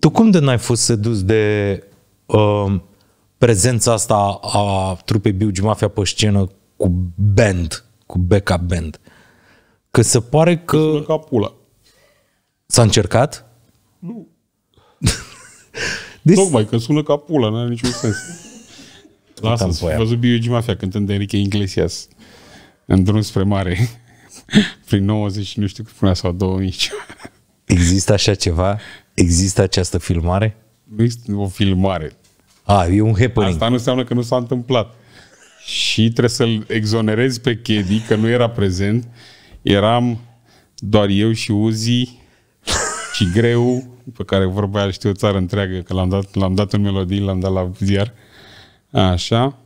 Tu cum de n-ai fost sedus de uh, prezența asta a trupei Biugi Mafia pe scenă cu band, cu backup band? Că se pare că... Ca pula. S-a încercat? Nu. deci... Tocmai că sună ca pula, n-are niciun sens. Lasă, am văzut Biugi Mafia cântând de Enrique Iglesias în drum spre mare prin 90 nu știu cât până sau 2000. Există așa ceva? Există această filmare? Nu există o filmare. A, e un happening. Asta nu înseamnă că nu s-a întâmplat. Și trebuie să-l exonerezi pe Chedi, că nu era prezent. Eram doar eu și Uzi și greu, pe care vorba aia știu o țară întreagă, că l-am dat, l-am dat în melodii, l-am dat la ziar. Așa.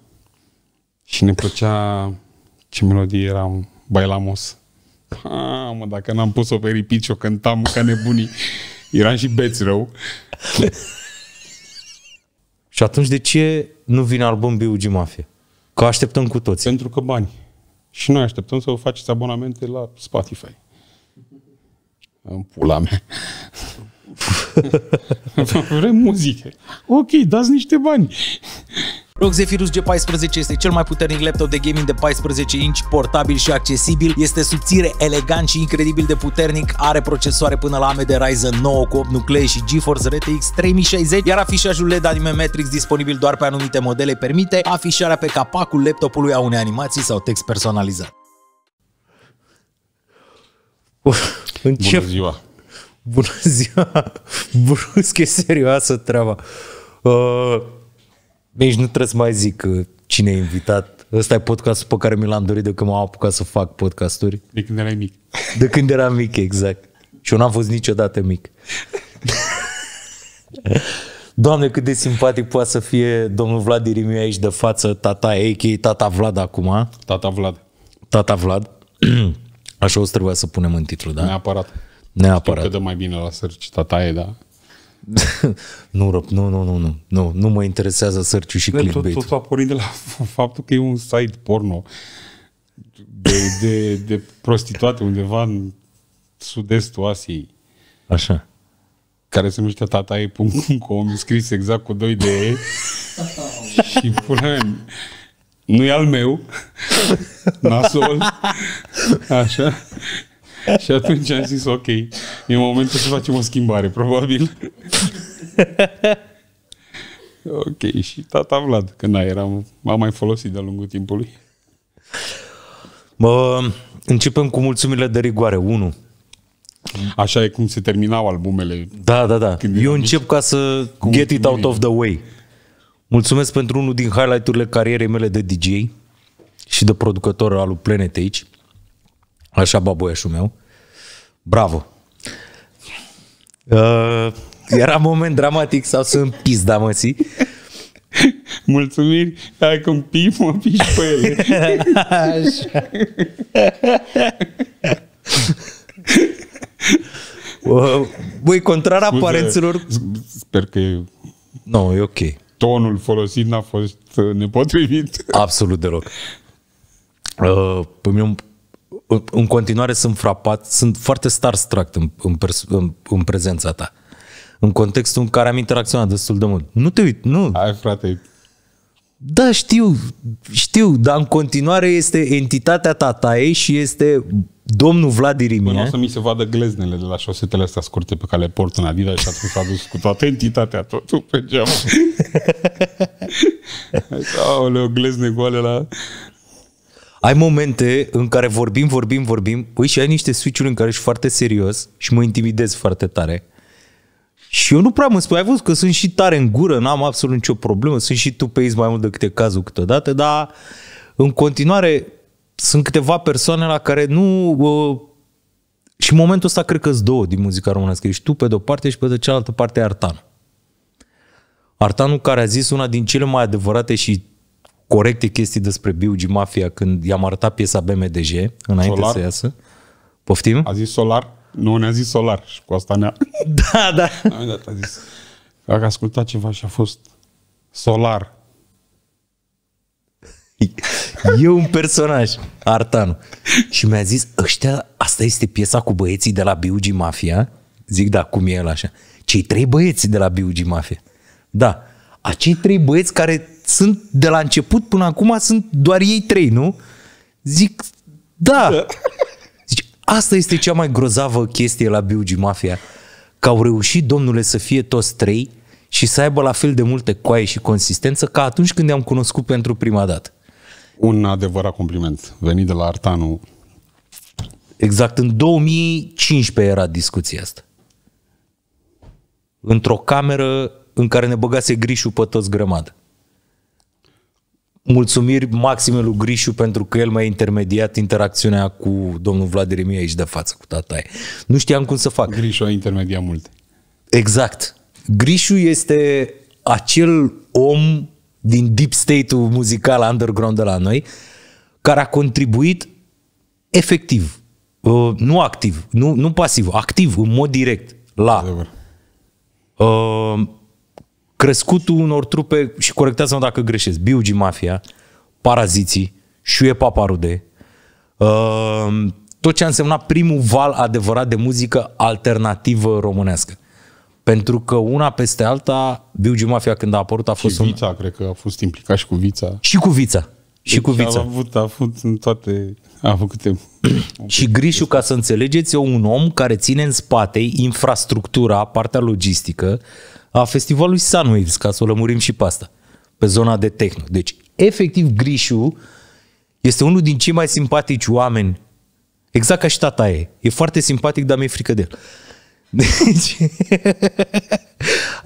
Și ne plăcea ce melodie era Bailamos. Ah, mă, dacă n-am pus-o pe ripici, o cântam ca nebunii. Eram și beți rău. și atunci de ce nu vine album B.U.G. Mafia? Că așteptăm cu toți. Pentru că bani. Și noi așteptăm să vă faceți abonamente la Spotify. În pula mea. Vrem muzică. Ok, dați niște bani. ROG Zephyrus G14 este cel mai puternic laptop de gaming de 14 inch, portabil și accesibil, este subțire, elegant și incredibil de puternic, are procesoare până la AMD Ryzen 9 cu 8 nuclee și GeForce RTX 3060, iar afișajul LED Anime Matrix disponibil doar pe anumite modele permite afișarea pe capacul laptopului a unei animații sau text personalizat. Uf, ce... Bună ziua! Bună ziua! Brusc e serioasă treaba. Uh, deci nu trebuie să mai zic uh, cine e invitat. Ăsta e podcastul pe care mi l-am dorit de când m-am apucat să fac podcasturi. De când erai mic. De când eram mic, exact. Și eu n-am fost niciodată mic. Doamne, cât de simpatic poate să fie domnul Vlad Irimiu aici de față, tata a.k.a. tata Vlad acum. Tata Vlad. Tata Vlad. Așa o să trebuia să punem în titlu, da? Neapărat. Neapărat. Știu că dă mai bine la sărci tataie, da? nu, nu, nu, nu, nu, nu, nu mă interesează sărciu și clickbait. Tot, tot a pornit de la faptul că e un site porno de, de, de prostituate undeva în sud-estul Asiei. Așa. Care se numește tataie.com, scris exact cu 2 de E. și până Nu e al meu. Nasol. Așa și atunci am zis, ok, e momentul să facem o schimbare, probabil. ok, și tata Vlad, când eram, m-am mai folosit de-a lungul timpului. Mă, începem cu mulțumirile de rigoare, 1. Așa e cum se terminau albumele. Da, da, da. Eu încep ca să cu get it out of the way. Mulțumesc pentru unul din highlight-urile carierei mele de DJ și de producător al Planet Age. Așa babuieșul meu. Bravo! Uh, era moment dramatic sau sunt da, măsii. Mulțumiri, hai că un pic mă piși pe ele. Așa. Uh, băi, contrar aparențelor... Sper că Nu, no, e ok. Tonul folosit n-a fost nepotrivit. Absolut deloc. Uh, pe păi mine în continuare sunt frapat, sunt foarte starstruck în, în, pers- în, în prezența ta. În contextul în care am interacționat destul de mult. Nu te uit, nu. Ai, frate. Da, știu, știu, dar în continuare este entitatea ta, ta e și este domnul Vlad Irimie. Păi, nu o să mi se vadă gleznele de la șosetele astea scurte pe care le port în Adidas și atunci s-a dus cu toată entitatea, totul pe geam. Aoleu, glezne goale la, ai momente în care vorbim, vorbim, vorbim, păi și ai niște switch-uri în care ești foarte serios și mă intimidez foarte tare. Și eu nu prea mă spui, ai văzut că sunt și tare în gură, n-am absolut nicio problemă, sunt și tu pe mai mult decât cazul câteodată, dar în continuare sunt câteva persoane la care nu... Uh, și în momentul ăsta cred că sunt două din muzica românească. Ești tu pe de-o parte și pe de cealaltă parte Artan. Artanul care a zis una din cele mai adevărate și corecte chestii despre Biugi Mafia când i-am arătat piesa BMDG înainte solar? să iasă. Poftim? A zis Solar? Nu, ne-a zis Solar și cu asta ne-a... Da, da. Am da, dat, a zis. Dacă a ascultat ceva și a fost Solar. E un personaj, Artanu. Și mi-a zis, ăștia, asta este piesa cu băieții de la Biugi Mafia? Zic, da, cum e el așa? Cei trei băieți de la Biugi Mafia. Da, acei trei băieți care sunt de la început până acum sunt doar ei trei, nu? Zic, da. da. Zici, asta este cea mai grozavă chestie la Biugi Mafia. Că au reușit, domnule, să fie toți trei și să aibă la fel de multe coaie și consistență ca atunci când i-am cunoscut pentru prima dată. Un adevărat compliment venit de la Artanu. Exact, în 2015 era discuția asta. Într-o cameră în care ne băgase grișul pe toți grămadă mulțumiri maxime lui Grișu pentru că el m a intermediat interacțiunea cu domnul Vlad Mie aici de față, cu tataie. Nu știam cum să fac. Grișu a intermediat mult. Exact. Grișu este acel om din deep state-ul muzical underground de la noi, care a contribuit efectiv, uh, nu activ, nu, nu pasiv, activ, în mod direct, la uh, crescutul unor trupe, și corectează-mă dacă greșesc, Biugi Mafia, Paraziții, Șuie Paparude, uh, tot ce a însemnat primul val adevărat de muzică alternativă românească. Pentru că una peste alta, Biugi Mafia când a apărut a fost... Și Vița, un... cred că a fost implicat și cu Vița. Și cu Vița. Și deci cu Vița. A avut, a avut în toate... A făcut Și Grișu, ca să înțelegeți, e un om care ține în spate infrastructura, partea logistică, a festivalului Sunwaves, ca să o lămurim și pe asta, pe zona de techno. Deci, efectiv, Grișu este unul din cei mai simpatici oameni, exact ca și tata e. E foarte simpatic, dar mi-e frică de el. Deci,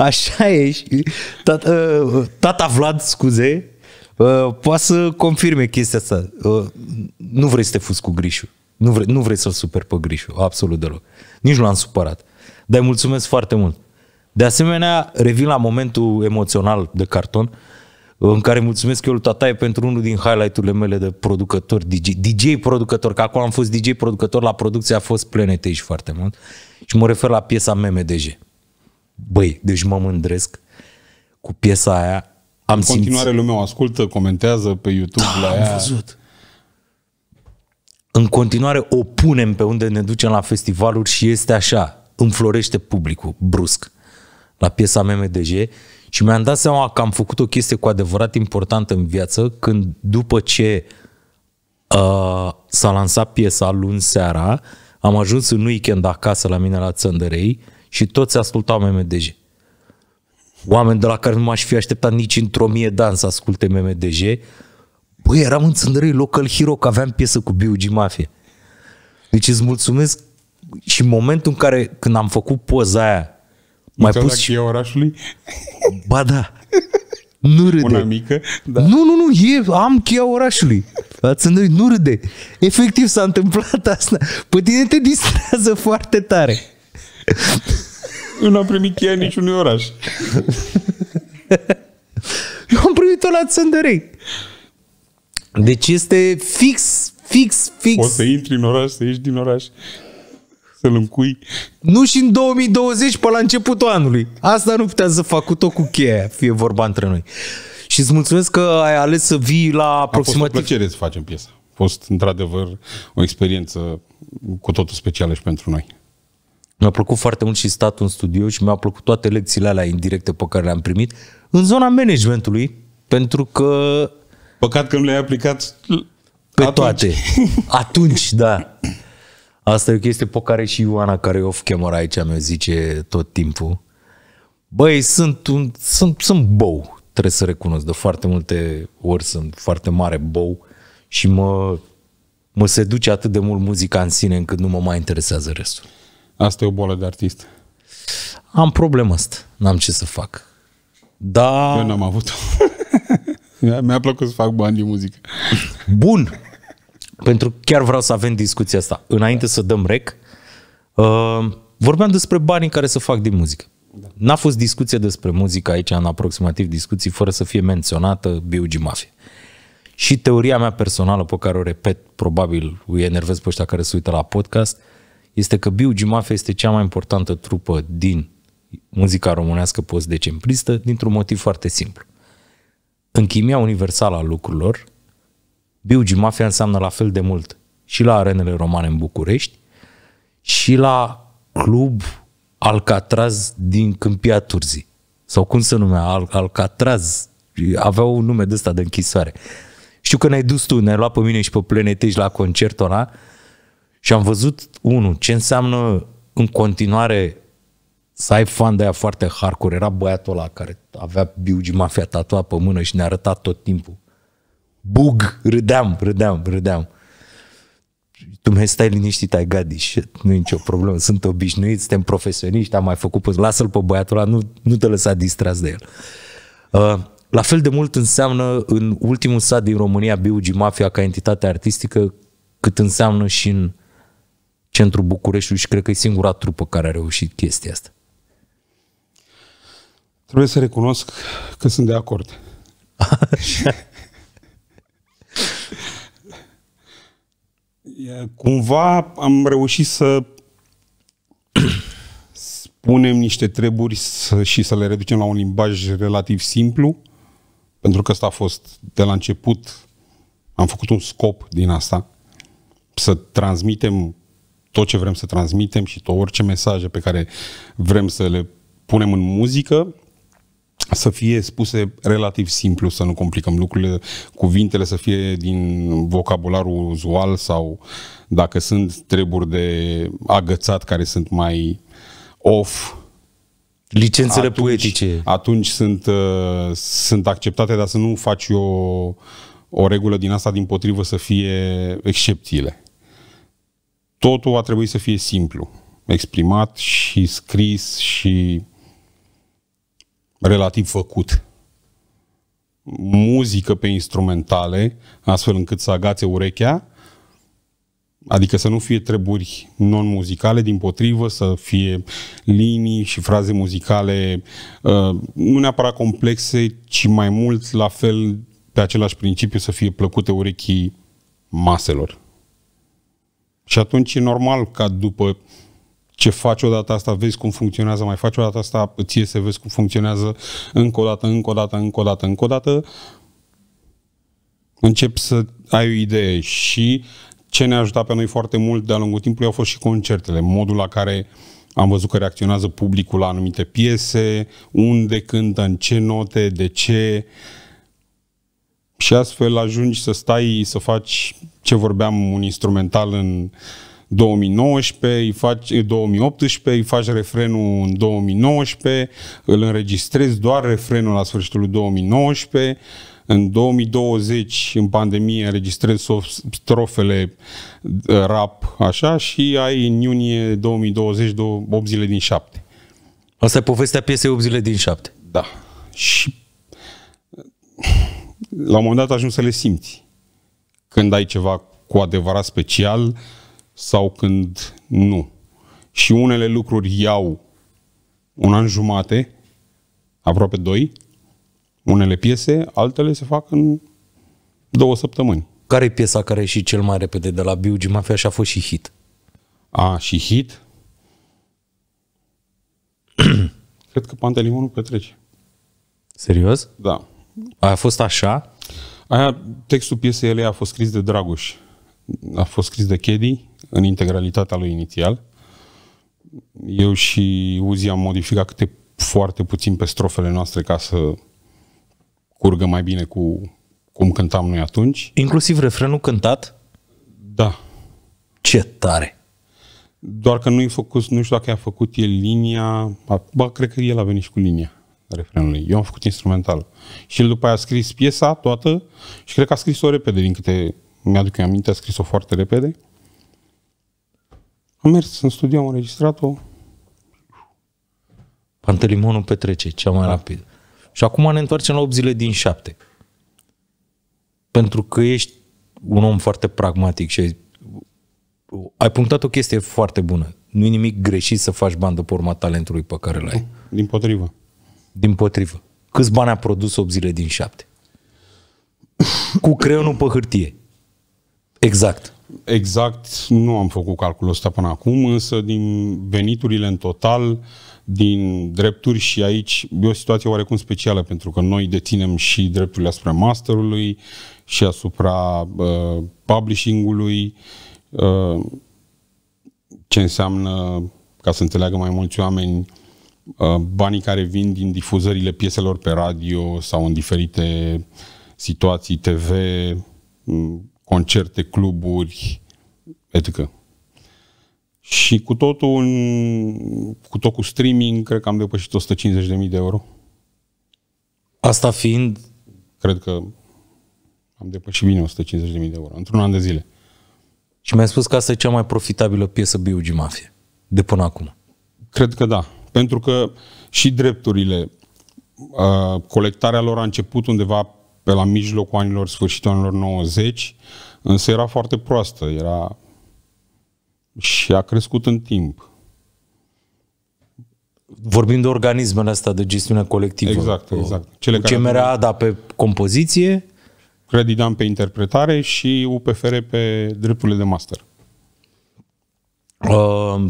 așa e și tata, ă, tata Vlad, scuze, ă, poate să confirme chestia asta. Ă, nu vrei să te fuzi cu Grișu. Nu vrei, nu vrei să-l super pe Grișu, absolut deloc. Nici nu l-am supărat. Dar îi mulțumesc foarte mult. De asemenea, revin la momentul emoțional de carton, în care mulțumesc eu lui Tataie pentru unul din highlight-urile mele de producător, DJ, DJ producător, că acolo am fost DJ producător, la producție a fost Planete și foarte mult. Și mă refer la piesa MMDG. Băi, deci mă mândresc cu piesa aia. Am în continuare simțit... lumea o ascultă, comentează pe YouTube da, la am aia. văzut. În continuare o punem pe unde ne ducem la festivaluri și este așa, înflorește publicul brusc la piesa MMDG și mi-am dat seama că am făcut o chestie cu adevărat importantă în viață când după ce uh, s-a lansat piesa luni seara, am ajuns în weekend acasă la mine la Țăndărei și toți ascultau MMDG. Oameni de la care nu m-aș fi așteptat nici într-o mie de ani să asculte MMDG. Băi, eram în Țăndărei Local Hero, că aveam piesă cu B.U.G. Mafia. Deci îți mulțumesc și momentul în care, când am făcut poza aia mai pus și... orașului? Ba da. Nu râde. Una mică? Da. Nu, nu, nu, e, am cheia orașului. Ați noi, nu râde. Efectiv s-a întâmplat asta. Pe tine te distrează foarte tare. Nu am primit cheia niciunui oraș. Eu am primit-o la Țăndărei. Deci este fix, fix, fix. O să intri în oraș, să ieși din oraș să în cui. Nu și în 2020, pe la începutul anului. Asta nu putea să fac cu tot cu cheia, fie vorba între noi. Și îți mulțumesc că ai ales să vii la aproximativ... A fost o plăcere să facem piesa. A fost, într-adevăr, o experiență cu totul specială și pentru noi. Mi-a plăcut foarte mult și statul în studio și mi-au plăcut toate lecțiile alea indirecte pe care le-am primit în zona managementului, pentru că... Păcat că nu le-ai aplicat pe atunci. toate. Atunci, da. Asta e o chestie pe care și Ioana, care o off aici, mi-o zice tot timpul. Băi, sunt, un, sunt, sunt bou, trebuie să recunosc. De foarte multe ori sunt foarte mare bou și mă, mă seduce atât de mult muzica în sine încât nu mă mai interesează restul. Asta e o boală de artist. Am problemă asta, n-am ce să fac. Da. Eu n-am avut Mi-a plăcut să fac bani de muzică. Bun pentru că chiar vreau să avem discuția asta. Înainte da. să dăm rec, uh, vorbeam despre banii care se fac din muzică. Da. N-a fost discuție despre muzică aici, în aproximativ discuții, fără să fie menționată B.U.G. Mafia. Și teoria mea personală, pe care o repet, probabil îi enervez pe ăștia care se uită la podcast, este că B.U.G. Mafia este cea mai importantă trupă din muzica românească post-decembristă, dintr-un motiv foarte simplu. În chimia universală a lucrurilor, Biugi Mafia înseamnă la fel de mult și la arenele romane în București și la club Alcatraz din Câmpia Turzii. Sau cum se numea? Al- Alcatraz. Avea un nume de ăsta de închisoare. Știu că ne-ai dus tu, ne-ai luat pe mine și pe Plenetești la concertul ăla și am văzut, unul, ce înseamnă în continuare să ai fan de aia foarte hardcore. Era băiatul ăla care avea biugi mafia tatuat pe mână și ne arăta tot timpul bug, râdeam, râdeam, râdeam. Tu mi stai liniștit, ai gadi, nu e nicio problemă, sunt obișnuit, suntem profesioniști, am mai făcut, lasă-l pe băiatul ăla, nu, nu te lăsa distras de el. Uh, la fel de mult înseamnă în ultimul sat din România Biugi Mafia ca entitate artistică cât înseamnă și în centrul Bucureștiului și cred că e singura trupă care a reușit chestia asta. Trebuie să recunosc că sunt de acord. Cumva am reușit să punem niște treburi și să le reducem la un limbaj relativ simplu, pentru că asta a fost de la început, am făcut un scop din asta, să transmitem tot ce vrem să transmitem și tot orice mesaje pe care vrem să le punem în muzică, să fie spuse relativ simplu, să nu complicăm lucrurile, cuvintele să fie din vocabularul uzual sau dacă sunt treburi de agățat care sunt mai off. Licențele atunci, poetice. Atunci sunt, uh, sunt acceptate, dar să nu faci o, o regulă din asta, din potrivă să fie excepțiile. Totul a trebuit să fie simplu, exprimat și scris și relativ făcut. Muzică pe instrumentale, astfel încât să agațe urechea, adică să nu fie treburi non-muzicale, din potrivă să fie linii și fraze muzicale uh, nu neapărat complexe, ci mai mult la fel pe același principiu să fie plăcute urechii maselor. Și atunci e normal ca după ce faci odată asta, vezi cum funcționează, mai faci odată asta, ție să vezi cum funcționează, încă o dată, încă o dată, încă o dată, încă o dată, încep să ai o idee și ce ne-a ajutat pe noi foarte mult de-a lungul timpului au fost și concertele, modul la care am văzut că reacționează publicul la anumite piese, unde cântă, în ce note, de ce. Și astfel ajungi să stai, să faci ce vorbeam, un instrumental în 2019, îi faci, 2018, îi faci refrenul în 2019, îl înregistrezi doar refrenul la sfârșitul 2019, în 2020, în pandemie, înregistrez strofele uh, rap, așa, și ai în iunie 2020 8 zile din 7. Asta e povestea piesei 8 zile din 7. Da. Și la un moment dat ajungi să le simți. Când ai ceva cu adevărat special, uh, sau când nu. Și unele lucruri iau un an jumate, aproape doi, unele piese, altele se fac în două săptămâni. Care e piesa care a ieșit cel mai repede de la Biugi Mafia și a fost și hit? A, și hit? Cred că Pantelimonul petrece. Serios? Da. Aia a fost așa? Aia, textul piesei ele a fost scris de Dragoș a fost scris de Kedi în integralitatea lui inițial. Eu și Uzi am modificat câte foarte puțin pe strofele noastre ca să curgă mai bine cu cum cântam noi atunci. Inclusiv refrenul cântat? Da. Ce tare! Doar că nu-i făcut, nu știu dacă i-a făcut el linia, ba, cred că el a venit și cu linia refrenului. Eu am făcut instrumental. Și el după aia a scris piesa toată și cred că a scris-o repede din câte mi-aduc eu aminte, a scris-o foarte repede. Am mers în studio, am înregistrat-o. Pantelimonul petrece, cea mai da. rapidă. Și acum ne întoarcem la 8 zile din 7. Pentru că ești un om foarte pragmatic și ai punctat o chestie foarte bună. Nu e nimic greșit să faci bani după urma talentului pe care l-ai. Din potrivă. Din potrivă. Câți bani a produs 8 zile din 7? Cu creionul pe hârtie. Exact. Exact, nu am făcut calculul ăsta până acum, însă din veniturile în total, din drepturi și aici e o situație oarecum specială pentru că noi deținem și drepturile asupra masterului și asupra uh, publishing-ului, uh, ce înseamnă, ca să înțeleagă mai mulți oameni, uh, banii care vin din difuzările pieselor pe radio sau în diferite situații TV, uh, mm, concerte, cluburi, etc. Și cu totul, cu tot cu streaming, cred că am depășit 150.000 de euro. Asta fiind? Cred că am depășit bine 150.000 de euro, într-un an de zile. Și mi-a spus că asta e cea mai profitabilă piesă B.U.G. Mafia, de până acum. Cred că da, pentru că și drepturile, uh, colectarea lor a început undeva pe la mijlocul anilor, sfârșitul anilor 90, însă era foarte proastă, era și a crescut în timp. Vorbim de organismele astea de gestiune colectivă. Exact, exact. Cele care CMRA da, pe compoziție? Credidam pe interpretare și UPFR pe drepturile de master. Uh,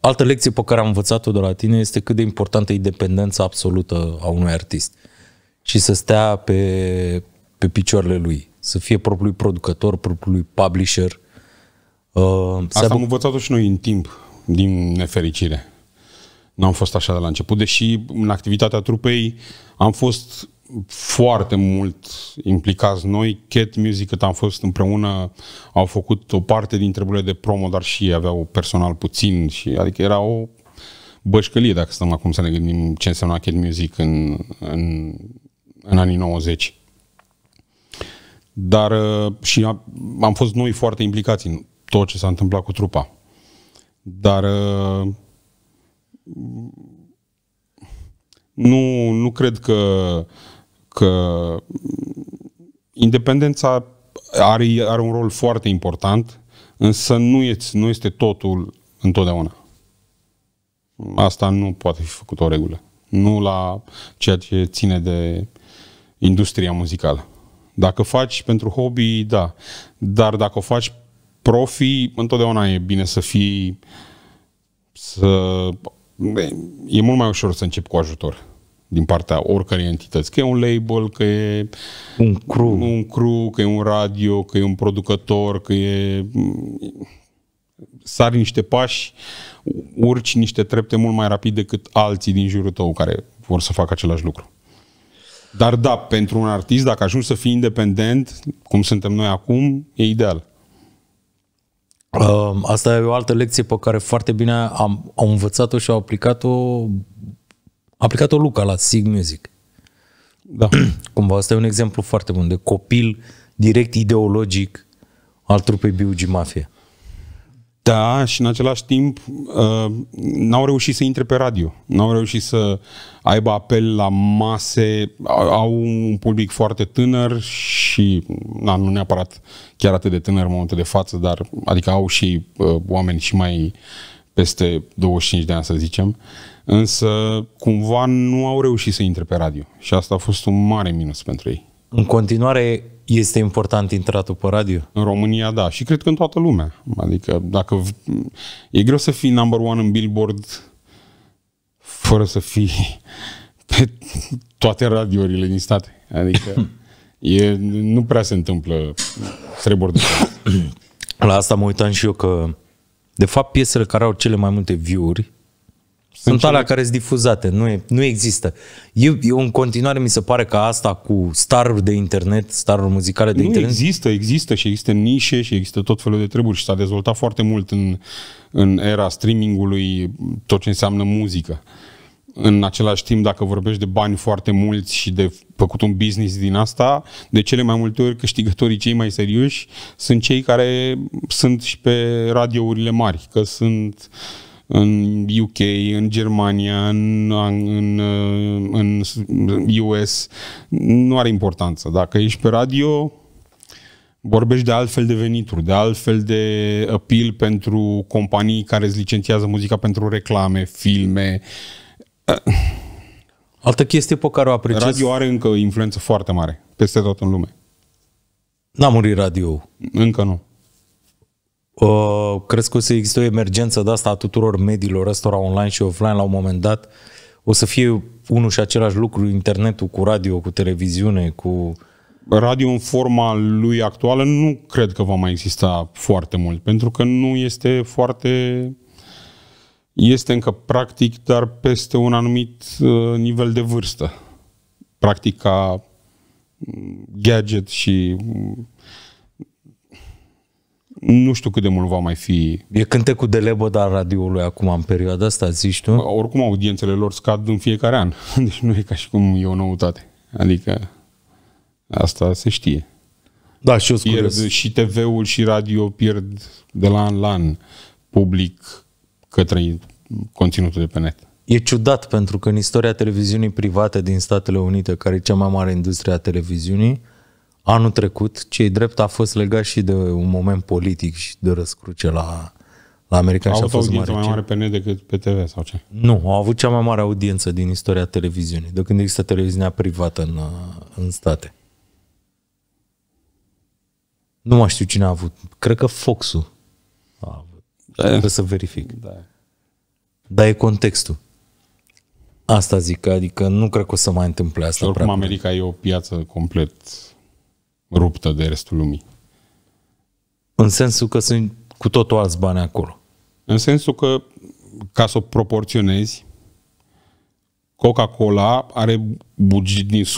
altă lecție pe care am învățat-o de la tine este cât de importantă e independența absolută a unui artist. Uh, și să stea pe, pe picioarele lui, să fie propriului producător, propriului publisher. Uh, Asta am învățat-o și noi în timp, din nefericire. Nu am fost așa de la început, deși în activitatea trupei am fost foarte mult implicați noi. Cat Music, cât am fost împreună, au făcut o parte din treburile de promo, dar și ei aveau personal puțin. Și, adică era o bășcălie, dacă stăm acum să ne gândim ce înseamnă Cat Music în, în în anii 90. Dar uh, și am fost noi foarte implicați în tot ce s-a întâmplat cu trupa. Dar uh, nu, nu cred că, că independența are, are un rol foarte important, însă nu este, nu este totul întotdeauna. Asta nu poate fi făcut o regulă. Nu la ceea ce ține de industria muzicală. Dacă faci pentru hobby, da. Dar dacă o faci profi, întotdeauna e bine să fii să... E mult mai ușor să începi cu ajutor din partea oricărei entități. Că e un label, că e un crew, un crew că e un radio, că e un producător, că e... Sari niște pași, urci niște trepte mult mai rapid decât alții din jurul tău care vor să facă același lucru. Dar da, pentru un artist, dacă ajungi să fii independent, cum suntem noi acum, e ideal. Um, asta e o altă lecție pe care foarte bine am, am învățat-o și am aplicat-o aplicat-o Luca la Sig Music. Da. Cumva, asta e un exemplu foarte bun de copil direct ideologic al trupei Biugi Mafia. Da, și în același timp uh, n-au reușit să intre pe radio, n-au reușit să aibă apel la mase, au un public foarte tânăr și na, nu neapărat chiar atât de tânăr în momentul de față, dar adică au și uh, oameni și mai peste 25 de ani, să zicem, însă cumva nu au reușit să intre pe radio și asta a fost un mare minus pentru ei. În continuare, este important intratul pe radio? În România, da. Și cred că în toată lumea. Adică, dacă... E greu să fii number one în Billboard fără să fii pe toate radiourile din state. Adică, e, nu prea se întâmplă treburi de La asta mă uitam și eu că, de fapt, piesele care au cele mai multe view-uri sunt încerc... alea care sunt difuzate, nu, e, nu există. Eu, eu în continuare mi se pare că asta cu staruri de internet, staruri muzicale de nu internet... există, există și există nișe și există tot felul de treburi și s-a dezvoltat foarte mult în, în era streamingului tot ce înseamnă muzică. În același timp, dacă vorbești de bani foarte mulți și de făcut un business din asta, de cele mai multe ori câștigătorii cei mai serioși sunt cei care sunt și pe radiourile mari, că sunt uh, în UK, în Germania, în, în, uh, în US, nu are importanță. Dacă ești pe radio, vorbești de altfel de venituri, de altfel de appeal pentru companii care îți licențiază muzica pentru reclame, filme. Altă chestie pe care o apreciez... Radio are încă influență foarte mare, peste tot în lume. N-a murit radio. Încă nu crezi că o să există o emergență de asta a tuturor mediilor ăstora online și offline la un moment dat? O să fie unul și același lucru internetul cu radio, cu televiziune, cu... Radio în forma lui actuală nu cred că va mai exista foarte mult, pentru că nu este foarte... Este încă practic, dar peste un anumit uh, nivel de vârstă. Practic ca mm, gadget și mm, nu știu cât de mult va mai fi... E cântecul de lebă, dar radioului acum, în perioada asta, zici tu? Oricum, audiențele lor scad în fiecare an. Deci nu e ca și cum e o noutate. Adică asta se știe. Da, și eu pierd Și TV-ul și radio pierd de la an la an public către conținutul de pe net. E ciudat pentru că în istoria televiziunii private din Statele Unite, care e cea mai mare industrie a televiziunii, Anul trecut, cei drept a fost legat și de un moment politic și de răscruce la, la America au și a fost mare. mai mare pe net decât pe TV sau ce? Nu, au avut cea mai mare audiență din istoria televiziunii, de când există televiziunea privată în, în state. Nu mai știu cine a avut. Cred că Fox-ul a avut. Da. Trebuie să verific. Da. Dar e contextul. Asta zic, adică nu cred că o să mai întâmple asta. Și oricum America e o piață complet ruptă de restul lumii. În sensul că sunt cu totul alți bani acolo. În sensul că, ca să o proporționezi, Coca-Cola are buget, din 100%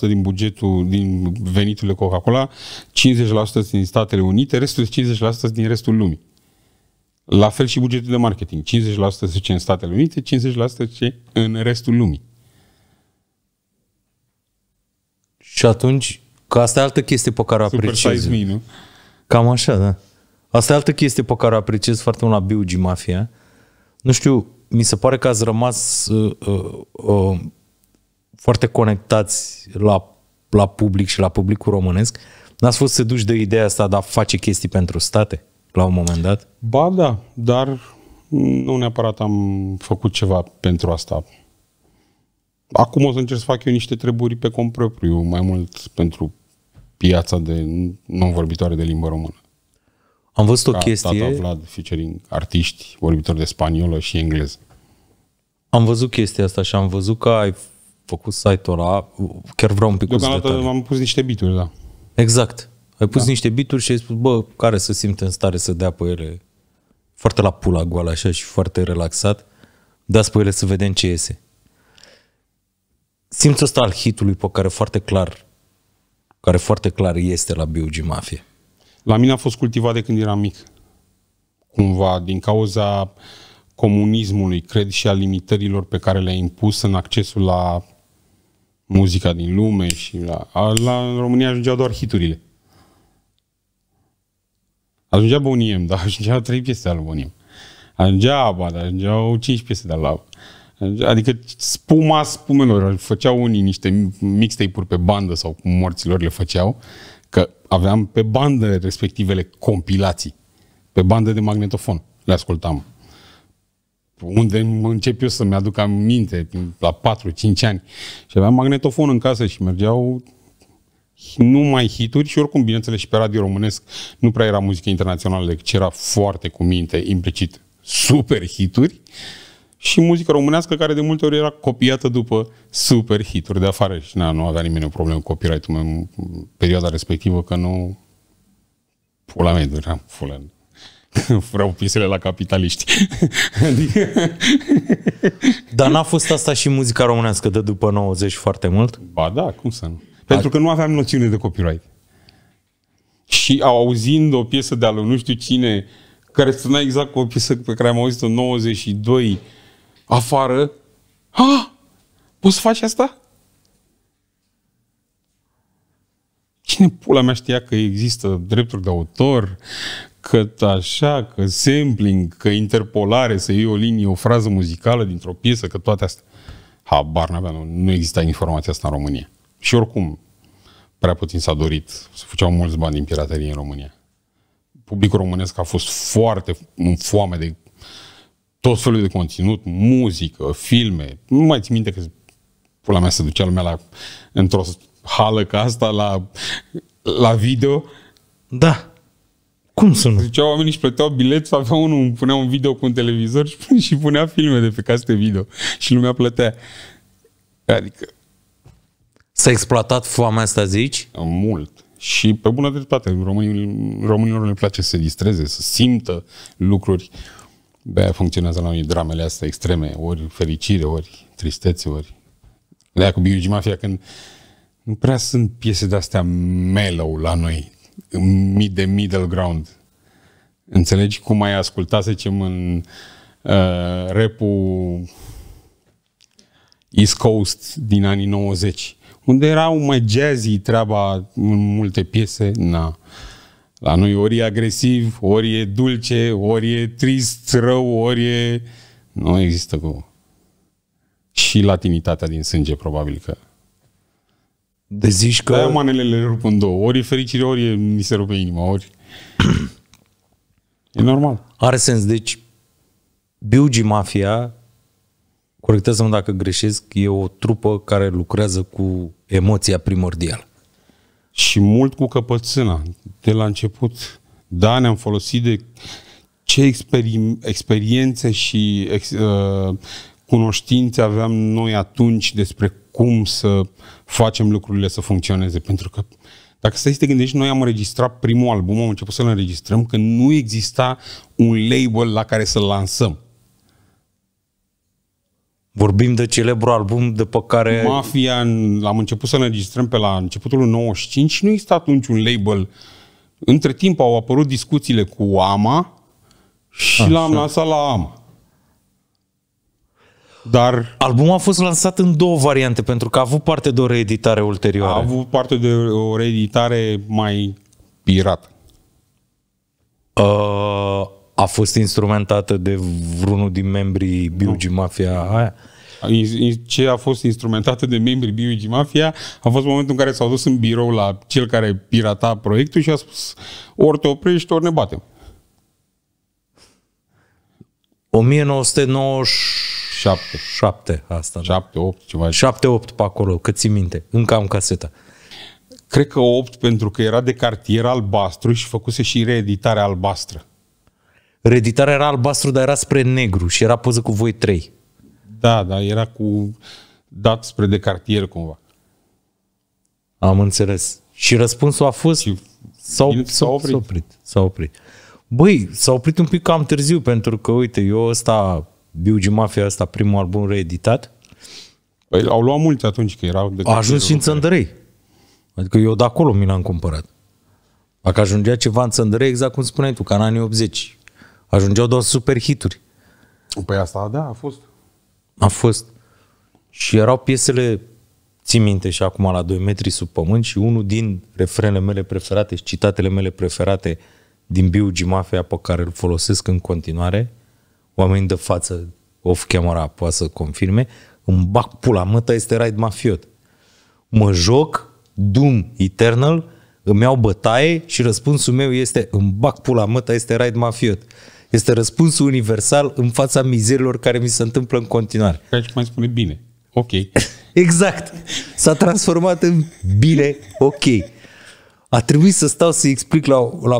din bugetul, din veniturile Coca-Cola, 50% din Statele Unite, restul 50% din restul lumii. La fel și bugetul de marketing. 50% se în Statele Unite, 50% se în restul lumii. Și atunci, Că asta e altă chestie pe care o apreciez. Super size me, nu? Cam așa, da. Asta e altă chestie pe care o apreciez foarte mult la Biugi Mafia. Nu știu, mi se pare că ați rămas uh, uh, uh, foarte conectați la, la public și la publicul românesc. N-ați fost seduși de ideea asta de a face chestii pentru state la un moment dat? Ba da, dar nu neapărat am făcut ceva pentru asta. Acum o să încerc să fac eu niște treburi pe cont propriu, mai mult pentru piața de non-vorbitoare de limbă română. Am văzut Ca o chestie... Tata Vlad, featuring artiști, vorbitori de spaniolă și engleză. Am văzut chestia asta și am văzut că ai făcut site-ul ăla. Chiar vreau un pic de de am pus niște bituri, da. Exact. Ai pus da. niște bituri și ai spus, bă, care să simte în stare să dea pe ele foarte la pula goală așa și foarte relaxat, dați pe ele să vedem ce iese. Simțul ăsta al hitului pe care foarte clar care foarte clar este la BUG Mafia? La mine a fost cultivat de când eram mic. Cumva, din cauza comunismului, cred, și a limitărilor pe care le-a impus în accesul la muzica din lume și la... la în România ajungeau doar hiturile. Ajungea Boniem, dar ajungea trei piese de la Boniem. Ajungea dar ajungeau cinci piese de la Abad. Adică spuma spumelor, făceau unii niște mixtape-uri pe bandă sau cum morților le făceau, că aveam pe bandă respectivele compilații, pe bandă de magnetofon, le ascultam. Unde încep eu să-mi aduc aminte, la 4-5 ani. Și aveam magnetofon în casă și mergeau numai hituri și oricum, bineînțeles, și pe radio românesc nu prea era muzică internațională, ci deci era foarte cu minte, implicit, super hituri și muzică românească care de multe ori era copiată după super hituri de afară și na, nu avea nimeni o problemă cu copyright-ul în perioada respectivă că nu pula mea duream pula vreau piesele la capitaliști. adică... Dar n-a fost asta și muzica românească de după 90 foarte mult? Ba da, cum să nu. Pentru că nu aveam noțiune de copyright. Și auzind o piesă de al nu știu cine, care suna exact cu o piesă pe care am auzit-o în 92, afară. Ha! Poți să faci asta? Cine pula mea știa că există drepturi de autor, că așa, că sampling, că interpolare, să iei o linie, o frază muzicală dintr-o piesă, că toate astea. Habar n nu, nu exista informația asta în România. Și oricum, prea puțin s-a dorit. Se făceau mulți bani din piraterie în România. Publicul românesc a fost foarte în foame de tot felul de conținut, muzică, filme. Nu mai țin minte că pula mea se ducea lumea la, într-o hală ca asta, la, la video. Da. Cum să nu? Ziceau oamenii și plăteau bilet, avea unul, punea un video cu un televizor și, și punea filme de pe caste video. Și lumea plătea. Adică... S-a exploatat foamea asta, zici? Mult. Și pe bună dreptate, românilor le place să se distreze, să simtă lucruri. Uh, Bea funcționează la noi dramele astea extreme, ori fericire, ori tristețe, ori... de cu Biugi Mafia, când nu prea sunt piese de-astea mellow la noi, mid de middle ground. Înțelegi cum ai ascultat, să zicem, în uh, repu East Coast din anii 90, unde erau mai jazzy treaba în multe piese, na. La noi ori e agresiv, ori e dulce, ori e trist, rău, ori e... Nu există cu... Și latinitatea din sânge, probabil că... De zici că... Aia manele le rup în două. Ori e fericire, ori e, mi se rupe inima, ori... e normal. Are sens. Deci, Biugi Mafia, corectează-mă dacă greșesc, e o trupă care lucrează cu emoția primordială și mult cu căpățâna. De la început, da, ne-am folosit de ce experiențe și ex- uh, cunoștințe aveam noi atunci despre cum să facem lucrurile să funcționeze. Pentru că, dacă stai să te gândești, noi am înregistrat primul album, am început să-l înregistrăm, că nu exista un label la care să-l lansăm. Vorbim de celebru album de pe care... Mafia, l-am început să registrăm pe la începutul 95 și nu există atunci un label. Între timp au apărut discuțiile cu AMA și l-am lansat la AMA. Dar... Albumul a fost lansat în două variante, pentru că a avut parte de o reeditare ulterioară. A avut parte de o reeditare mai pirată. Uh, a fost instrumentată de vreunul din membrii BUG Mafia aia? ce a fost instrumentată de membrii BUG Mafia a fost momentul în care s-au dus în birou la cel care pirata proiectul și a spus ori te oprești, ori ne batem. 1997. 7, asta. 7, da. 8, ceva. 7, 8 pe acolo, cât ți minte. Încă am caseta. Cred că 8 pentru că era de cartier albastru și făcuse și reeditarea albastră. Reditarea era albastru, dar era spre negru și era poză cu voi trei. Da, da, era cu dat spre de cartier cumva. Am înțeles. Și răspunsul a fost... Și s-a, oprit. s oprit. s oprit. S-a oprit. Băi, s-a oprit un pic cam târziu, pentru că, uite, eu ăsta, Biugi Mafia ăsta, primul album reeditat. Păi au luat mulți atunci, că erau... De a ajuns și în Țăndărei. Adică eu de acolo mi l-am cumpărat. Dacă ajungea ceva în Țăndărei, exact cum spuneai tu, ca în anii 80. Ajungeau doar hituri. Păi asta, da, a fost. A fost. Și erau piesele, țin minte și acum la 2 metri sub pământ și unul din refrenele mele preferate și citatele mele preferate din Biugi Mafia pe care îl folosesc în continuare, oamenii de față off camera poate să confirme, îmi bag pula, măta este raid mafiot. Mă joc Doom Eternal, îmi iau bătaie și răspunsul meu este îmi bag pula, măta este raid mafiot. Este răspunsul universal în fața mizerilor care mi se întâmplă în continuare. Ca și mai spune bine. Ok. exact. S-a transformat în bine, ok. A trebuit să stau să explic la, la,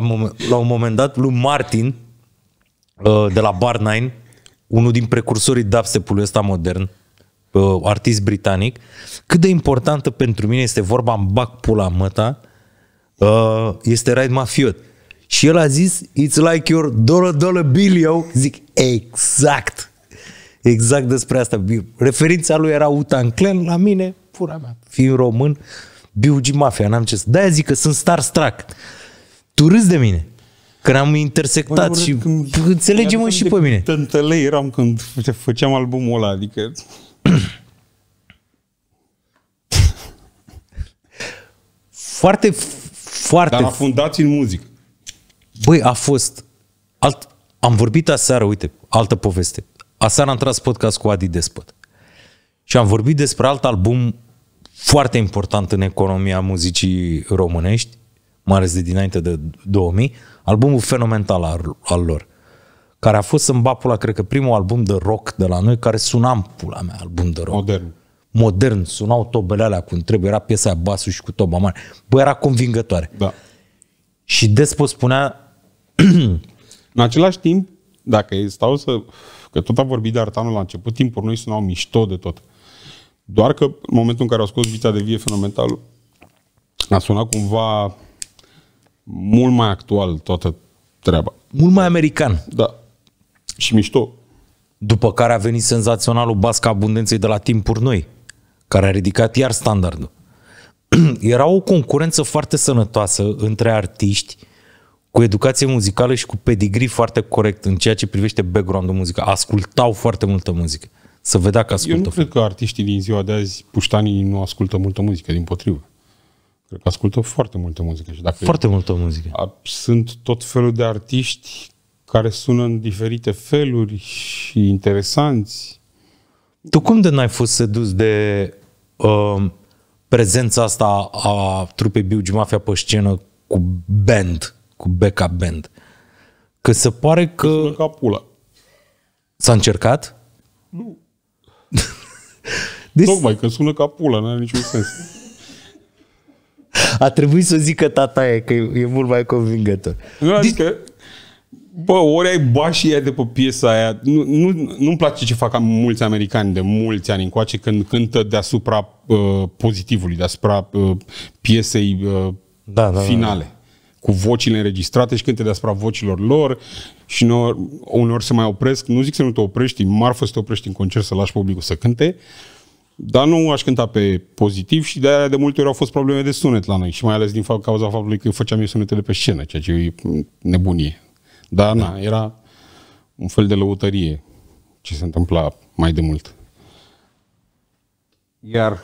la un moment dat lui Martin uh, de la Bar 9, unul din precursorii dubstep-ului ăsta modern, uh, artist britanic, cât de importantă pentru mine este vorba în bac pula măta, uh, este Raid Mafiot. Și el a zis, it's like your dollar dollar bill, eu Zic, exact. Exact despre asta. Referința lui era Utan Clan la mine, pura mea, fiind român, B.U.G. Mafia, n-am ce să... De-aia zic că sunt starstruck. Tu râzi de mine. Că am intersectat Bă, și când, înțelege și pe mine. Tântălei eram când făceam albumul ăla, adică... foarte, foarte... Dar a fundat în muzică. Băi, a fost... Alt, am vorbit aseară, uite, altă poveste. Aseară am tras podcast cu Adi Despot. Și am vorbit despre alt album foarte important în economia muzicii românești, mai ales de dinainte de 2000, albumul fenomenal al, al lor, care a fost în bapula, cred că primul album de rock de la noi, care suna în pula mea, album de rock. Modern. Modern, sunau tobele alea cum trebuie, era piesa aia basul și cu toba mare. Bă, era convingătoare. Da. Și Despo spunea în același timp, dacă stau să... Că tot a vorbit de artanul la început, timpul noi sunau mișto de tot. Doar că în momentul în care au scos vița de vie fenomenal, a sunat cumva mult mai actual toată treaba. Mult mai american. Da. Și mișto. După care a venit senzaționalul Basca Abundenței de la timpuri noi, care a ridicat iar standardul. Era o concurență foarte sănătoasă între artiști uh, cu educație muzicală și cu pedigree foarte corect în ceea ce privește background-ul muzical. Ascultau foarte multă muzică. Să vedea că ascultă. Eu nu cred că artiștii din ziua de azi, puștanii, nu ascultă multă muzică, din potrivă. Cred că ascultă foarte multă muzică. Și dacă foarte multă muzică. A, sunt tot felul de artiști care sună în diferite feluri și interesanți. Tu cum de n-ai fost sedus de uh, prezența asta a trupei Biugi Mafia pe scenă cu band? cu backup band. Că se pare că... Ca pula. S-a încercat? Nu. deci... Tocmai că sună ca pula, n-are niciun sens. A trebuit să zică tata e, că e mult mai convingător. Nu, adică, bă, ori ai bașii aia de pe piesa aia. Nu, nu, nu-mi place ce fac mulți americani de mulți ani încoace când cântă deasupra uh, pozitivului, deasupra uh, piesei uh, da, da, finale. Da, da cu vocile înregistrate și cânte deasupra vocilor lor și uneori, uneori se mai opresc. Nu zic să nu te oprești, marfă să te oprești în concert să lași publicul să cânte, dar nu aș cânta pe pozitiv și de aia de multe ori au fost probleme de sunet la noi și mai ales din cauza faptului că făceam eu sunetele pe scenă, ceea ce e nebunie. Dar da. na, era un fel de lăutărie ce se întâmpla mai de mult. Iar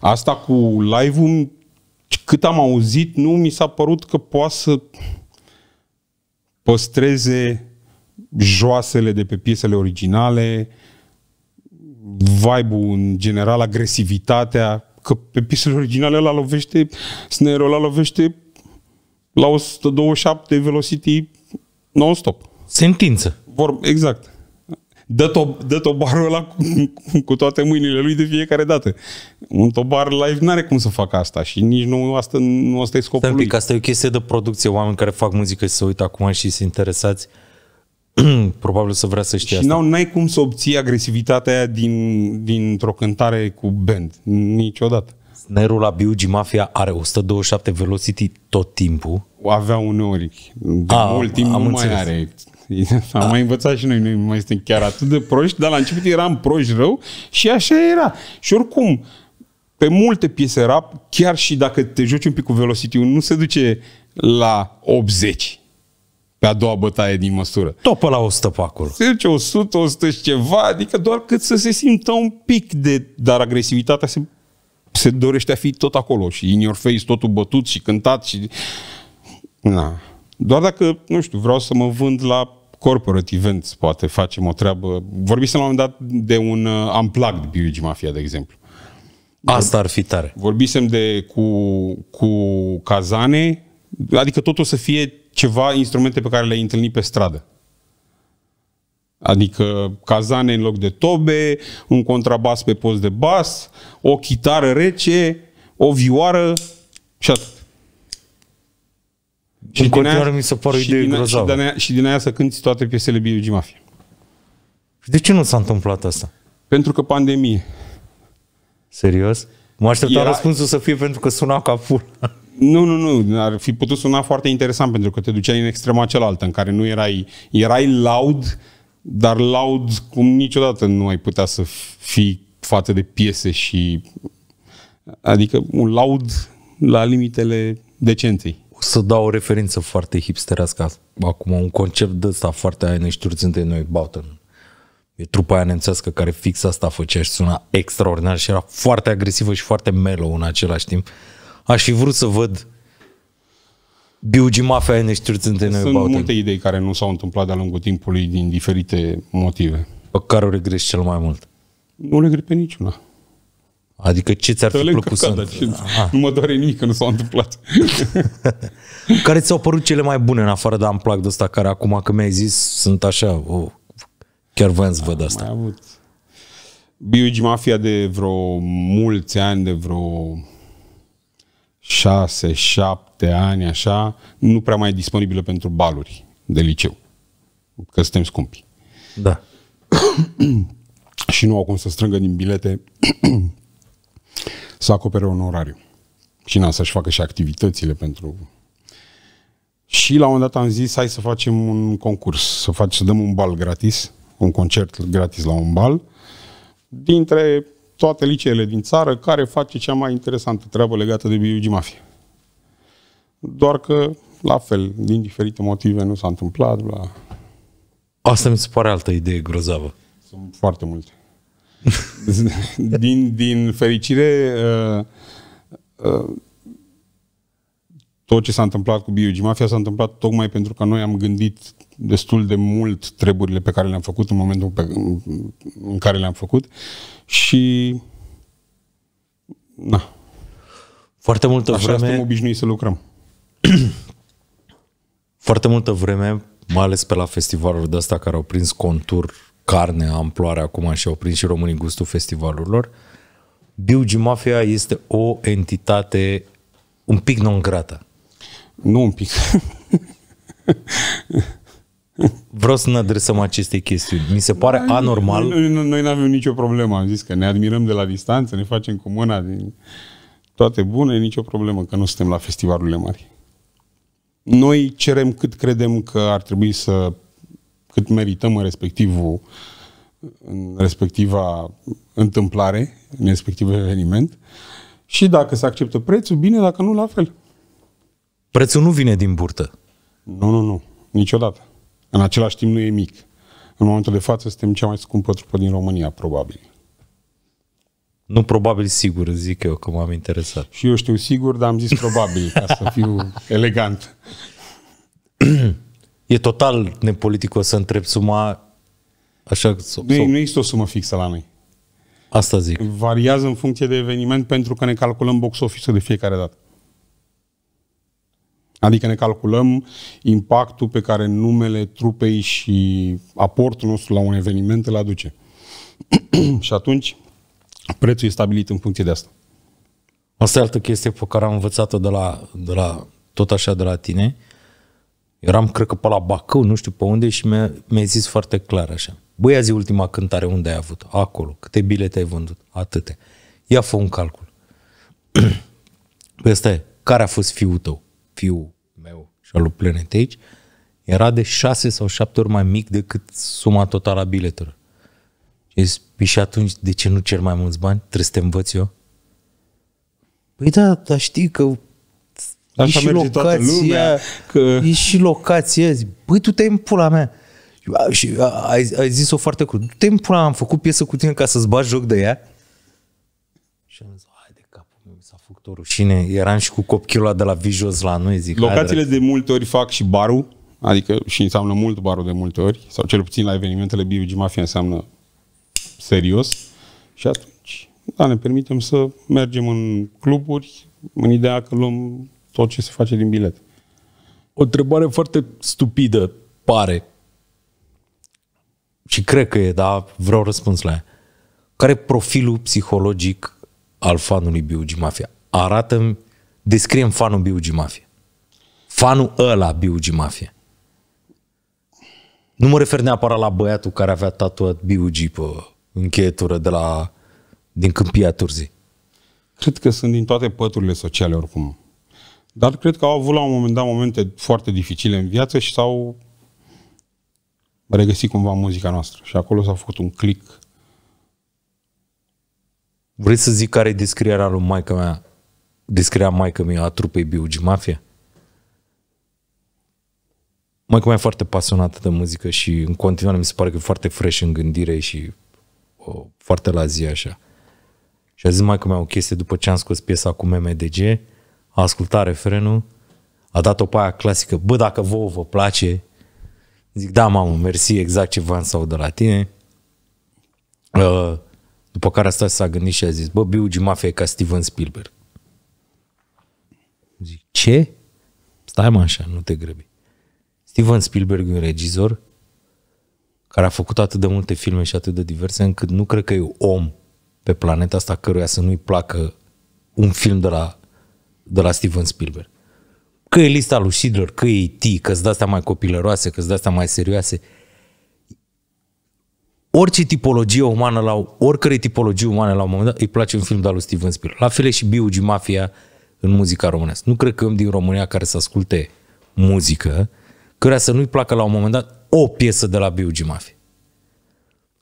asta cu live-ul cât am auzit, nu mi s-a părut că poate să păstreze joasele de pe piesele originale, vibe în general, agresivitatea, că pe piesele originale la lovește, snare la lovește la 127 velocity non-stop. Sentință. Vor, exact dă, to- dă tobarul ăla cu, cu toate mâinile lui de fiecare dată. Un tobar live nu are cum să facă asta și nici nu asta, nu asta e scopul Stai lui. Pic, asta e o chestie de producție, oameni care fac muzică și se uită acum și se interesați probabil să vrea să știe și asta. Și n-ai cum să obții agresivitatea aia din, dintr-o cântare cu band. Niciodată. Nerul la Biugi Mafia are 127 velocity tot timpul. Avea uneori. De A, mult timp nu înțeles. mai are. Am mai învățat și noi, noi mai suntem chiar atât de proști, dar la început eram proști rău și așa era. Și oricum, pe multe piese rap, chiar și dacă te joci un pic cu velocity nu se duce la 80 pe a doua bătaie din măsură. Topă la 100 pe acolo. Se duce 100, 100 și ceva, adică doar cât să se simtă un pic de... Dar agresivitatea se, se dorește a fi tot acolo și in your face totul bătut și cântat și... Na. Doar dacă, nu știu, vreau să mă vând la corporate events, poate facem o treabă. să la un moment dat de un uh, unplugged BUG Mafia, de exemplu. Asta ar fi tare. Vorbisem de cu, cu cazane, adică totul să fie ceva instrumente pe care le-ai întâlnit pe stradă. Adică cazane în loc de tobe, un contrabas pe post de bas, o chitară rece, o vioară și atât și în continuare aia, mi se pare o idee din, grozavă. Și din, aia, și din aia să cânti toate piesele B.U.G. Mafia. De ce nu s-a întâmplat asta? Pentru că pandemie. Serios? Mă așteptam Era... răspunsul să fie pentru că suna ca pula. Nu, nu, nu. Ar fi putut suna foarte interesant pentru că te duceai în extrema cealaltă, în care nu erai, erai loud, dar loud cum niciodată nu ai putea să fii față de piese și... Adică un loud la limitele decenței să dau o referință foarte hipsterească acum, un concept de ăsta foarte aia noi noi, Bauten. E trupa aia nemțească care fix asta făcea și suna extraordinar și era foarte agresivă și foarte mellow în același timp. Aș fi vrut să văd Biugi Mafia aia neștiurțânte noi, Sunt Bauten. multe idei care nu s-au întâmplat de-a lungul timpului din diferite motive. Pe care o regreși cel mai mult? Nu regret pe niciuna. Adică ce ți-ar fi plăcut să... Ah. nu mă doare nimic că nu s-a întâmplat. care ți-au părut cele mai bune în afară de am de ăsta care acum că mi-ai zis sunt așa, oh, chiar voiam să văd asta. Am avut. B.U.G. Mafia de vreo mulți ani, de vreo șase, șapte ani, așa, nu prea mai e disponibilă pentru baluri de liceu. Că suntem scumpi. Da. și nu au cum să strângă din bilete să acopere un orariu. Și na, să-și facă și activitățile pentru... Și la un moment dat am zis, hai să facem un concurs, să, fac, să dăm un bal gratis, un concert gratis la un bal, dintre toate liceele din țară, care face cea mai interesantă treabă legată de BUG mafie. Doar că, la fel, din diferite motive nu s-a întâmplat. Bla. Asta mi se pare altă idee grozavă. Sunt foarte multe. din, din fericire, uh, uh, tot ce s-a întâmplat cu Biogi Mafia s-a întâmplat tocmai pentru că noi am gândit destul de mult treburile pe care le-am făcut în momentul pe, în care le-am făcut și na. Foarte multă Așa vreme... suntem obișnuiți să lucrăm. Foarte multă vreme, mai ales pe la festivalul de astea care au prins contur carne amploare acum și au prins și românii gustul festivalurilor. Biugi Mafia este o entitate un pic non grata Nu un pic. Vreau să ne adresăm aceste chestiuni. Mi se pare noi, anormal. Noi, noi nu avem nicio problemă, am zis că ne admirăm de la distanță, ne facem cu mâna din toate bune, nicio problemă că nu suntem la festivalurile mari. Noi cerem cât credem că ar trebui să cât merităm în respectivul în respectiva întâmplare, în respectivul eveniment și dacă se acceptă prețul, bine, dacă nu, la fel. Prețul nu vine din burtă. Nu, nu, nu. Niciodată. În același timp nu e mic. În momentul de față suntem cea mai scumpă trupă din România, probabil. Nu probabil sigur, zic eu, că m-am interesat. Și eu știu sigur, dar am zis probabil, ca să fiu elegant. e total nepoliticos să întreb suma așa. Sau, nu, nu există o sumă fixă la noi. Asta zic. Variază în funcție de eveniment pentru că ne calculăm box office de fiecare dată. Adică ne calculăm impactul pe care numele trupei și aportul nostru la un eveniment îl aduce. și atunci prețul e stabilit în funcție de asta. Asta e altă chestie pe care am învățat-o de la, de la, tot așa de la tine. Uh, Eram, cred că, pe la Bacău, nu știu pe unde, și mi-a, mi zis foarte clar așa. Băi, azi ultima cântare unde ai avut? Acolo. Câte bilete ai vândut? Atâte. Ia fă un calcul. Păi stai, Care a fost fiul tău? Fiul meu și al lui Planet Age era de șase sau șapte ori mai mic decât suma totală a biletelor. Și zis, păi și atunci de ce nu cer mai mulți bani? Trebuie să te învăț eu? Păi da, dar știi că Așa e și merge locația, toată lumea. Că... E și locația. Zic, băi, tu te-ai în pula mea. Și ai, ai zis-o foarte crud. Tu te-ai în pula mea, am făcut piesă cu tine ca să-ți bagi joc de ea. Și am zis, hai de capul meu, s-a făcut o rușine. Eram și cu copchilul de la Vijos la noi, zic. Locațiile de multe ori fac și barul, adică și înseamnă mult barul de multe ori, sau cel puțin la evenimentele BBG Mafia înseamnă serios. Și atunci, da, ne permitem să mergem în cluburi, în ideea că luăm tot ce se face din bilet. O întrebare foarte stupidă, pare. Și cred că e, dar vreau răspuns la ea. Care e profilul psihologic al fanului Biugi Mafia? Arată-mi, descrie-mi fanul Biugi Mafia. Fanul ăla Biugi Mafia. Nu mă refer neapărat la băiatul care avea tatuat B.U.G. pe încheietură de la, din Câmpia Turzii. Cred că sunt din toate păturile sociale oricum. Dar cred că au avut la un moment dat momente foarte dificile în viață și s-au regăsit cumva muzica noastră. Și acolo s-a făcut un click. Vrei să zic care e descrierea lui maica mea, descrierea maica mea a trupei Biugi Mafia? Maica mea e foarte pasionată de muzică și în continuare mi se pare că e foarte fresh în gândire și o, foarte la zi așa. Și a zis maica mea o chestie după ce am scos piesa cu MMDG, a ascultat refrenul, a dat-o pe aia clasică, bă, dacă vouă vă place, zic, da, mamă, mersi, exact ce v-am să de la tine. Uh, după care a stat s-a gândit și a zis, bă, Biugi Mafia e ca Steven Spielberg. Zic, ce? Stai mă așa, nu te grăbi. Steven Spielberg e un regizor care a făcut atât de multe filme și atât de diverse încât nu cred că e om pe planeta asta căruia să nu-i placă un film de la de la Steven Spielberg. Că e lista lui Schindler, că e T, că-ți de-astea mai copilăroase, că-ți de-astea mai serioase. Orice tipologie umană, la, oricare tipologie umană la un moment dat, îi place un film de lui Steven Spielberg. La fel e și B.U.G. Mafia în muzica românească. Nu cred că om din România care să asculte muzică, care să nu-i placă la un moment dat o piesă de la B.U.G. Mafia.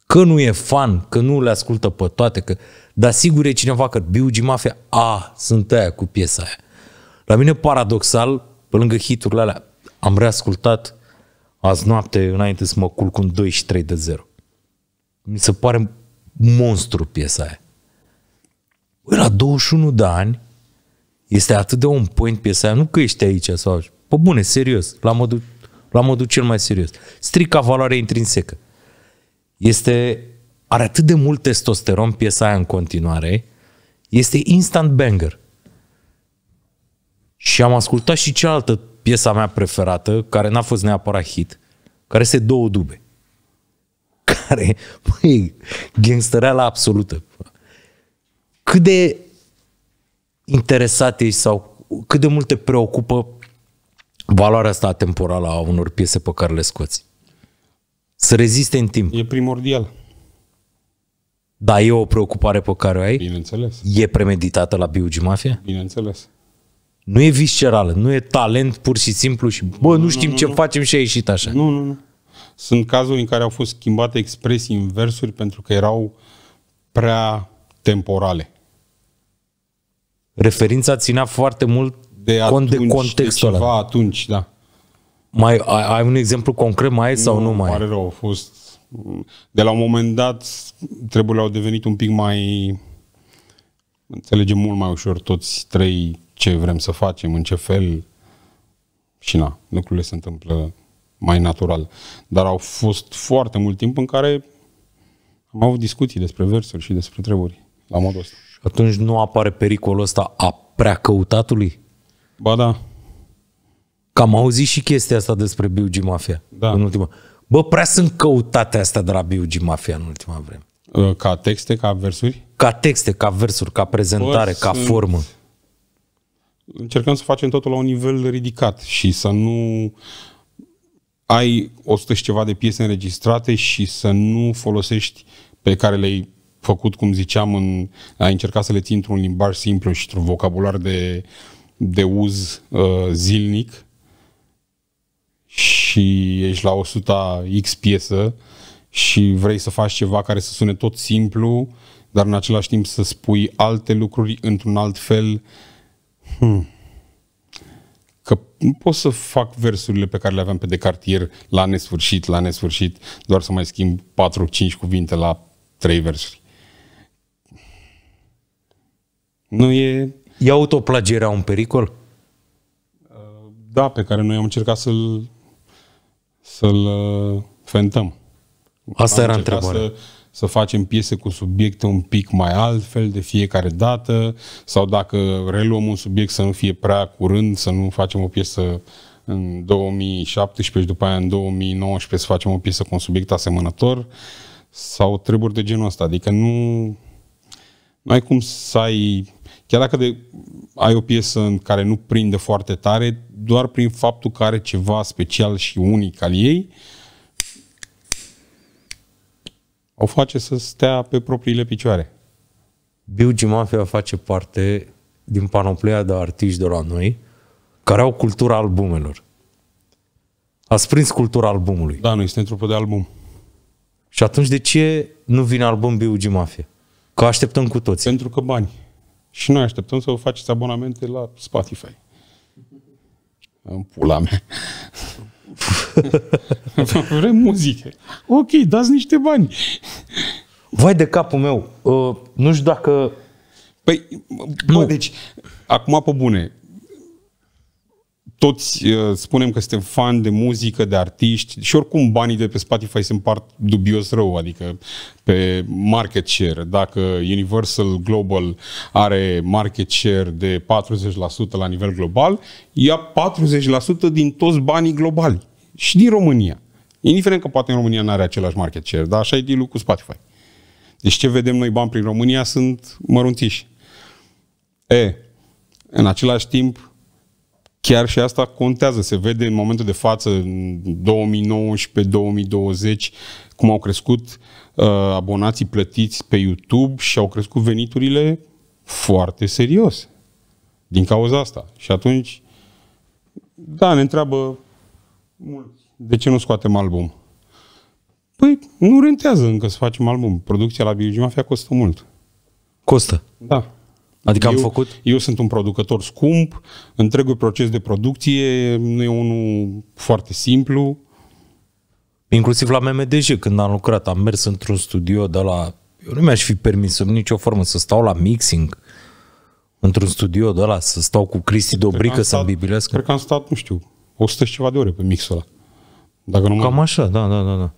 Că nu e fan, că nu le ascultă pe toate, că dar sigur e cineva că B.U.G. Mafia, a, sunt aia cu piesa aia. La mine, paradoxal, pe lângă hiturile alea, am reascultat azi noapte înainte să mă culc un 2 și 3 de 0. Mi se pare monstru piesa aia. Bă, la 21 de ani este atât de un point piesa aia, nu că ești aici sau așa. Pă bune, serios, la modul, la modul cel mai serios. Strica valoare intrinsecă. Este are atât de mult testosteron piesa aia în continuare, este instant banger. Și am ascultat și cealaltă piesa mea preferată, care n-a fost neapărat hit, care este Două Dube. Care, măi, gangstereala absolută. Cât de interesat ești sau cât de mult te preocupă valoarea asta temporală a unor piese pe care le scoți. Să reziste în timp. E primordial. Dar e o preocupare pe care o ai? Bineînțeles. E premeditată la Biugi Mafia? Bineînțeles. Nu e viscerală, nu e talent pur și simplu și bă, nu, nu știm nu, ce nu. facem și a ieșit așa. Nu, nu, nu. Sunt cazuri în care au fost schimbate expresii în versuri pentru că erau prea temporale. Referința ținea foarte mult de atunci, cont de contextul de ceva ăla. atunci, da. Mai, ai, ai un exemplu concret mai ai sau nu mai ai? Pare rău, a fost de la un moment dat treburile au devenit un pic mai... Înțelegem mult mai ușor toți trei ce vrem să facem, în ce fel și na, lucrurile se întâmplă mai natural. Dar au fost foarte mult timp în care am avut discuții despre versuri și despre treburi, la modul ăsta. Și atunci nu apare pericolul ăsta a prea căutatului? Ba da. Cam am auzit și chestia asta despre Biugi Mafia. Da. În ultima. Bă, prea sunt căutate astea de la B.U.G. Mafia în ultima vreme. Ă, ca texte, ca versuri? Ca texte, ca versuri, ca prezentare, Bă, ca sunt... formă. Încercăm să facem totul la un nivel ridicat și să nu ai 100 și ceva de piese înregistrate și să nu folosești pe care le-ai făcut, cum ziceam, în, ai încercat să le ții într-un limbaj simplu și într-un vocabular de, de uz uh, zilnic, și ești la 100 X piesă și vrei să faci ceva care să sune tot simplu, dar în același timp să spui alte lucruri într-un alt fel. Hmm. Că nu pot să fac versurile pe care le aveam pe de cartier la nesfârșit, la nesfârșit, doar să mai schimb 4-5 cuvinte la 3 versuri. Nu e... E autoplagerea un pericol? Da, pe care noi am încercat să-l să-l uh, fentăm. Asta am era întrebarea. Să, să facem piese cu subiecte un pic mai altfel de fiecare dată sau dacă reluăm un subiect să nu fie prea curând, să nu facem o piesă în 2017 și după aia în 2019 să facem o piesă cu un subiect asemănător sau treburi de genul ăsta. Adică nu, nu ai cum să ai Chiar dacă de, ai o piesă în care nu prinde foarte tare, doar prin faptul că are ceva special și unic al ei, o face să stea pe propriile picioare. Biugi Mafia face parte din panoplia de artiști de la noi care au cultura albumelor. A prins cultura albumului. Da, noi suntem trupă de album. Și atunci de ce nu vine album Biugi Mafia? Că așteptăm cu toți. Pentru că bani. Și noi așteptăm să vă faceți abonamente la Spotify. În pula mea. Vrem muzică. Ok, dați niște bani. Vai de capul meu. Uh, nu știu dacă... Păi, bă, nu. deci, acum pe bune, toți uh, spunem că suntem fan de muzică, de artiști și oricum banii de pe Spotify se împart dubios rău, adică pe market share. Dacă Universal Global are market share de 40% la nivel global, ia 40% din toți banii globali și din România. Indiferent că poate în România nu are același market share, dar așa e dealul cu Spotify. Deci ce vedem noi bani prin România sunt mărunțiși. E, în același timp, chiar și asta contează. Se vede în momentul de față, în 2019-2020, cum au crescut uh, abonații plătiți pe YouTube și au crescut veniturile foarte serios din cauza asta. Și atunci, da, ne întreabă mult. de ce nu scoatem album? Păi, nu rentează încă să facem album. Producția la Biogimafia costă mult. Costă? Da. Adică eu, am făcut? Eu sunt un producător scump, întregul proces de producție nu e unul foarte simplu. Inclusiv la MMDJ, când am lucrat, am mers într-un studio de la... Eu nu mi-aș fi permis în nicio formă să stau la mixing, într-un studio de la să stau cu Cristi Dobrică să ambibilesc. Cred că am stat, nu știu, 100 și ceva de ore pe mixul ăla. Dacă nu Cam mă... așa, da, da, da, da.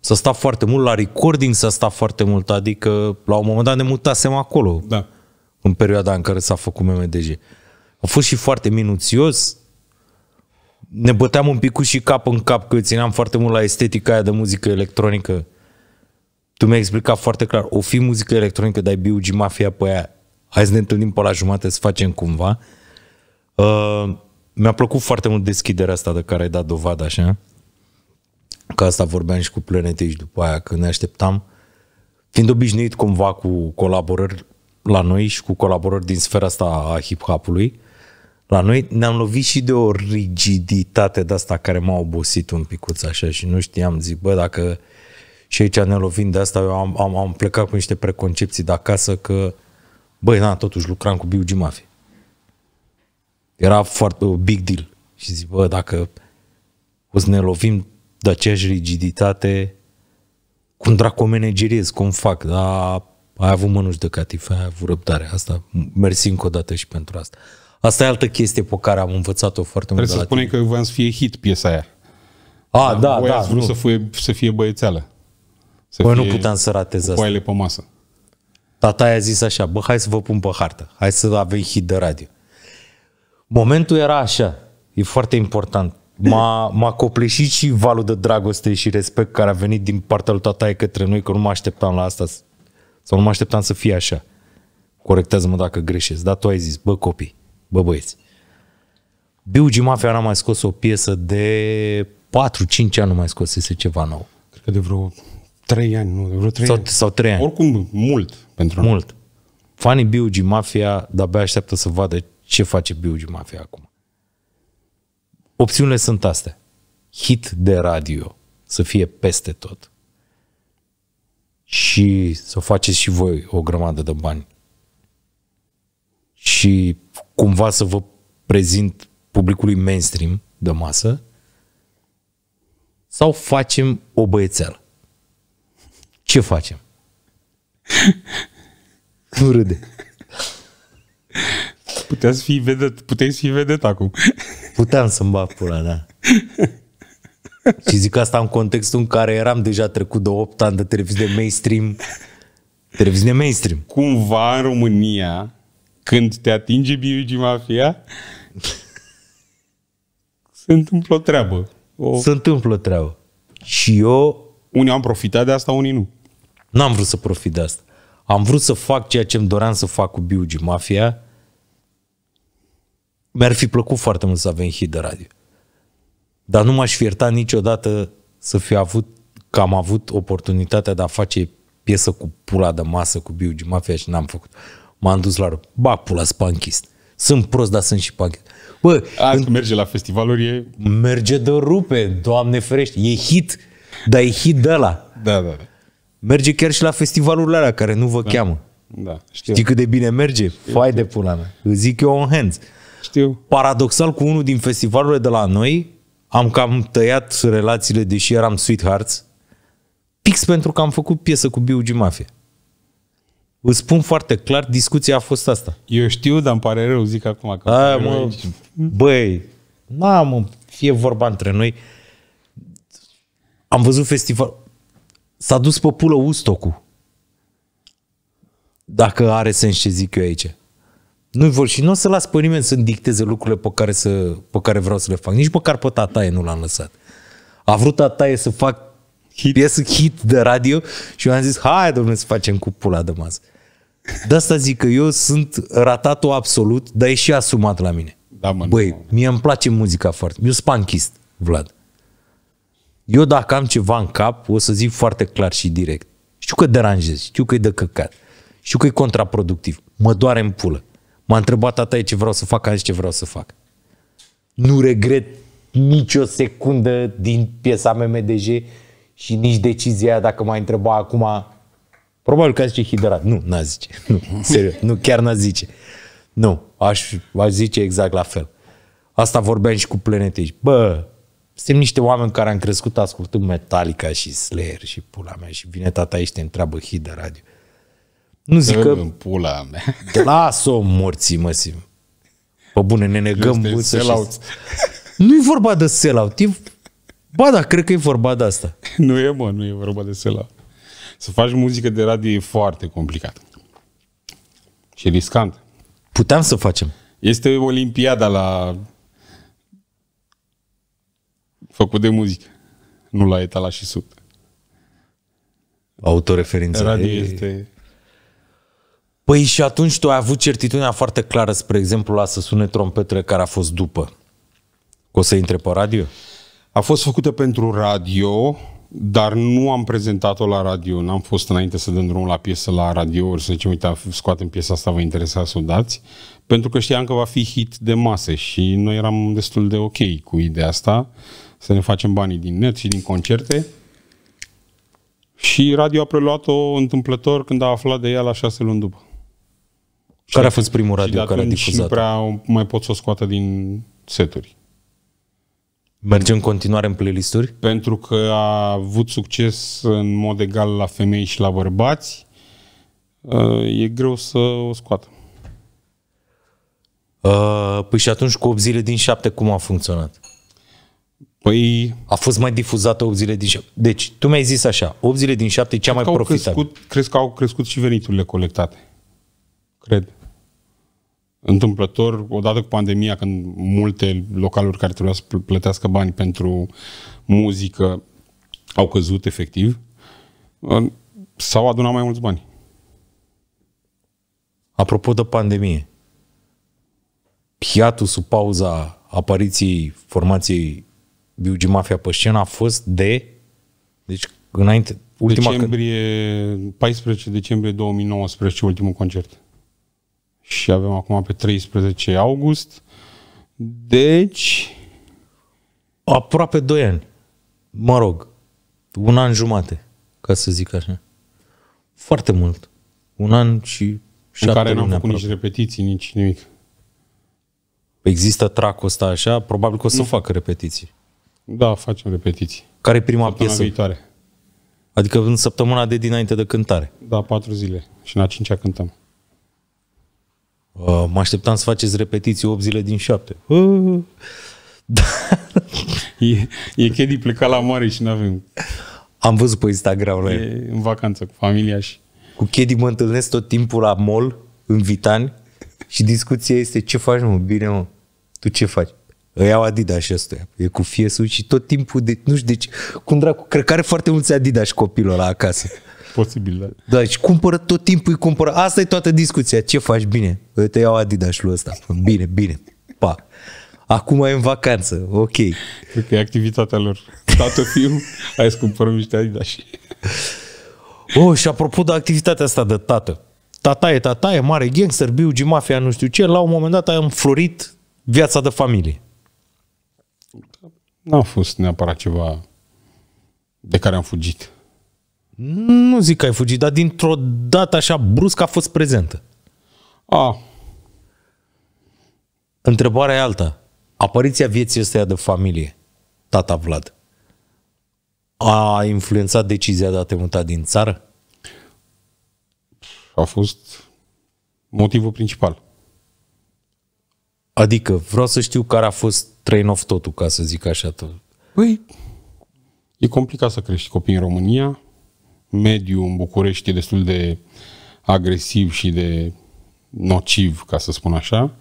Să a foarte mult la recording, să a foarte mult, adică la un moment dat ne mutasem acolo. Da în perioada în care s-a făcut MMDG. A fost și foarte minuțios, ne băteam un pic cu și cap în cap, că țineam foarte mult la estetica aia de muzică electronică. Tu mi-ai explicat foarte clar, o fi muzică electronică, dai B.U.G. Mafia pe aia, hai să ne întâlnim pe la jumate să facem cumva. Uh, mi-a plăcut foarte mult deschiderea asta de care ai dat dovadă, așa. Că asta vorbeam și cu Planetei după aia, că ne așteptam. Fiind obișnuit cumva cu colaborări la noi și cu colaborări din sfera asta a hip-hop-ului, la noi ne-am lovit și de o rigiditate de asta care m-a obosit un picuț așa și nu știam, zic, bă, dacă și aici ne lovim de asta, eu am, am, am plecat cu niște preconcepții de acasă că, băi, na, totuși lucram cu B.U.G. Mafia. Era foarte o big deal. Și zic, bă, dacă o să ne lovim de aceeași rigiditate, cum dracu o cum fac, dar ai avut mânuși de catifea, ai avut răbdare. Asta, mersi încă o dată și pentru asta. Asta e altă chestie pe care am învățat-o foarte Trebuie mult. Trebuie să spunem că voiam să fie hit piesa aia. A, da, voi da. Ați vrut nu. să fie, să fie băiețeală. Să Bă, fie nu puteam să ratez asta. Coaile pe masă. Tata a zis așa, bă, hai să vă pun pe hartă, hai să avem hit de radio. Momentul era așa, e foarte important. M-a, m-a copleșit și valul de dragoste și respect care a venit din partea lui tataie către noi, că nu mă așteptam la asta, sau nu mă așteptam să fie așa. Corectează-mă dacă greșesc. Dar tu ai zis, bă copii, bă băieți. B.U.G. Mafia n-a mai scos o piesă de 4-5 ani nu mai scosese ceva nou. Cred că de vreo 3 ani, nu, de vreo 3 sau, ani. Sau 3 ani. Oricum, mult pentru Mult. Noi. Fanii B.U.G. Mafia de-abia așteaptă să vadă ce face B.U.G. Mafia acum. Opțiunile sunt astea. Hit de radio, să fie peste tot și să faceți și voi o grămadă de bani. Și cumva să vă prezint publicului mainstream de masă sau facem o băiețeală? Ce facem? Nu râde. Puteți fi vedet, puteți fi vedet acum. Puteam să-mi bag pula, da. Și zic asta în contextul în care eram deja trecut de 8 ani de televiziune mainstream. Televiziune mainstream. Cumva în România, când te atinge Biugi Mafia, se întâmplă o treabă. O... Se întâmplă o treabă. Și eu... Unii am profitat de asta, unii nu. N-am vrut să profit de asta. Am vrut să fac ceea ce îmi doream să fac cu Biugi Mafia. Mi-ar fi plăcut foarte mult să avem hit de radio. Dar nu m-aș fi iertat niciodată să fi avut, că am avut oportunitatea de a face piesă cu pula de masă, cu Biugi Mafia și n-am făcut. M-am dus la rog. Ba, pula, spanchist. Sunt prost, dar sunt și panchist. Bă, a, când merge la festivaluri e... Merge de rupe, doamne ferește. E hit, dar e hit de la. Da, da, da. Merge chiar și la festivalurile alea care nu vă da. cheamă. Da, știu. Știi cât de bine merge? Știu, Fai știu. de pula mea. Îți zic eu on hands. Știu. Paradoxal cu unul din festivalurile de la noi, am cam tăiat relațiile, deși eram sweethearts, pix pentru că am făcut piesă cu B.U.G. Mafia. Îți spun foarte clar, discuția a fost asta. Eu știu, dar îmi pare rău, zic acum. Că a, mă, băi, na, mă, fie vorba între noi. Am văzut festival. S-a dus pe pulă Ustocu. Dacă are sens ce zic eu aici. Nu vor și nu o să las pe nimeni să-mi dicteze lucrurile pe care, să, pe care vreau să le fac. Nici măcar pe tataie nu l-am lăsat. A vrut tataie să fac hit. piesă hit de radio și eu am zis, hai domnule să facem cu pula de masă. De asta zic că eu sunt ratatul absolut, dar e și asumat la mine. Da, mă, Băi, nu. mie îmi place muzica foarte. Eu spanchist, Vlad. Eu dacă am ceva în cap, o să zic foarte clar și direct. Știu că deranjez, știu că e de căcat, știu că e contraproductiv, mă doare în pulă. M-a întrebat tata ce vreau să fac, am zis ce vreau să fac. Nu regret nicio secundă din piesa MMDG și nici decizia dacă m a întrebat acum, probabil că zice hiderat. Nu, n-a zice. Nu, serio, nu, chiar n-a zice. Nu, aș, aș zice exact la fel. Asta vorbeam și cu planetici. Bă, suntem niște oameni care am crescut ascultând Metallica și Slayer și pula mea și vine tata aici și te întreabă hit radio. Nu zic că... În pula mea. Lasă-o morții, mă simt. Pă bune, ne negăm buță și... Nu e vorba de sell-out. e... Ba da, cred că e vorba de asta. Nu e, mă, nu e vorba de sell-out. Să faci muzică de radio e foarte complicat. Și riscant. Puteam să facem. Este olimpiada la... Făcut de muzică. Nu la etala și sub. Autoreferință. Radio este Păi și atunci tu ai avut certitudinea foarte clară, spre exemplu, la să sune trompetele care a fost după. O să intre pe radio? A fost făcută pentru radio, dar nu am prezentat-o la radio. N-am fost înainte să dăm drumul la piesă la radio, ori să zicem, uite, scoatem piesa asta, vă interesa să o dați, pentru că știam că va fi hit de masă și noi eram destul de ok cu ideea asta, să ne facem banii din net și din concerte. Și radio a preluat-o întâmplător când a aflat de ea la șase luni după. Care a fost primul radio care a difuzat? Și prea mai pot să o scoată din seturi. Merge în continuare în playlisturi? Pentru că a avut succes în mod egal la femei și la bărbați, e greu să o scoată. Uh, păi și atunci cu 8 zile din 7 cum a funcționat? Păi... A fost mai difuzată 8 zile din 7. Deci, tu mi-ai zis așa, 8 zile din 7 e cea mai profitabilă. Crescut, că au crescut și veniturile colectate. Cred întâmplător, odată cu pandemia, când multe localuri care trebuia să plătească bani pentru muzică au căzut efectiv, ă, s-au adunat mai mulți bani. Apropo de pandemie, hiatul sub pauza apariției formației Biugi Mafia pe scenă a fost de... Deci, înainte... Ultima decembrie, când... 14 decembrie 2019, ultimul concert și avem acum pe 13 august. Deci... Aproape 2 ani. Mă rog, un an jumate, ca să zic așa. Foarte mult. Un an și în care n-am făcut aproape. nici repetiții, nici nimic. Există tracul ăsta așa, probabil că o să nu. Mm. facă repetiții. Da, facem repetiții. Care e prima săptămâna piesă? viitoare. Adică în săptămâna de dinainte de cântare. Da, patru zile. Și în a cincea cântăm. Uh, mă așteptam să faceți repetiții 8 zile din 7. Uh. Da. e, e Chedi pleca la mare și nu avem. Am văzut pe Instagram. E în vacanță cu familia și... Cu Chedi mă întâlnesc tot timpul la mall, în Vitani, și discuția este ce faci, mă? Bine, mă. Tu ce faci? Îi iau Adidas și ăsta. E cu fiesul și tot timpul de... Nu știu de deci, Cum dracu, cred că are foarte mulți Adidas copilul la acasă. Posibil, da. Da, și cumpără tot timpul, îi cumpără. Asta e toată discuția. Ce faci? Bine. Te iau adidas și ăsta. Bine, bine. Pa. Acum e în vacanță. Ok. Cred că e activitatea lor. Tată, fiu, hai să cumpărăm niște Adidas. Oh, și apropo de activitatea asta de tată. Tataie, tataie, mare gangster, biugi, mafia, nu știu ce, la un moment dat a înflorit viața de familie. N-a fost neapărat ceva de care am fugit. Nu zic că ai fugit, dar dintr-o dată așa brusc a fost prezentă. A. Întrebarea e alta. Apariția vieții ăsteia de familie, tata Vlad, a influențat decizia de a te muta din țară? A fost motivul principal. Adică vreau să știu care a fost train of totul, ca să zic așa. Păi, e complicat să crești copii în România, mediu în București e destul de agresiv și de nociv, ca să spun așa,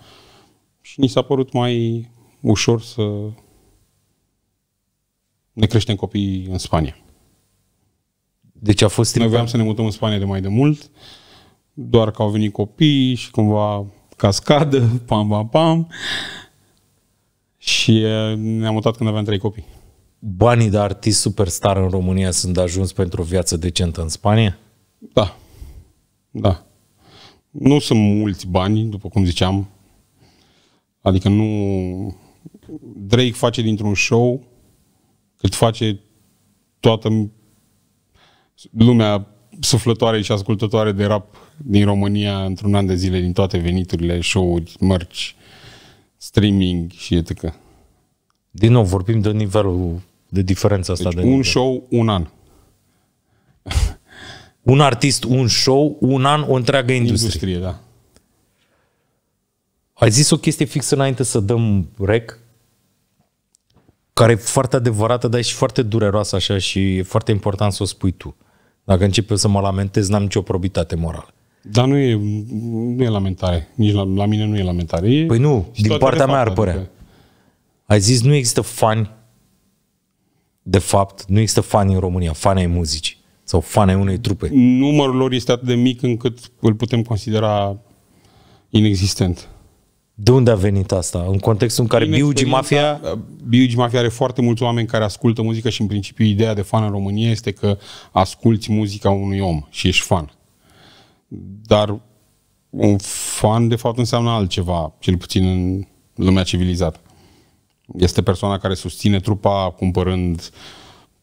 și ni s-a părut mai ușor să ne creștem copiii în Spania. Deci a fost Noi vreau să ne mutăm în Spania de mai de mult, doar că au venit copii și cumva cascadă, pam, pam, pam. Și ne-am mutat când aveam trei copii banii de artist superstar în România sunt de ajuns pentru o viață decentă în Spania? Da. Da. Nu sunt mulți bani, după cum ziceam. Adică nu... Drake face dintr-un show cât face toată lumea suflătoare și ascultătoare de rap din România într-un an de zile din toate veniturile, show-uri, mărci, streaming și etc. Din nou, vorbim de nivelul de diferența asta. Deci de un de... show, un an. un artist, un show, un an, o întreagă industrie. Industrie, da. Ai zis o chestie fixă înainte să dăm rec, care e foarte adevărată, dar e și foarte dureroasă așa și e foarte important să o spui tu. Dacă începe să mă lamentez, n-am nicio probitate morală. Dar nu e, nu e lamentare. Nici la, la mine nu e lamentare. E păi nu, din partea mea ar părea. Adică... Ai zis nu există fani de fapt, nu există fani în România, fani ai muzicii sau fani ai unei trupe. Numărul lor este atât de mic încât îl putem considera inexistent. De unde a venit asta? În contextul în care Biugi Mafia... Biugi Mafia are foarte mulți oameni care ascultă muzică și în principiu ideea de fan în România este că asculti muzica unui om și ești fan. Dar un fan de fapt înseamnă altceva, cel puțin în lumea civilizată. Este persoana care susține trupa cumpărând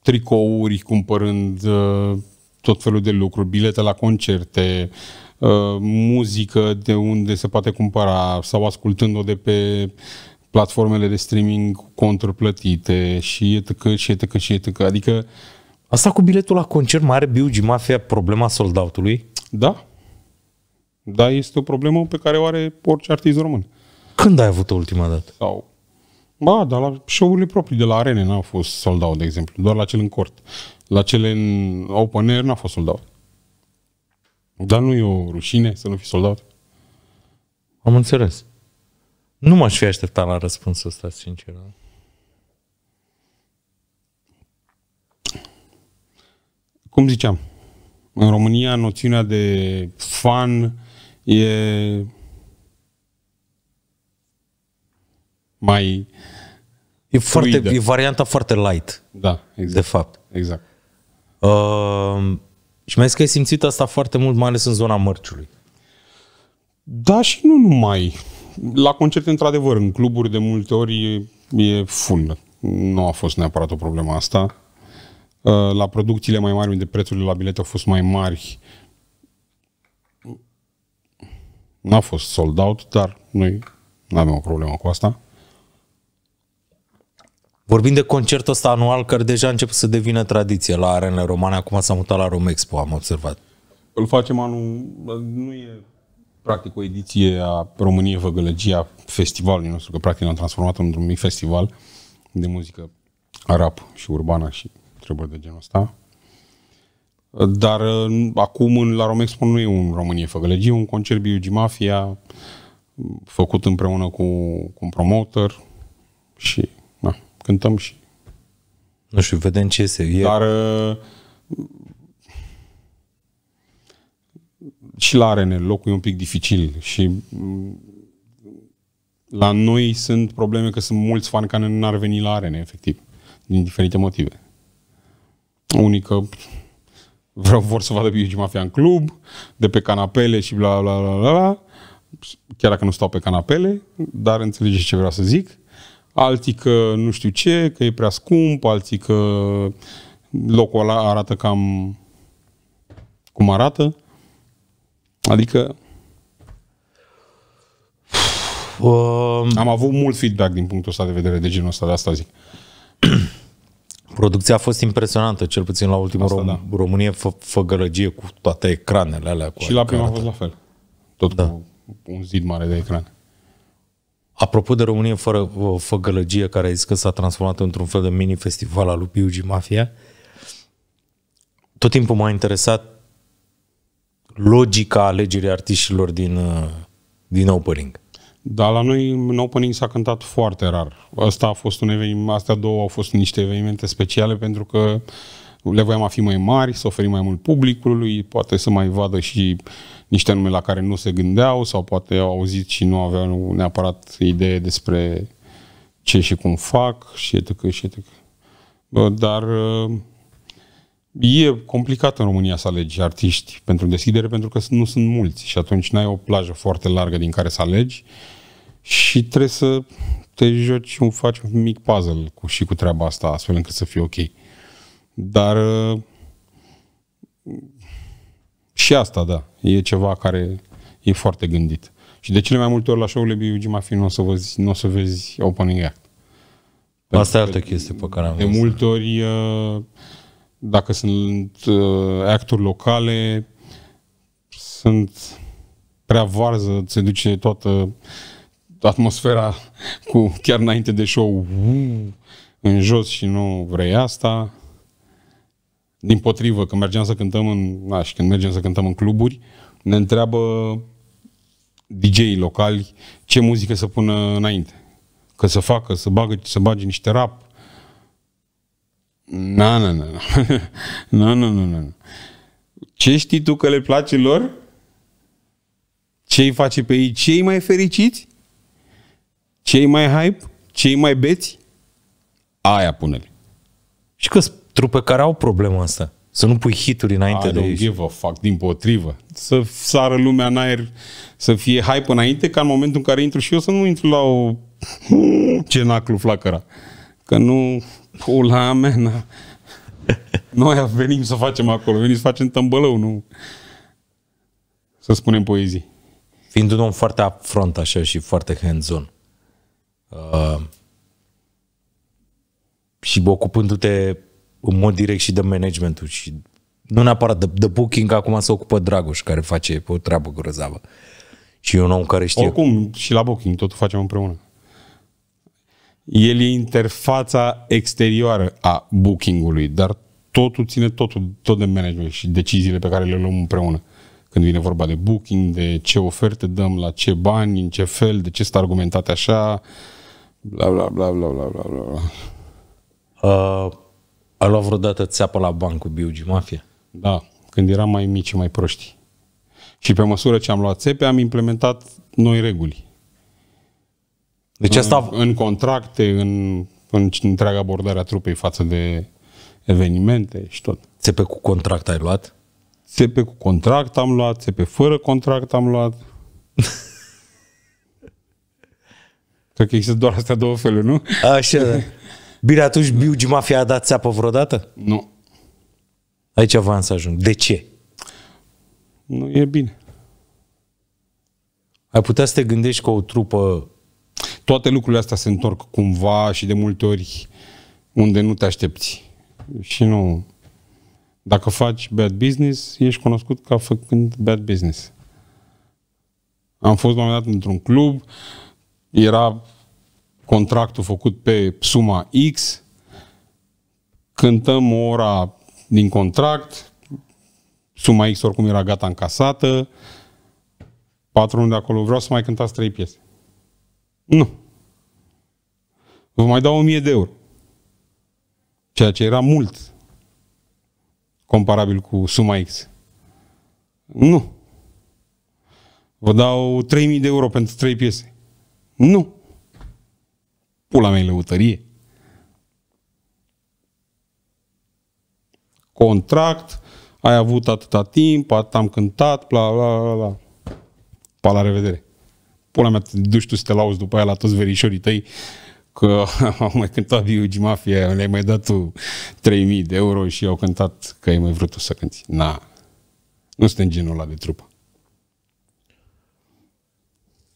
tricouri, cumpărând uh, tot felul de lucruri, bilete la concerte, uh, muzică de unde se poate cumpăra sau ascultând-o de pe platformele de streaming contraplătite și etc. și etc. și etc. Adică Asta cu biletul la concert mai are Biugi Mafia problema sold out Da. Da, este o problemă pe care o are orice artist român. Când ai avut-o ultima dată? Sau Ba, dar la show-urile proprii de la arene n-au fost sold out, de exemplu, doar la cel în cort. La cele în open air n-a fost sold out. Dar nu e o rușine să nu fi sold out? Am înțeles. Nu m-aș fi așteptat la răspunsul ăsta, sincer. Cum ziceam, în România noțiunea de fan e mai E, foarte, e varianta foarte light. Da, exact. De fapt. Exact. Uh, și mai zis că ai simțit asta foarte mult, mai ales în zona mărciului. Da și nu numai. La concerte, într-adevăr, în cluburi de multe ori e, e Nu a fost neapărat o problemă asta. Uh, la producțiile mai mari, unde prețurile la bilete au fost mai mari, n-a fost sold out, dar noi nu avem o problemă cu asta. Vorbim de concertul ăsta anual care deja începe să devină tradiție la arenele romane, acum s-a mutat la Romexpo, am observat. Îl facem anul, nu e practic o ediție a României Văgălăgia festivalului nostru, că practic l-am transformat într-un mic festival de muzică arab și urbană și treburi de genul ăsta. Dar uh, acum în la Romexpo nu e un Românie Făgălăgie, un concert Biugi Mafia făcut împreună cu, cu un promoter și cântăm și... Nu știu, vedem ce se... E... Dar uh, și la arene locul e un pic dificil și mm, la noi sunt probleme că sunt mulți fani care n-ar veni la arene, efectiv, din diferite motive. Unii că vreau, vor să vadă Biugi Mafia în club, de pe canapele și bla bla bla bla, chiar dacă nu stau pe canapele, dar înțelegeți ce vreau să zic alții că nu știu ce, că e prea scump, alții că locul ăla arată cam cum arată. Adică um... am avut mult feedback din punctul ăsta de vedere de genul ăsta, de asta zic. Producția a fost impresionantă, cel puțin la ultimul Asta, Rom- da. România fă, făgălăgie cu toate ecranele alea. Cu și la prima a fost la fel. Tot da. cu un zid mare de ecrane. Apropo de România fără făgălăgie, care a zis că s-a transformat într-un fel de mini-festival al lui Mafia, tot timpul m-a interesat logica alegerii artiștilor din, uh, din opening. Da, la noi în opening s-a cântat foarte rar. Asta a fost un eveniment, astea două au fost niște evenimente speciale pentru că le voiam a fi mai mari, să oferim mai mult publicului, poate să mai vadă și uh, niște nume la care nu se gândeau sau poate au auzit și nu aveau neapărat idee despre ce și cum fac și etc. și etc. Dar uh, e complicat în România să alegi artiști pentru deschidere pentru că nu sunt mulți și atunci n-ai o plajă foarte largă din care să alegi și trebuie să te joci, și faci un mic puzzle cu, și cu treaba asta astfel încât să fie ok. Dar uh, și asta, da, e ceva care e foarte gândit. Și de cele mai multe ori la show-urile BUG Mafia nu o să, nu o să vezi opening act. Pentru asta e altă chestie pe care am De multe ori, uh, dacă sunt uh, acturi locale, sunt prea varză, se duce toată atmosfera cu chiar înainte de show în jos și nu vrei asta. Din potrivă, când mergem să cântăm în, na, și când mergem să cântăm în cluburi, ne întreabă dj locali ce muzică să pună înainte. Că să facă, să bagă, să bage niște rap. Na, na, na. na, na, na, na. Ce știi tu că le place lor? Ce îi face pe ei cei mai fericiți? Cei mai hype? Cei mai beți? Aia pune-le. Și că trupe care au problema asta. Să nu pui hituri înainte I de ei. give a fuck, din potrivă. Să sară lumea în aer, să fie hype înainte, ca în momentul în care intru și eu să nu intru la o cenaclu flacăra. Că nu, pula mea, Noi venim să facem acolo, venim să facem tămbălău, nu să spunem poezii. Fiind un om foarte upfront așa și foarte hands-on. Uh, și ocupându-te în mod direct și de managementul și nu neapărat de, de booking, acum se ocupă Dragoș, care face o treabă grozavă. Și e un om care știe. Oricum, și la booking, totul facem împreună. El e interfața exterioară a bookingului, dar totul ține totul, tot de management și deciziile pe care le luăm împreună. Când vine vorba de booking, de ce oferte dăm, la ce bani, în ce fel, de ce sunt argumentate așa, bla bla bla bla bla bla bla. Uh, a luat vreodată țeapă la banc cu Biugi Mafia? Da, când eram mai mici și mai proști. Și pe măsură ce am luat țepe, am implementat noi reguli. Deci asta... În, în contracte, în, în întreaga abordare a trupei față de evenimente și tot. Țepe cu contract ai luat? Țepe cu contract am luat, țepe fără contract am luat. Cred că există doar astea două feluri, nu? Așa, da. Bine, atunci Biugi Mafia a dat țeapă vreodată? Nu. Aici vreau să ajung. De ce? Nu e bine. Ai putea să te gândești că o trupă... Toate lucrurile astea se întorc cumva și de multe ori unde nu te aștepți. Și nu... Dacă faci bad business, ești cunoscut ca făcând bad business. Am fost la un moment dat într-un club, era contractul făcut pe suma X, cântăm o ora din contract, suma X oricum era gata încasată, patronul de acolo, vreau să mai cântați trei piese. Nu. Vă mai dau 1000 de euro. Ceea ce era mult comparabil cu suma X. Nu. Vă dau 3000 de euro pentru trei piese. Nu. Pula mea lăutărie. Contract, ai avut atâta timp, atât am cântat, bla, bla, bla, bla. Pa, la revedere. Pula mea, te duci tu să te lauzi după aia la toți verișorii tăi că au mai cântat B.U.G. Mafia, le-ai mai dat tu 3000 de euro și au cântat că ai mai vrut tu să cânti. Na, nu suntem genul ăla de trupă.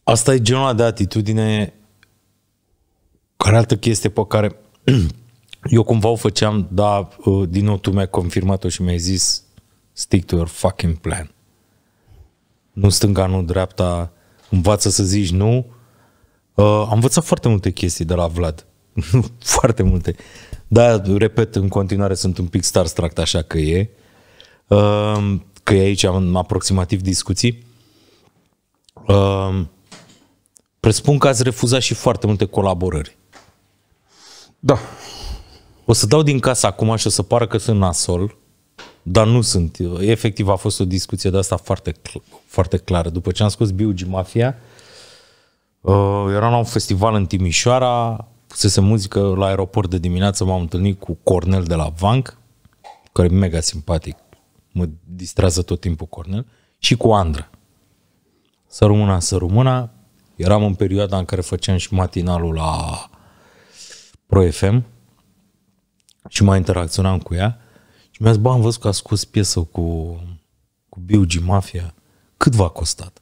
Asta e genul de atitudine care altă chestie pe care eu cumva o făceam, dar uh, din nou tu mi-ai confirmat-o și mi-ai zis stick to your fucking plan. Nu stânga, nu dreapta, învață să zici nu. Uh, am învățat foarte multe chestii de la Vlad. foarte multe. Da, repet, în continuare sunt un pic starstruck așa că e. Uh, că e aici în aproximativ discuții. Uh, presupun că ați refuzat și foarte multe colaborări. Da. O să dau din casă acum și o să pară că sunt nasol, dar nu sunt. Efectiv a fost o discuție de asta foarte, foarte clară. După ce am scos Biugi Mafia, uh, eram la un festival în Timișoara, fusese muzică la aeroport de dimineață, m-am întâlnit cu Cornel de la Vanc, care e mega simpatic, mă distrează tot timpul Cornel, și cu Andra. Să rămâna, să rămâna. Eram în perioada în care făceam și matinalul la Pro FM și mai interacționam cu ea și mi-a zis, bă, am văzut că a scos piesă cu, cu Biugi Mafia. Cât v-a costat?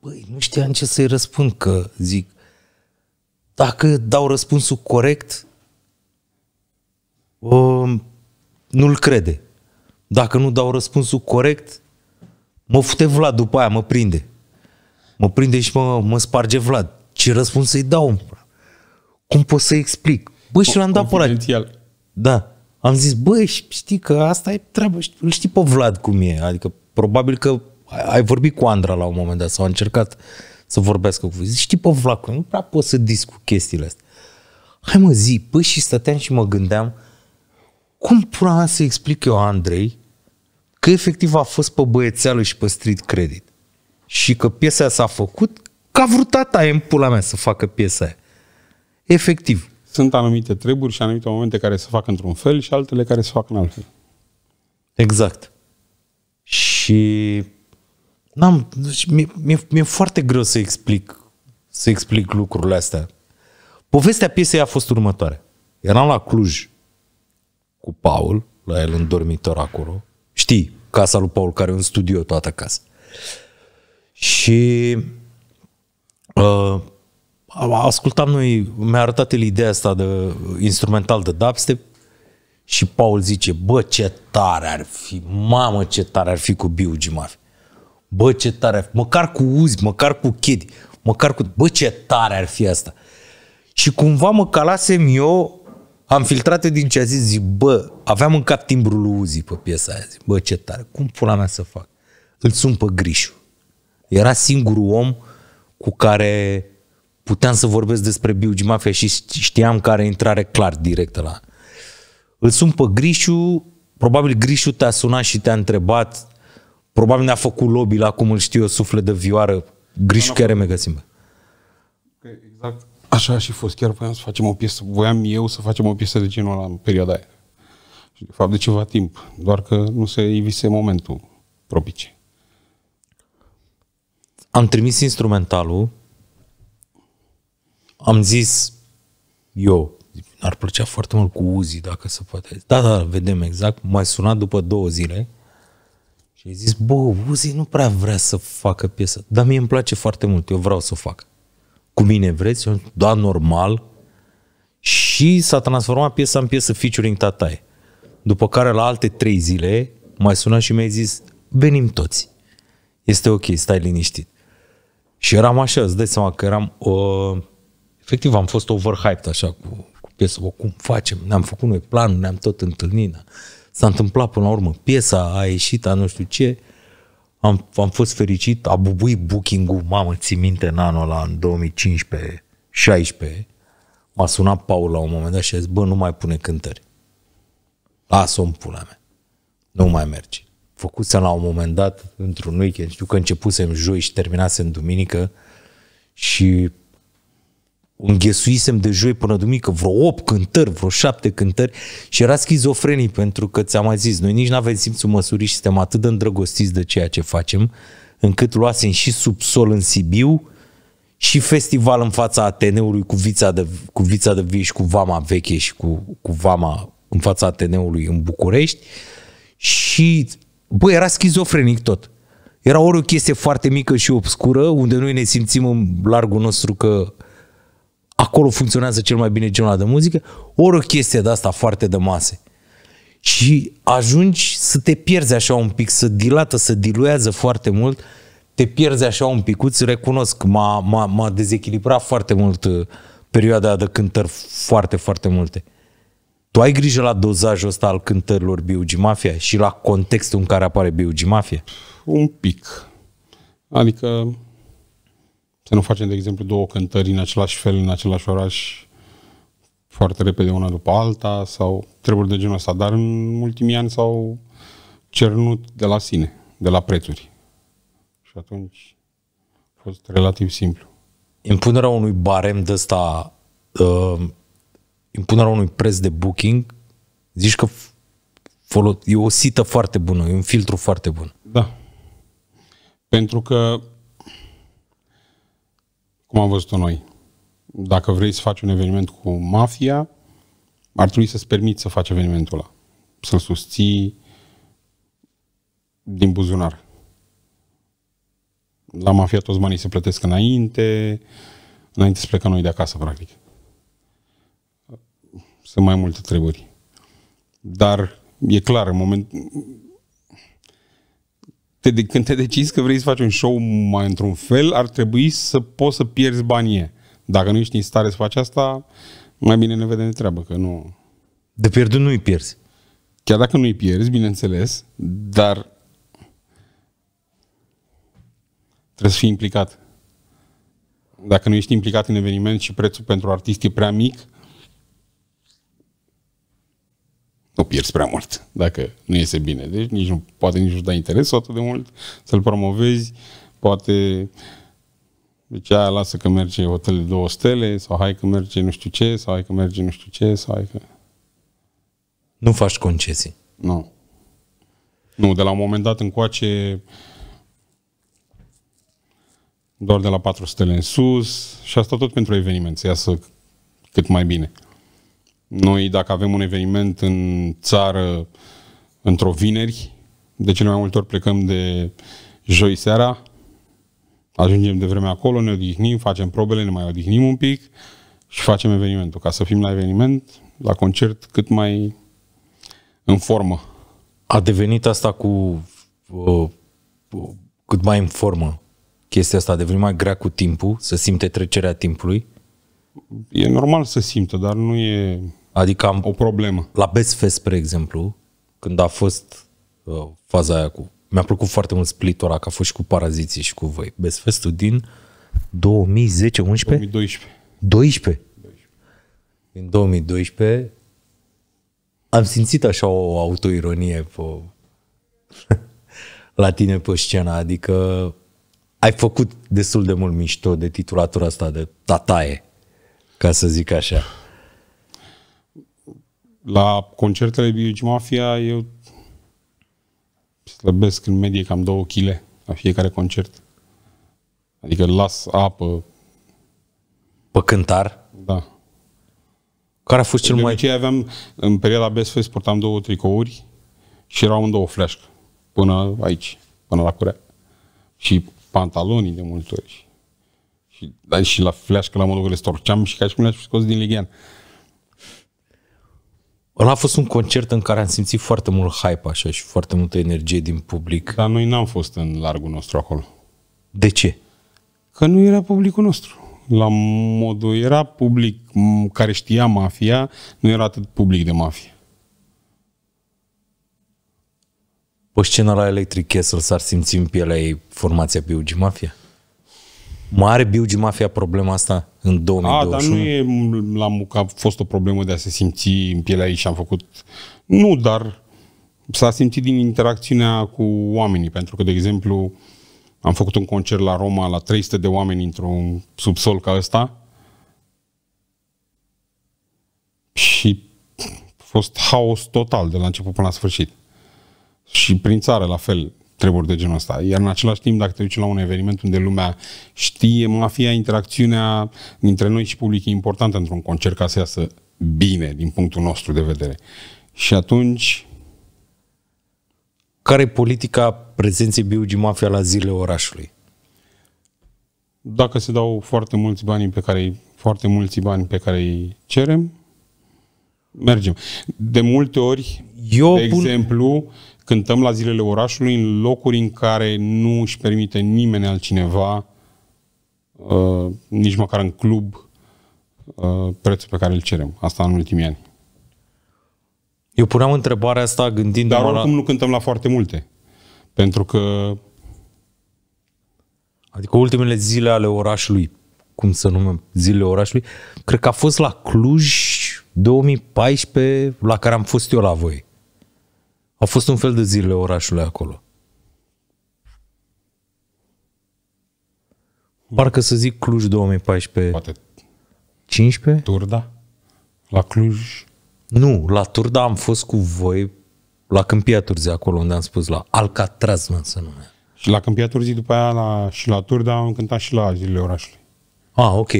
Băi, nu știam ce să-i răspund, că zic, dacă dau răspunsul corect, um, nu-l crede. Dacă nu dau răspunsul corect, mă fute Vlad după aia, mă prinde. Mă prinde și mă, mă sparge Vlad. Ce răspuns să-i dau? Cum pot să explic? Bă, și l-am dat pe Da. Am zis, bă, știi că asta e treaba, îl știi pe Vlad cum e, adică probabil că ai vorbit cu Andra la un moment dat sau a încercat să vorbească cu voi. știi pe Vlad cum, nu prea pot să cu chestiile astea. Hai mă zi, bă, și stăteam și mă gândeam, cum pura să explic eu Andrei că efectiv a fost pe băiețeală și pe street credit și că piesa s-a făcut ca a vrut tata în pula mea să facă piesa aia efectiv. Sunt anumite treburi și anumite momente care se fac într-un fel și altele care se fac în altfel. Exact. Și n-am, deci mi-e, mi-e, mi-e foarte greu să explic să explic lucrurile astea. Povestea piesei a fost următoare. Eram la Cluj cu Paul, la el în dormitor acolo. Știi, casa lui Paul care e un studio toată casa. Și uh, ascultam noi, mi-a arătat el ideea asta de instrumental de dubstep și Paul zice, bă, ce tare ar fi, mamă, ce tare ar fi cu Biugi Mafia. Bă, ce tare ar fi, măcar cu Uzi, măcar cu Kid, măcar cu, bă, ce tare ar fi asta. Și cumva mă calasem eu, am filtrat din ce a zis, zic, bă, aveam în cap timbrul lui Uzi pe piesa aia, zic, bă, ce tare, cum pula mea să fac? Îl sun pe Grișu. Era singurul om cu care puteam să vorbesc despre Biugi Mafia și știam care intrare clar directă la... Îl sun pe Grișu, probabil Grișu te-a sunat și te-a întrebat, probabil ne-a făcut lobby la cum îl știu eu, suflet de vioară, Grișu chiar e mega simbă. Exact. Așa a și fost. Chiar voiam să facem o piesă, voiam eu să facem o piesă de genul ăla în perioada aia. Și de fapt de ceva timp, doar că nu se ivise momentul propice. Am trimis instrumentalul am zis eu, ar plăcea foarte mult cu Uzi, dacă se poate. Da, da, vedem exact. m a sunat după două zile și ai zis, bă, Uzi nu prea vrea să facă piesă, dar mie îmi place foarte mult, eu vreau să o fac. Cu mine vreți? da, normal. Și s-a transformat piesa în piesă featuring Tataie. După care la alte trei zile m-ai sunat și mi-ai zis, venim toți. Este ok, stai liniștit. Și eram așa, îți dai seama că eram... Uh, efectiv am fost overhyped așa cu, cu piesa, o, cum facem, ne-am făcut noi planul, ne-am tot întâlnit, s-a întâmplat până la urmă, piesa a ieșit, a nu știu ce, am, am fost fericit, a bubuit booking-ul, mamă, ții minte în anul ăla, în 2015-16, m-a sunat Paul la un moment dat și a zis, bă, nu mai pune cântări. Lasă-o în pula mea. Nu mai merge. Făcuse la un moment dat, într-un weekend, știu că începusem joi și terminasem duminică și înghesuisem de joi până duminică vreo 8 cântări, vreo 7 cântări și era schizofrenii pentru că ți-am mai zis, noi nici nu avem simțul măsurii și suntem atât de îndrăgostiți de ceea ce facem, încât luasem și subsol în Sibiu și festival în fața Ateneului cu vița de, cu vița de vie și cu vama veche și cu, cu vama în fața Ateneului în București și bă, era schizofrenic tot. Era ori o chestie foarte mică și obscură, unde noi ne simțim în largul nostru că acolo funcționează cel mai bine genul de muzică, ori o chestie de asta foarte de mase. Și ajungi să te pierzi așa un pic, să dilată, să diluează foarte mult, te pierzi așa un pic. îți recunosc, m-a, m-a, m-a dezechilibrat foarte mult uh, perioada de cântări foarte, foarte multe. Tu ai grijă la dozajul ăsta al cântărilor B.U.G. Mafia și la contextul în care apare B.U.G. Mafia? Un pic. Adică să nu facem, de exemplu, două cântări în același fel, în același oraș, foarte repede una după alta sau treburi de genul ăsta, dar în ultimii ani s-au cernut de la sine, de la prețuri. Și atunci a fost relativ simplu. Impunerea unui barem de ăsta, uh, impunerea unui preț de booking, zici că folo- e o sită foarte bună, e un filtru foarte bun. Da. Pentru că cum am văzut-o noi. Dacă vrei să faci un eveniment cu mafia, ar trebui să-ți permiți să faci evenimentul ăla. Să-l susții din buzunar. La mafia toți banii se plătesc înainte, înainte să plecăm noi de acasă, practic. Sunt mai multe treburi. Dar e clar, în moment, te, de, când te decizi că vrei să faci un show mai într-un fel, ar trebui să poți să pierzi banii. Dacă nu ești în stare să faci asta, mai bine ne vedem de treabă, că nu... De pierdut nu-i pierzi. Chiar dacă nu-i pierzi, bineînțeles, dar trebuie să fii implicat. Dacă nu ești implicat în eveniment și prețul pentru artist e prea mic, nu pierzi prea mult dacă nu iese bine. Deci nici nu, poate nici nu da interesul atât de mult să-l promovezi, poate deci aia lasă că merge hotel de două stele sau hai că merge nu știu ce, sau hai că merge nu știu ce, sau hai că... Nu faci concesii. Nu. Nu, de la un moment dat încoace doar de la patru stele în sus și asta tot pentru eveniment, să iasă cât mai bine. Noi, dacă avem un eveniment în țară într-o vineri, de cele mai multe ori plecăm de joi seara, ajungem de vreme acolo, ne odihnim, facem probele, ne mai odihnim un pic și facem evenimentul, ca să fim la eveniment, la concert, cât mai în formă. A devenit asta cu uh, uh cât mai în formă chestia asta, a devenit mai grea cu timpul, să simte trecerea timpului? E normal să simtă, dar nu e Adică am... O problemă. La Best Fest, spre exemplu, când a fost uh, faza aia cu... Mi-a plăcut foarte mult split că a fost și cu Paraziții și cu voi. Best Fest-ul din 2010, 11? 2012. 12? 12. În 2012 am simțit așa o autoironie pe, la tine pe scenă, adică ai făcut destul de mult mișto de titulatura asta de tataie, ca să zic așa la concertele Biugi Mafia eu slăbesc în medie cam 2 kg la fiecare concert. Adică las apă. Pe cântar? Da. Care a fost cel de mai... De aveam, în perioada Best Fest, portam două tricouri și erau în două fleașcă. Până aici, până la curea. Și pantalonii de multe ori. Și, da, și la fleașcă la modul că le storceam și ca și cum le-aș scos din ligian. Ăla a fost un concert în care am simțit foarte mult hype așa și foarte multă energie din public. Dar noi n-am fost în largul nostru acolo. De ce? Că nu era publicul nostru. La modul, era public care știa mafia, nu era atât public de mafie. Pe scena la Electric Castle s-ar simți în pielea ei formația BUG Mafia? Mare de Mafia problema asta în 2021? A, dar nu e la muca, a fost o problemă de a se simți în pielea ei și am făcut... Nu, dar s-a simțit din interacțiunea cu oamenii, pentru că, de exemplu, am făcut un concert la Roma la 300 de oameni într-un subsol ca ăsta și a fost haos total de la început până la sfârșit. Și prin țară, la fel treburi de genul ăsta. Iar în același timp, dacă te duci la un eveniment unde lumea știe mafia, interacțiunea dintre noi și public e importantă într-un concert ca să iasă bine din punctul nostru de vedere. Și atunci... Care e politica prezenței B.U.G. Mafia la zile orașului? Dacă se dau foarte mulți bani pe care foarte mulți bani pe care îi cerem, mergem. De multe ori, eu de pun... exemplu, cântăm la zilele orașului în locuri în care nu își permite nimeni altcineva, uh, nici măcar în club, uh, prețul pe care îl cerem. Asta în ultimii ani. Eu puneam întrebarea asta gândind... Dar oricum la... nu cântăm la foarte multe. Pentru că... Adică ultimele zile ale orașului, cum să numim zilele orașului, cred că a fost la Cluj 2014 la care am fost eu la voi. A fost un fel de zile orașului acolo. Parcă să zic Cluj 2014. Poate 15? Turda? La Cluj? Nu, la Turda am fost cu voi la Câmpia Turzi, acolo unde am spus, la Alcatraz, mă, să nume. Și la Câmpia Turzi, după aia, la, și la Turda am cântat și la zilele orașului. Ah, ok.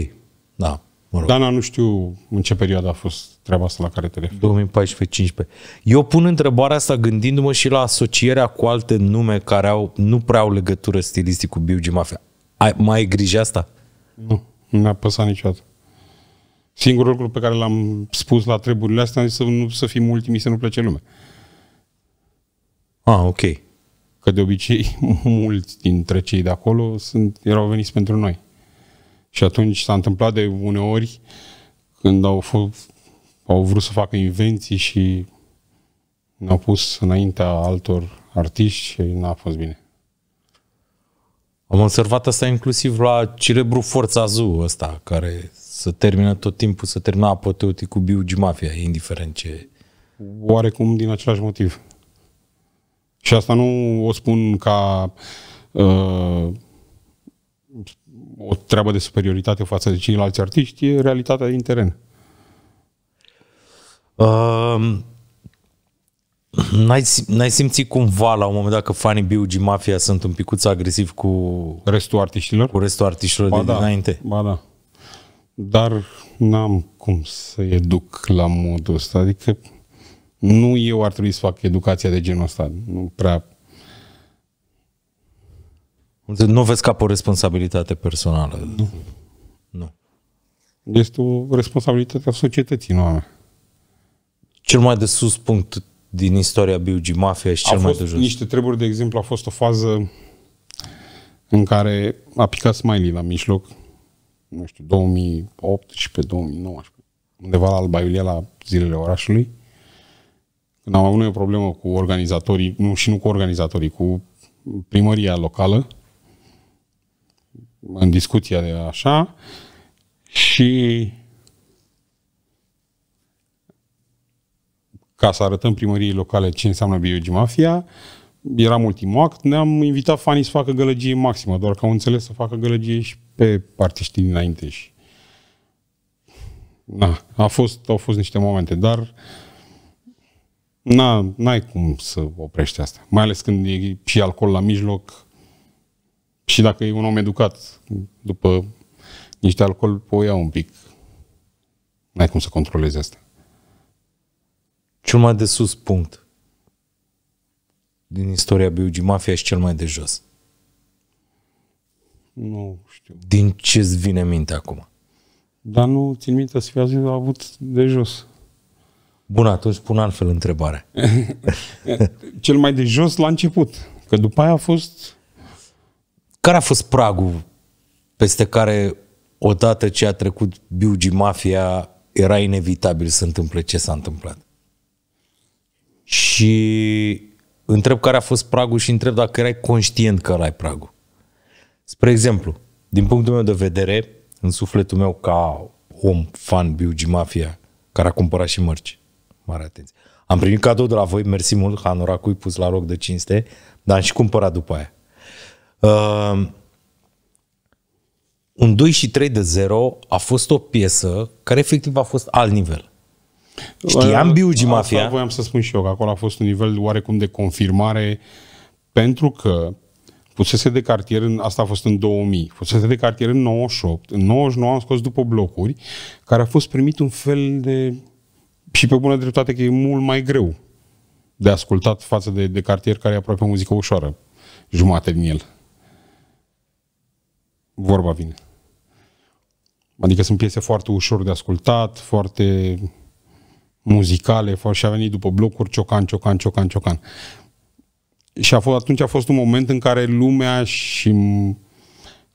Da, mă rog. Dana, nu știu în ce perioadă a fost treaba asta la care te referi. 2014-15. Eu pun întrebarea asta gândindu-mă și la asocierea cu alte nume care au, nu prea au legătură stilistic cu Biugi Mafia. Ai, mai ai grijă asta? Nu, nu mi-a păsat niciodată. Singurul lucru pe care l-am spus la treburile astea este să, nu, să fim ultimii, să nu plece lumea. Ah, ok. Că de obicei mulți dintre cei de acolo sunt, erau veniți pentru noi. Și atunci s-a întâmplat de uneori când au fost au vrut să facă invenții și ne-au pus înaintea altor artiști și n-a fost bine. Am observat asta inclusiv la celebru Forța Zu ăsta, care să termină tot timpul, să termină apoteutic cu Biugi Mafia, indiferent ce... Oarecum din același motiv. Și asta nu o spun ca uh, o treabă de superioritate față de ceilalți artiști, e realitatea din teren. Uh, n-ai, n-ai simțit cumva la un moment dat că fanii B.U.G. Mafia sunt un picuț agresiv cu restul artiștilor? Cu restul artiștilor ba de da, dinainte. Ba da. Dar n-am cum să educ la modul ăsta. Adică nu eu ar trebui să fac educația de genul ăsta. Nu prea... Nu vezi ca o responsabilitate personală. Nu. nu. Este o responsabilitate a societății, nu a mea cel mai de sus punct din istoria BUG Mafia și a cel mai de jos. Niște treburi, de exemplu, a fost o fază în care a picat Smiley la mijloc, nu știu, 2018-2019, undeva la Alba Iulia, la zilele orașului, când am avut noi o problemă cu organizatorii, nu și nu cu organizatorii, cu primăria locală, în discuția de așa, și ca să arătăm primăriei locale ce înseamnă Biogi Mafia, era ultimul act, ne-am invitat fanii să facă gălăgie maximă, doar că au înțeles să facă gălăgie și pe artiștii dinainte și na, a fost, au fost niște momente, dar na, n-ai cum să oprești asta. Mai ales când e și alcool la mijloc și dacă e un om educat, după niște alcool, o un pic. N-ai cum să controlezi asta. Cel mai de sus punct din istoria BUG Mafia și cel mai de jos? Nu știu. Din ce îți vine minte acum? Dar nu țin minte să fi a avut de jos. Bun, atunci pun altfel întrebare. cel mai de jos la început, că după aia a fost... Care a fost pragul peste care odată ce a trecut BUG Mafia era inevitabil să întâmple ce s-a întâmplat? și întreb care a fost pragul și întreb dacă erai conștient că ai pragul. Spre exemplu, din punctul meu de vedere, în sufletul meu ca om, fan, Biugi Mafia, care a cumpărat și mărci, mare atenție. Am primit cadou de la voi, mersi mult, hanoracui pus la loc de cinste, dar am și cumpărat după aia. Uh, un 2 și 3 de 0 a fost o piesă care efectiv a fost alt nivel. Știam Biugi Mafia. Asta voiam să spun și eu, că acolo a fost un nivel oarecum de confirmare, pentru că fusese de cartier, în, asta a fost în 2000, fusese de cartier în 98, în 99 am scos după blocuri, care a fost primit un fel de, și pe bună dreptate că e mult mai greu de ascultat față de, de cartier care e aproape muzică ușoară, jumate din el. Vorba vine. Adică sunt piese foarte ușor de ascultat, foarte muzicale și a venit după blocuri ciocan, ciocan, ciocan, ciocan. Și a fost, atunci a fost un moment în care lumea și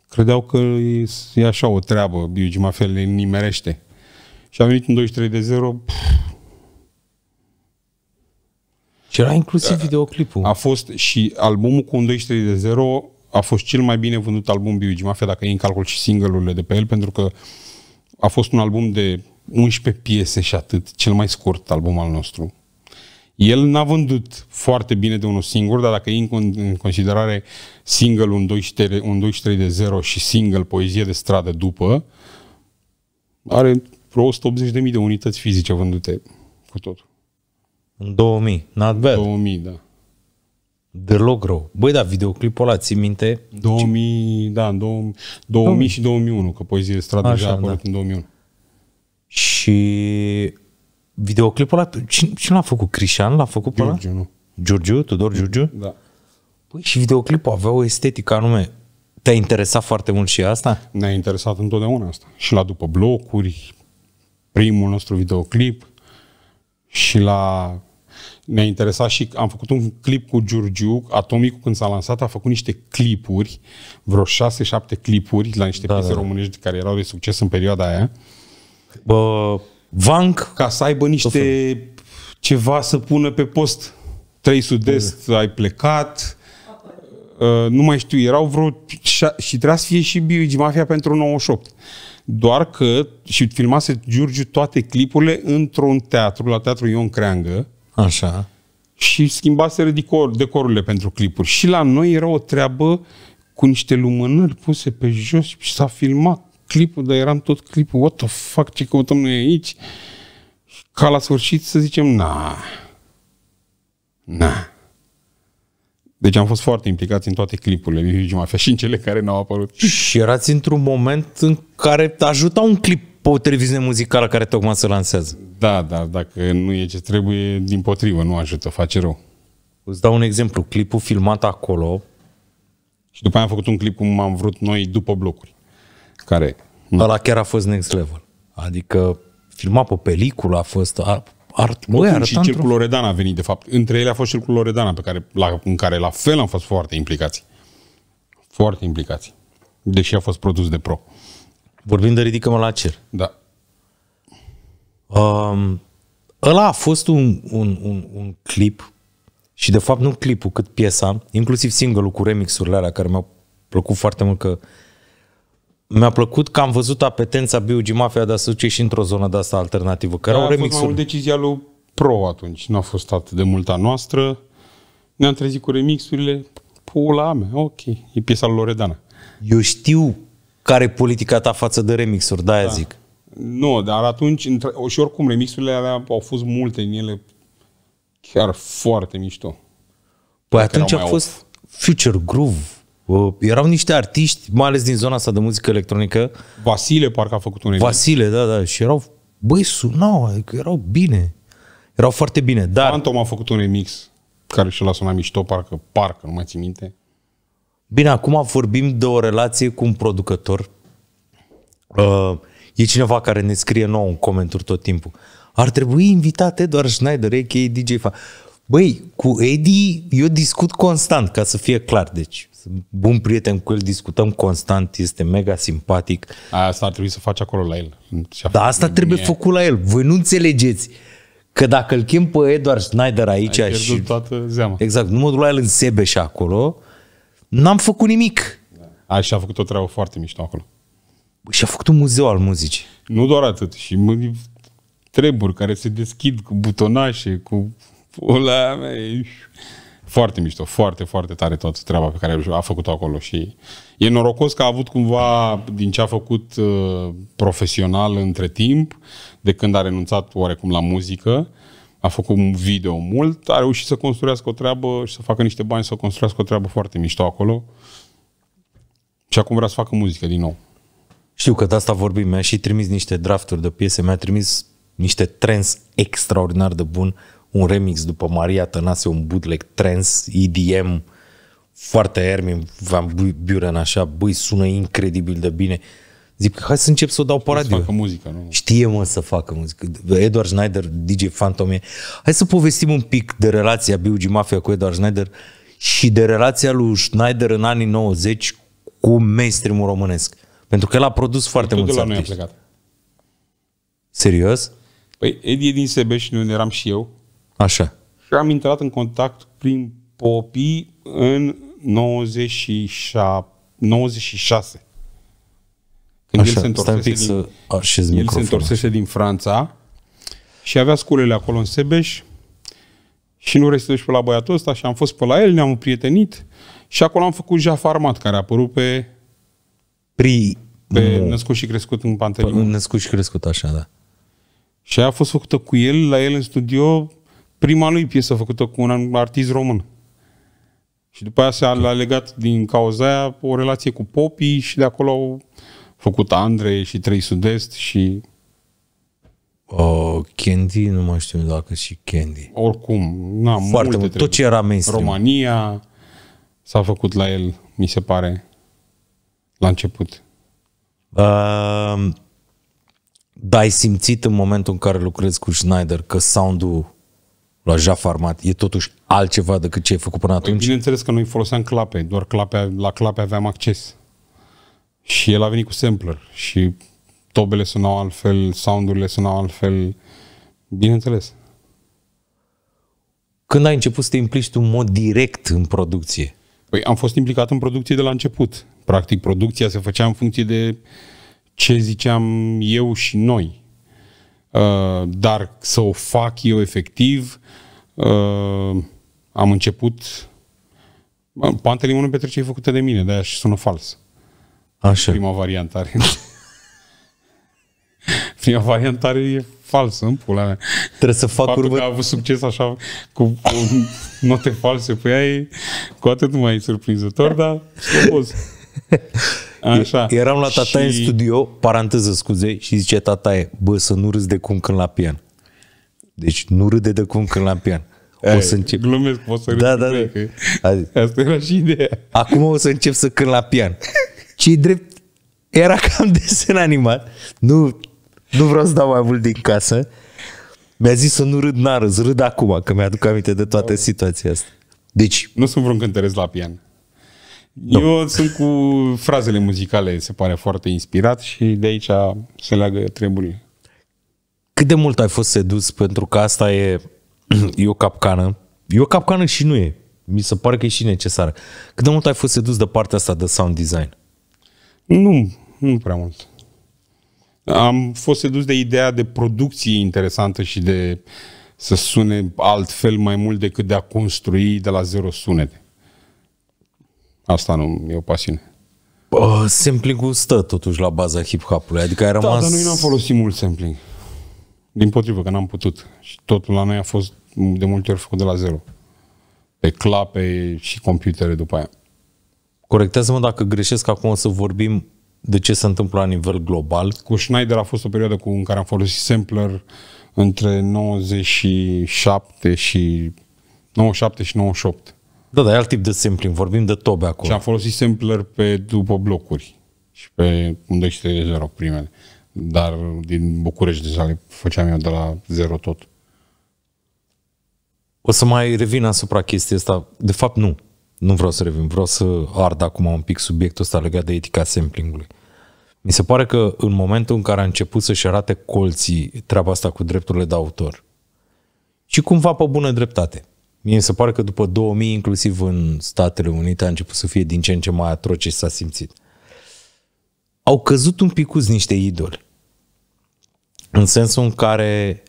credeau că e, e așa o treabă, Biugi Mafia le nimerește. Și a venit un 23 de 0, Și era inclusiv videoclipul. A fost și albumul cu un 23 de 0 a fost cel mai bine vândut album Biugi Mafia, dacă e în calcul și single-urile de pe el, pentru că a fost un album de 11 piese și atât, cel mai scurt album al nostru. El n-a vândut foarte bine de unul singur, dar dacă iei în considerare single un 23, un 23 de 0 și single poezie de stradă după, are vreo 180.000 de unități fizice vândute cu totul. În 2000, not bad. 2000, da. Deloc rău. Băi, da, videoclipul ăla, ții minte? 2000, da, în 2000, 2000, 2000 și 2001, că poezie de stradă Așa, deja a apărut da. în 2001. Și videoclipul ăla, cine, cine l-a făcut? Crișan l-a făcut pe Giurgiu, nu. Giurgiu? Tudor Giurgiu? Da. Păi și videoclipul avea o estetică anume. Te-a interesat foarte mult și asta? Ne-a interesat întotdeauna asta. Și la după blocuri, primul nostru videoclip și la... Ne-a interesat și am făcut un clip cu Giurgiu, Atomic când s-a lansat, a făcut niște clipuri, vreo 6-7 clipuri la niște da, piese da, da. românești care erau de succes în perioada aia bă, Vanc. Ca să aibă niște ceva să pună pe post. Trei sud-est, ai plecat. Uh, nu mai știu, erau vreo... Și trebuia să fie și Biugi Mafia pentru 98. Doar că și filmase Giurgiu toate clipurile într-un teatru, la Teatru Ion Creangă. Așa. Și schimbase decor, decorurile pentru clipuri. Și la noi era o treabă cu niște lumânări puse pe jos și s-a filmat clipul, dar eram tot clipul, what the fuck, ce căutăm noi aici? Ca la sfârșit să zicem, na, na. Deci am fost foarte implicați în toate clipurile Liviu Mafia și în cele care n-au apărut. Și erați într-un moment în care te ajuta un clip pe o televiziune muzicală care tocmai se lansează. Da, da, dacă nu e ce trebuie, din potrivă, nu ajută, face rău. Îți dau un exemplu, clipul filmat acolo. Și după aia am făcut un clip cum am vrut noi după blocuri. Care? Ăla chiar a fost next level. Adică filmat pe peliculă a fost... A, art, bă, și cel cu Loredana a venit, de fapt. Între ele a fost cel cu Loredana, pe care, la, în care la fel am fost foarte implicați. Foarte implicați. Deși a fost produs de pro. Vorbim de ridică la cer. Da. Um, ăla a fost un, un, un, un clip și de fapt nu clipul, cât piesa, inclusiv single cu remixurile alea care mi-au plăcut foarte mult că mi-a plăcut că am văzut apetența B.U.G. Mafia de a se duce și într-o zonă de asta alternativă, care au remixuri. Da, a fost decizia lui Pro atunci, Nu a fost atât de mult a noastră. Ne-am trezit cu remixurile, pula mea, ok, e piesa lui Loredana. Eu știu care e politica ta față de remixuri, de-aia da. zic. Nu, dar atunci, între, și oricum, remixurile alea au fost multe în ele, chiar foarte mișto. Păi atunci a fost off. Future Groove, erau niște artiști, mai ales din zona asta de muzică electronică. Vasile parcă a făcut un Vasile, da, da. Și erau, băi, sunau, adică erau bine. Erau foarte bine, dar... Phantom a făcut un remix care și l-a sunat mișto, parcă, parcă, nu mai țin minte. Bine, acum vorbim de o relație cu un producător. Uh, e cineva care ne scrie nou în comenturi tot timpul. Ar trebui invitat doar Schneider, e DJ Fan. Băi, cu Eddie eu discut constant, ca să fie clar. Deci bun prieten cu el, discutăm constant, este mega simpatic. Asta ar trebui să faci acolo la el. Dar asta trebuie făcut la el. Voi nu înțelegeți că dacă îl chem pe Edward Schneider aici Ai și... toată zeama. Exact, nu mă duc la el în sebe și acolo, n-am făcut nimic. A, da. și a făcut o treabă foarte mișto acolo. Și a făcut un muzeu al muzicii. Nu doar atât, și m- treburi care se deschid cu butonașe, cu... Pula mea, foarte mișto, foarte, foarte tare toată treaba pe care a făcut-o acolo și e norocos că a avut cumva din ce a făcut uh, profesional între timp, de când a renunțat oarecum la muzică, a făcut un video mult, a reușit să construiască o treabă și să facă niște bani, să construiască o treabă foarte mișto acolo și acum vrea să facă muzică din nou. Știu că de asta vorbim, mi-a și trimis niște drafturi de piese, mi-a trimis niște trends extraordinar de bun un remix după Maria Tănase, un bootleg trance, EDM, foarte Ermin Van Buren, așa, băi, sună incredibil de bine. Zic, hai să încep să o dau pe radio. Să facă muzică, nu? Știe, mă, să facă muzică. Edward Schneider, DJ Phantom, e. hai să povestim un pic de relația BUG Mafia cu Edward Schneider și de relația lui Schneider în anii 90 cu mainstream românesc. Pentru că el a produs păi foarte mulți de la artiști. noi a plecat. Serios? Păi, Edi e din Sebeș, unde eram și eu, Așa. Și am intrat în contact prin popii în 97, 96. Când Așa, el se întorsese, din, el se întorsese din Franța și avea sculele acolo în Sebeș și nu vrei și pe la băiatul ăsta și am fost pe la el, ne-am prietenit și acolo am făcut Jaf Armat, care a apărut pe... Pri... Pe nu. născut și crescut în Pantelimon. Născut și crescut, așa, da. Și aia a fost făcută cu el, la el în studio, prima lui piesă făcută cu un artist român. Și după aia s-a legat din cauza aia o relație cu popii și de acolo au făcut Andrei și Trei Sud-Est și... Uh, Candy, nu mai știu dacă și Candy. Oricum, na, Foarte mult. Tot ce era mainstream. România s-a făcut la el, mi se pare, la început. Uh, da, ai simțit în momentul în care lucrezi cu Schneider că sound-ul la Jafarmat, e totuși altceva decât ce ai făcut până atunci? Bineînțeles că noi foloseam clape, doar clape, la clape aveam acces. Și el a venit cu sampler și tobele sunau altfel, soundurile sunau altfel, bineînțeles. Când ai început să te implici tu în mod direct în producție? Păi am fost implicat în producție de la început. Practic, producția se făcea în funcție de ce ziceam eu și noi. Uh, dar să o fac eu efectiv, Uh, am început... Pantele unul petrece e făcută de mine, de-aia și sună fals. Așa. Prima variantă are. Prima variantă e falsă, în pula mea. Trebuie să fac Faptul urmă... că a avut succes așa cu, cu note false pe păi ea e cu atât mai surprinzător, dar scopos. Așa. Eram la tata și... în studio, paranteză scuze, și zice tataie, bă, să nu râzi de cum când la pian. Deci nu râde de cum când la pian. O să încep. Glumesc, pot să Da, da, da. Că... Asta era și ideea. Acum o să încep să cânt la pian. ce drept era cam desen animat. Nu, nu vreau să dau mai mult din casă. Mi-a zis să nu râd, n râd, râd acum, că mi-aduc aminte de toată da. situația asta. Deci... Nu sunt vreun cântăresc la pian. Nu. Eu sunt cu frazele muzicale, se pare foarte inspirat și de aici se leagă treburile. Cât de mult ai fost sedus? Pentru că asta e, e o capcană. E o capcană și nu e. Mi se pare că e și necesară. Cât de mult ai fost sedus de partea asta de sound design? Nu, nu prea mult. Am fost sedus de ideea de producție interesantă și de să sune altfel mai mult decât de a construi de la zero sunete. Asta nu e o pasiune. Uh, sampling-ul stă totuși la baza hip-hop-ului, adică ai da, rămas... Da, dar noi n-am folosit mult sampling. Din potrivă, că n-am putut. Și totul la noi a fost de multe ori făcut de la zero. Pe clape și computere după aia. Corectează-mă dacă greșesc acum să vorbim de ce se întâmplă la nivel global. Cu Schneider a fost o perioadă cu, în care am folosit sampler între 97 și 97 și 98. Da, da, e alt tip de sampling, vorbim de tobe acolo. Și am folosit sampler pe după blocuri și pe unde un zero primele. Dar din București deja le făceam eu de la zero tot. O să mai revin asupra chestii asta. De fapt, nu. Nu vreau să revin. Vreau să ard acum un pic subiectul ăsta legat de etica samplingului. Mi se pare că în momentul în care a început să-și arate colții treaba asta cu drepturile de autor și cumva pe bună dreptate. Mie mi se pare că după 2000, inclusiv în Statele Unite, a început să fie din ce în ce mai atroce și s-a simțit. Uh, au căzut un picuț niște idoli. În sensul în care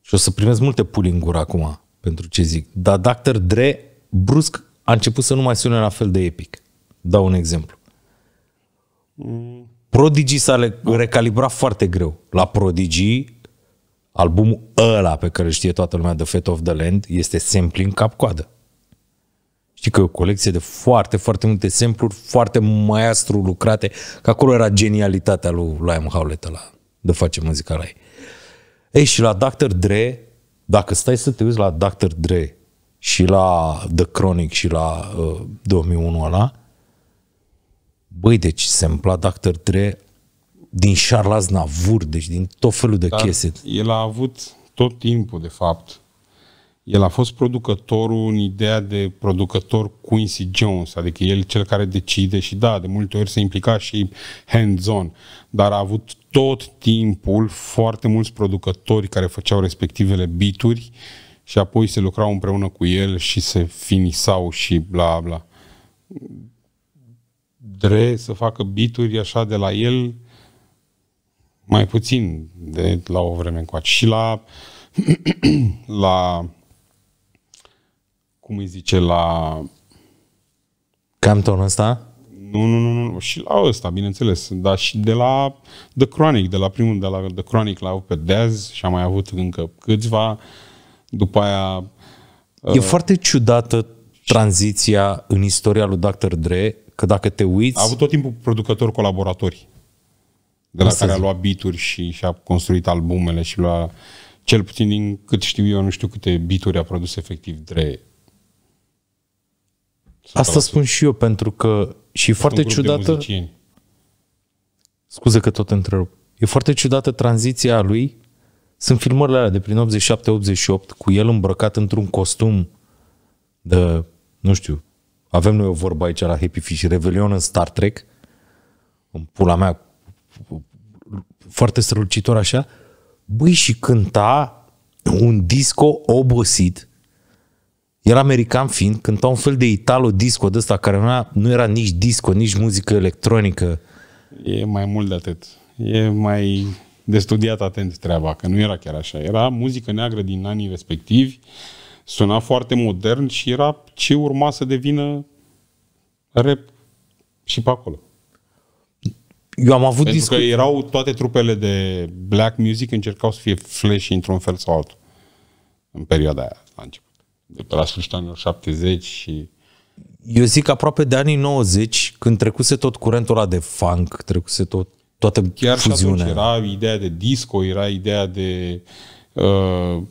și o să primesc multe puli în gură acum pentru ce zic, dar Dr. Dre brusc a început să nu mai sune la fel de epic. Dau un exemplu. Prodigy s-a recalibrat foarte greu. La Prodigy, albumul ăla pe care știe toată lumea, The Fate of the Land, este sampling cap-coadă. Știi că e o colecție de foarte, foarte multe sempluri, foarte maestru lucrate, că acolo era genialitatea lui, Liam Howlett la de face muzica la ei. Ei, și la Dr. Dre, dacă stai să te uiți la Dr. Dre și la The Chronic și la uh, 2001 ăla, băi, deci se împla Dr. Dre din Charles Navur, deci din tot felul de Dar chestii. El a avut tot timpul, de fapt, el a fost producătorul în ideea de producător Quincy Jones, adică el cel care decide și da, de multe ori se implica și hands-on, dar a avut tot timpul foarte mulți producători care făceau respectivele bituri și apoi se lucrau împreună cu el și se finisau și bla bla. Dre să facă bituri așa de la el mai puțin de la o vreme încoace. Și la la cum îi zice, la... Camptonul ăsta? Nu, nu, nu, nu, și la ăsta, bineînțeles, dar și de la The Chronic, de la primul, de la The Chronic l-au pe Dez și am mai avut încă câțiva, după aia... E uh, foarte ciudată tranziția în istoria lui Dr. Dre, că dacă te uiți... A avut tot timpul producători colaboratori, de la Asta care zic. a luat bituri și și-a construit albumele și la cel puțin din cât știu eu, nu știu câte bituri a produs efectiv Dre Asta spun și eu, pentru că și e foarte ciudată... Scuze că tot întrerup. E foarte ciudată tranziția lui. Sunt filmările alea de prin 87-88 cu el îmbrăcat într-un costum de, nu știu, avem noi o vorbă aici la Happy Fish, Revelion în Star Trek, în pula mea, foarte strălucitor așa, băi, și cânta un disco obosit era american fiind, cânta un fel de italo disco de ăsta care nu era, nu era nici disco, nici muzică electronică. E mai mult de atât. E mai de studiat atent treaba, că nu era chiar așa. Era muzică neagră din anii respectivi, suna foarte modern și era ce urma să devină rap și pe acolo. Eu am avut Pentru discu- că erau toate trupele de black music încercau să fie flash într-un fel sau altul în perioada aia la început de pe la sfârșitul anilor 70 și... Eu zic aproape de anii 90, când trecuse tot curentul ăla de funk, trecuse tot, toată Chiar fuziunea. Chiar era ideea de disco, era ideea de... Uh,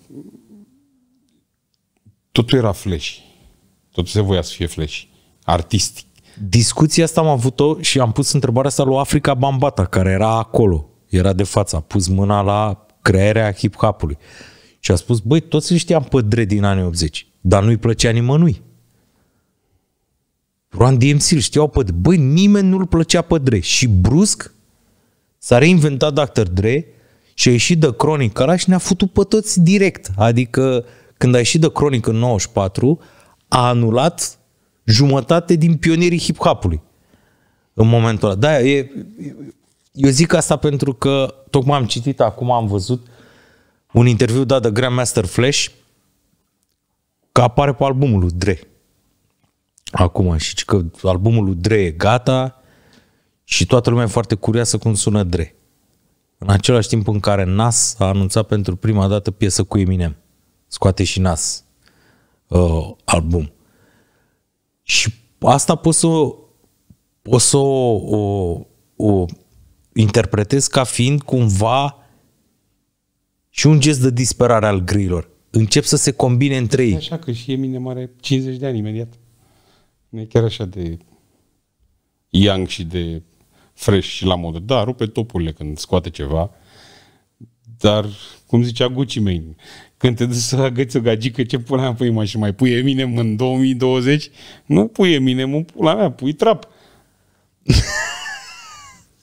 totul era flash. Totul se voia să fie flash. Artistic. Discuția asta am avut-o și am pus întrebarea asta lui Africa Bambata, care era acolo, era de față, a pus mâna la crearea hip-hop-ului. Uh, și a spus, băi, toți îl știam pe Dre din anii 80, dar nu-i plăcea nimănui. Run DMC îl știau pe Băi, nimeni nu-l plăcea pe Dre. Și brusc s-a reinventat Dr. Dre și a ieșit de cronică ăla și ne-a futut pe toți direct. Adică când a ieșit de cronică în 94, a anulat jumătate din pionierii hip-hop-ului în momentul ăla. Da, e, eu zic asta pentru că tocmai am citit, acum am văzut, un interviu dat de Grandmaster Flash că apare pe albumul lui Dre. Acum, și că albumul lui Dre e gata și toată lumea e foarte curioasă cum sună Dre. În același timp în care Nas a anunțat pentru prima dată piesă cu Eminem. Scoate și Nas uh, album. Și asta poți să o să o, o, o interpretez ca fiind cumva și un gest de disperare al grilor. Încep să se combine între ei. Așa că și mine mare, 50 de ani imediat. Nu e chiar așa de young și de fresh și la modă. Da, rupe topurile când scoate ceva, dar, cum zicea Gucci mei, când te duci să agăți o gagică, ce pula pui mai și mai pui mine în 2020? Nu pui mine în pula mea, pui trap.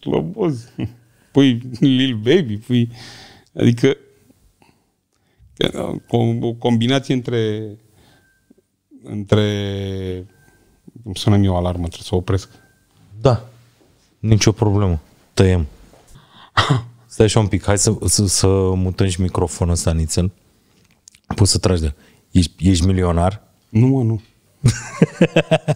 Sloboz. Pui Lil Baby, pui... Adică Uh, o combinație între între îmi sună eu alarmă, trebuie să o opresc. Da, nicio problemă. Tăiem. Stai și un pic, hai să, să, să mutăm și microfonul ăsta, nițel. Poți să tragi de... Ești, ești milionar? Nu, mă, nu.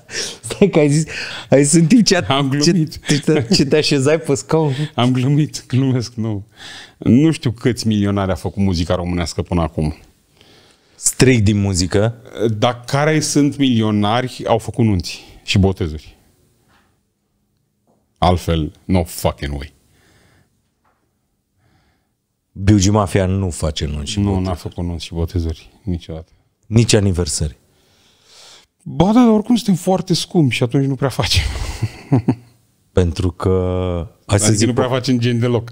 Stai că ai zis, ai zis în timp ce, Am glumit. Ce, ce, ce te așezai pe scaun. Am glumit, glumesc, nu. Nu știu câți milionari a făcut muzica românească până acum. Strict din muzică? Dar care sunt milionari au făcut nunți și botezuri. Altfel, no fucking way. Biugi Mafia nu face nunți și Nu, n-a făcut nunți și botezuri niciodată. Nici aniversări. Ba da, dar oricum suntem foarte scumpi și atunci nu prea facem. Pentru că... Hai să adică zic, nu prea facem gen deloc.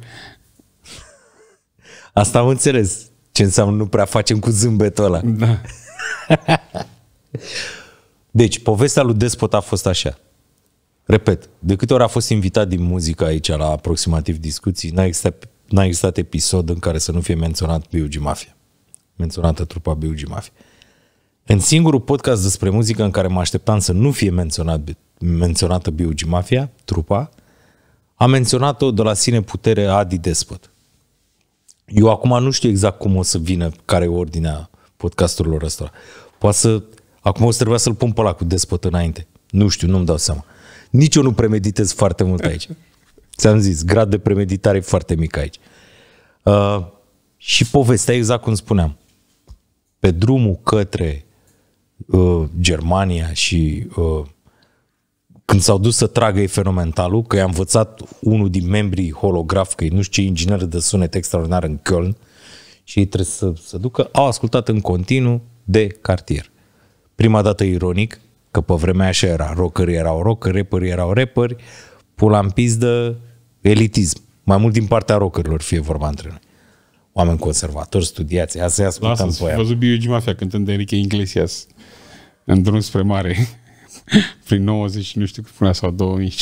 Asta am înțeles. Ce înseamnă nu prea facem cu zâmbetul ăla. Da. deci, povestea lui Despot a fost așa. Repet, de câte ori a fost invitat din muzică aici la aproximativ discuții, n-a existat, n-a existat episod în care să nu fie menționat Biugi Mafia. Menționată trupa Biugi Mafia. În singurul podcast despre muzică în care mă așteptam să nu fie menționat, menționată Biugi Mafia, trupa, a menționat-o de la sine putere Adi Despot. Eu acum nu știu exact cum o să vină, care e ordinea podcasturilor ăsta. Poate să... Acum o să trebuia să-l pun pe ăla cu Despot înainte. Nu știu, nu-mi dau seama. Nici eu nu premeditez foarte mult aici. Ți-am zis, grad de premeditare e foarte mic aici. Uh, și povestea exact cum spuneam. Pe drumul către uh, Germania și uh, când s-au dus să tragă efenomentalul, că i-a învățat unul din membrii holograf, că nu știu ce inginer de sunet extraordinar în Köln, și ei trebuie să se ducă, au ascultat în continuu de cartier. Prima dată ironic, că pe vremea așa era, rockeri erau rocker, rapperi erau rapperi, pula în pizdă, elitism. Mai mult din partea rockerilor fie vorba între noi. Oameni conservatori, studiați, asta i ascultăm Lasă, pe aia. Văzut Biugi Mafia cântând de Enrique Iglesias în drum spre mare, prin 90 nu știu cât până sau 2000.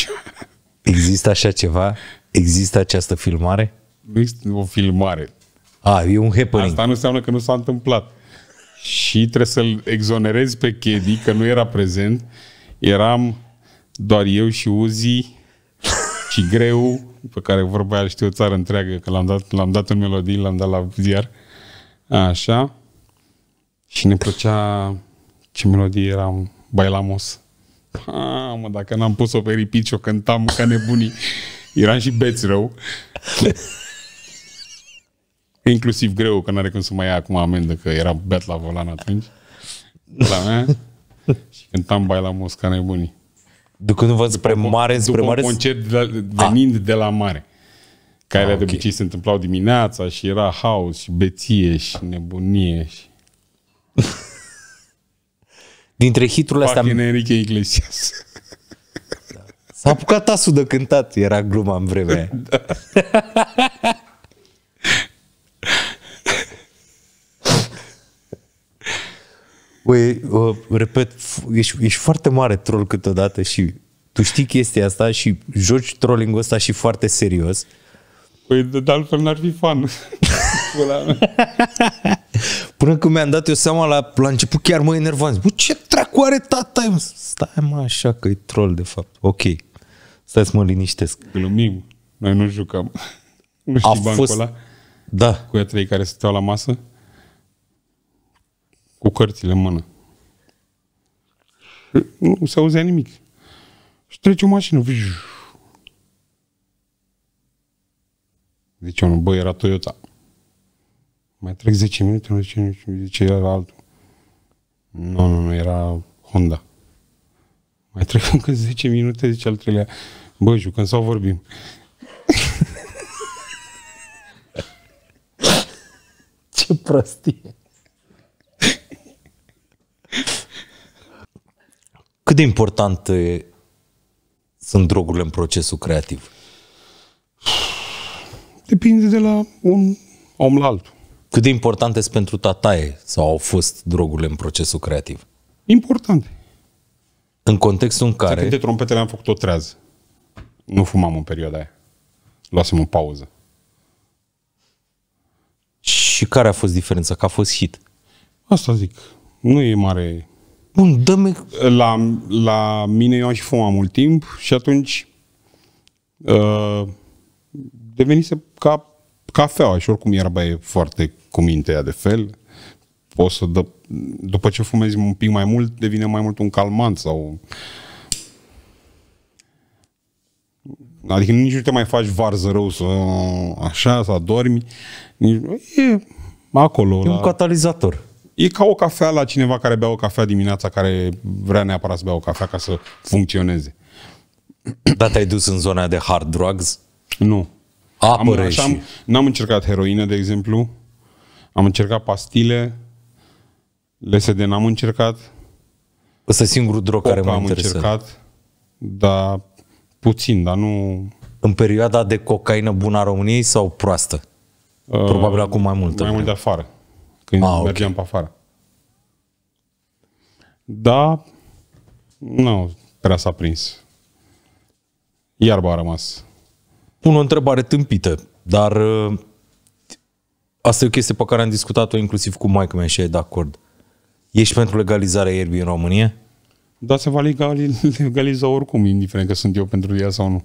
Există așa ceva? Există această filmare? Nu există o filmare. A, e un happening. Asta nu înseamnă că nu s-a întâmplat. Și trebuie să-l exonerezi pe Chedi, că nu era prezent. Eram doar eu și Uzi și greu, pe care vorba aia știu o țară întreagă, că l-am dat, l-am dat în melodii, l-am dat la ziar. Așa. Și ne plăcea ce melodie eram? Bailamos. Ah, mă, dacă n-am pus-o pe ripici, o cântam ca nebunii. Eram și beți rău. Inclusiv greu, că n-are cum să mai ia acum amendă, că era bet la volan atunci. La da, mea. Eh? Și cântam Bailamos ca nebunii. Ducându-vă spre după, mare, spre după mare... un concert de, la, ah. venind A. de la mare. Care ah, okay. de obicei se întâmplau dimineața și era haos și beție și nebunie și... Dintre hiturile astea... Pachine Enrique Iglesias. S-a apucat tasul de cântat, era gluma în vreme. da. Ui, uh, repet, ești, ești foarte mare troll câteodată și tu știi chestia asta și joci trolling-ul ăsta și foarte serios. Păi de altfel n-ar fi fan. Până când mi-am dat eu seama, la, la început chiar mă enervam. Zic, bă, ce dracu are tata? Stai mă așa că e troll de fapt. Ok. Stai să mă liniștesc. Glumim. Noi nu jucam. Nu știi A bancul fost... ăla? Da. Cu trei care stăteau la masă? Cu cărțile în mână. Nu se auzea nimic. Și trece o mașină. Deci, bă, era Toyota. Mai trec 10 minute, nu zice, nu zice era altul. Nu, nu, nu, era Honda. Mai trec încă 10 minute, zice al treilea, bă, jucăm sau vorbim? Ce prostie! Cât de important sunt drogurile în procesul creativ? Depinde de la un om la altul. Cât de importante sunt pentru tataie sau au fost drogurile în procesul creativ? Importante. În contextul în care... Să trompetele am făcut o treaz. Nu fumam în perioada aia. Luasem o pauză. Și care a fost diferența? Că a fost hit. Asta zic. Nu e mare... Bun, dă-mi... La, la mine eu am și fumat mult timp și atunci uh, devenise ca cafeaua și oricum era e foarte cu mintea de fel, poți să dă, după ce fumezi un pic mai mult, devine mai mult un calmant sau... Adică nici nu te mai faci varză rău să așa, să adormi. Nici, e acolo. E la... un catalizator. E ca o cafea la cineva care bea o cafea dimineața, care vrea neapărat să bea o cafea ca să funcționeze. Dar te-ai dus în zona de hard drugs? Nu. Apă am, Așa, am, n-am încercat heroină, de exemplu. Am încercat pastile, LSD n-am încercat. Ăsta singurul drog Coca care m-a interesat. am încercat, dar puțin, dar nu... În perioada de cocaină bună a României sau proastă? Uh, Probabil acum mai mult. Mai mult de afară, când ah, mergeam pe afară. Da, nu prea s-a prins. Iarba a rămas. Pun o întrebare tâmpită, dar uh, asta e o chestie pe care am discutat-o inclusiv cu Mike mea și e de acord. Ești pentru legalizarea ierbii în România? Da, se va legaliza oricum, indiferent că sunt eu pentru ea sau nu.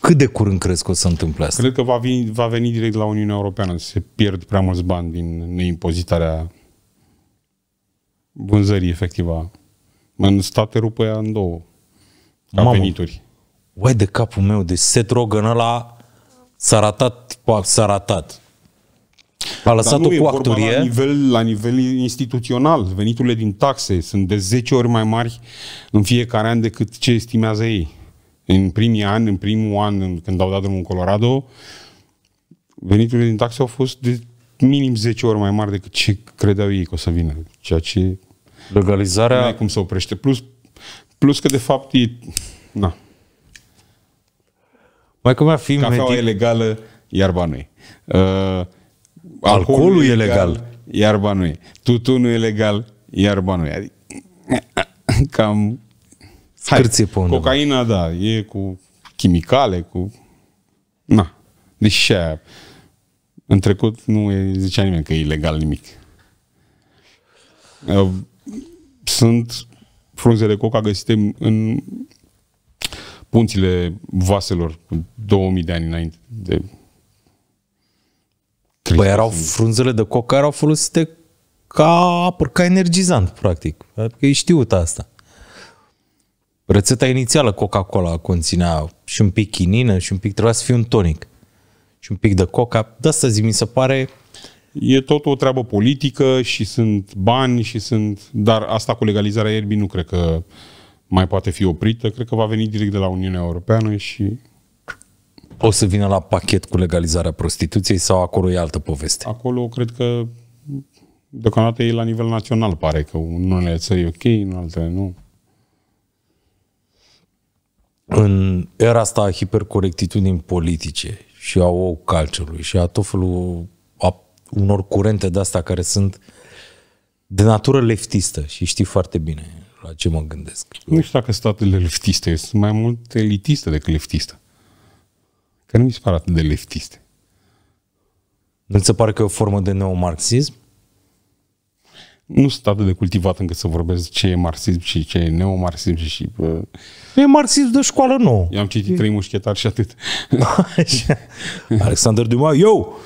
Cât de curând crezi că o să întâmple asta? Cred că va veni, va veni direct la Uniunea Europeană. Se pierd prea mulți bani din neimpozitarea vânzării efectivă. În state rupă ea în două. Ca Mamă, venituri. Uai de capul meu, de deci Seth Rogen ăla s-a ratat, s-a ratat. A lăsat-o cu actorie. La nivel, la nivel instituțional, veniturile din taxe sunt de 10 ori mai mari în fiecare an decât ce estimează ei. În primii ani, în primul an, când au dat drumul în Colorado, veniturile din taxe au fost de minim 10 ori mai mari decât ce credeau ei că o să vină. Ceea ce Legalizarea... Nu ai cum să oprește. Plus, plus că, de fapt, e... Na. Mai cum ar fi... Cafeaua medic... e legală, iarba nu e. Uh, alcoolul, alcoolul e legal, legal, iarba nu e. Tutunul e legal, iarba nu e. Adică, cam... hai, cocaina, da, e cu chimicale, cu... Na, deci și aia. În trecut nu e, zicea nimeni că e ilegal nimic. Sunt frunze de coca găsite în punțile vaselor 2000 de ani înainte de Bă, erau frunzele de coca erau folosite ca apă, ca energizant, practic. Adică e știut asta. Rețeta inițială Coca-Cola conținea și un pic chinină și un pic trebuia să fie un tonic. Și un pic de coca. De asta zi, mi se pare... E tot o treabă politică și sunt bani și sunt... Dar asta cu legalizarea ierbii nu cred că mai poate fi oprită. Cred că va veni direct de la Uniunea Europeană și o să vină la pachet cu legalizarea prostituției sau acolo e altă poveste? Acolo cred că deocamdată e la nivel național, pare că în unele țări e ok, în altele nu. În era asta a hipercorectitudinii politice și a ou calciului și a tot felul a unor curente de-astea care sunt de natură leftistă și știi foarte bine la ce mă gândesc. Nu știu dacă statele leftiste sunt mai mult elitiste decât leftiste. Că nu mi se pare atât de leftiste. Nu se pare că e o formă de neomarxism? Nu sunt atât de cultivat încât să vorbesc ce e marxism și ce e neomarxism și... uh... E marxism de școală nouă. i am citit e... trei mușchetari și atât. Alexander Dumas, eu!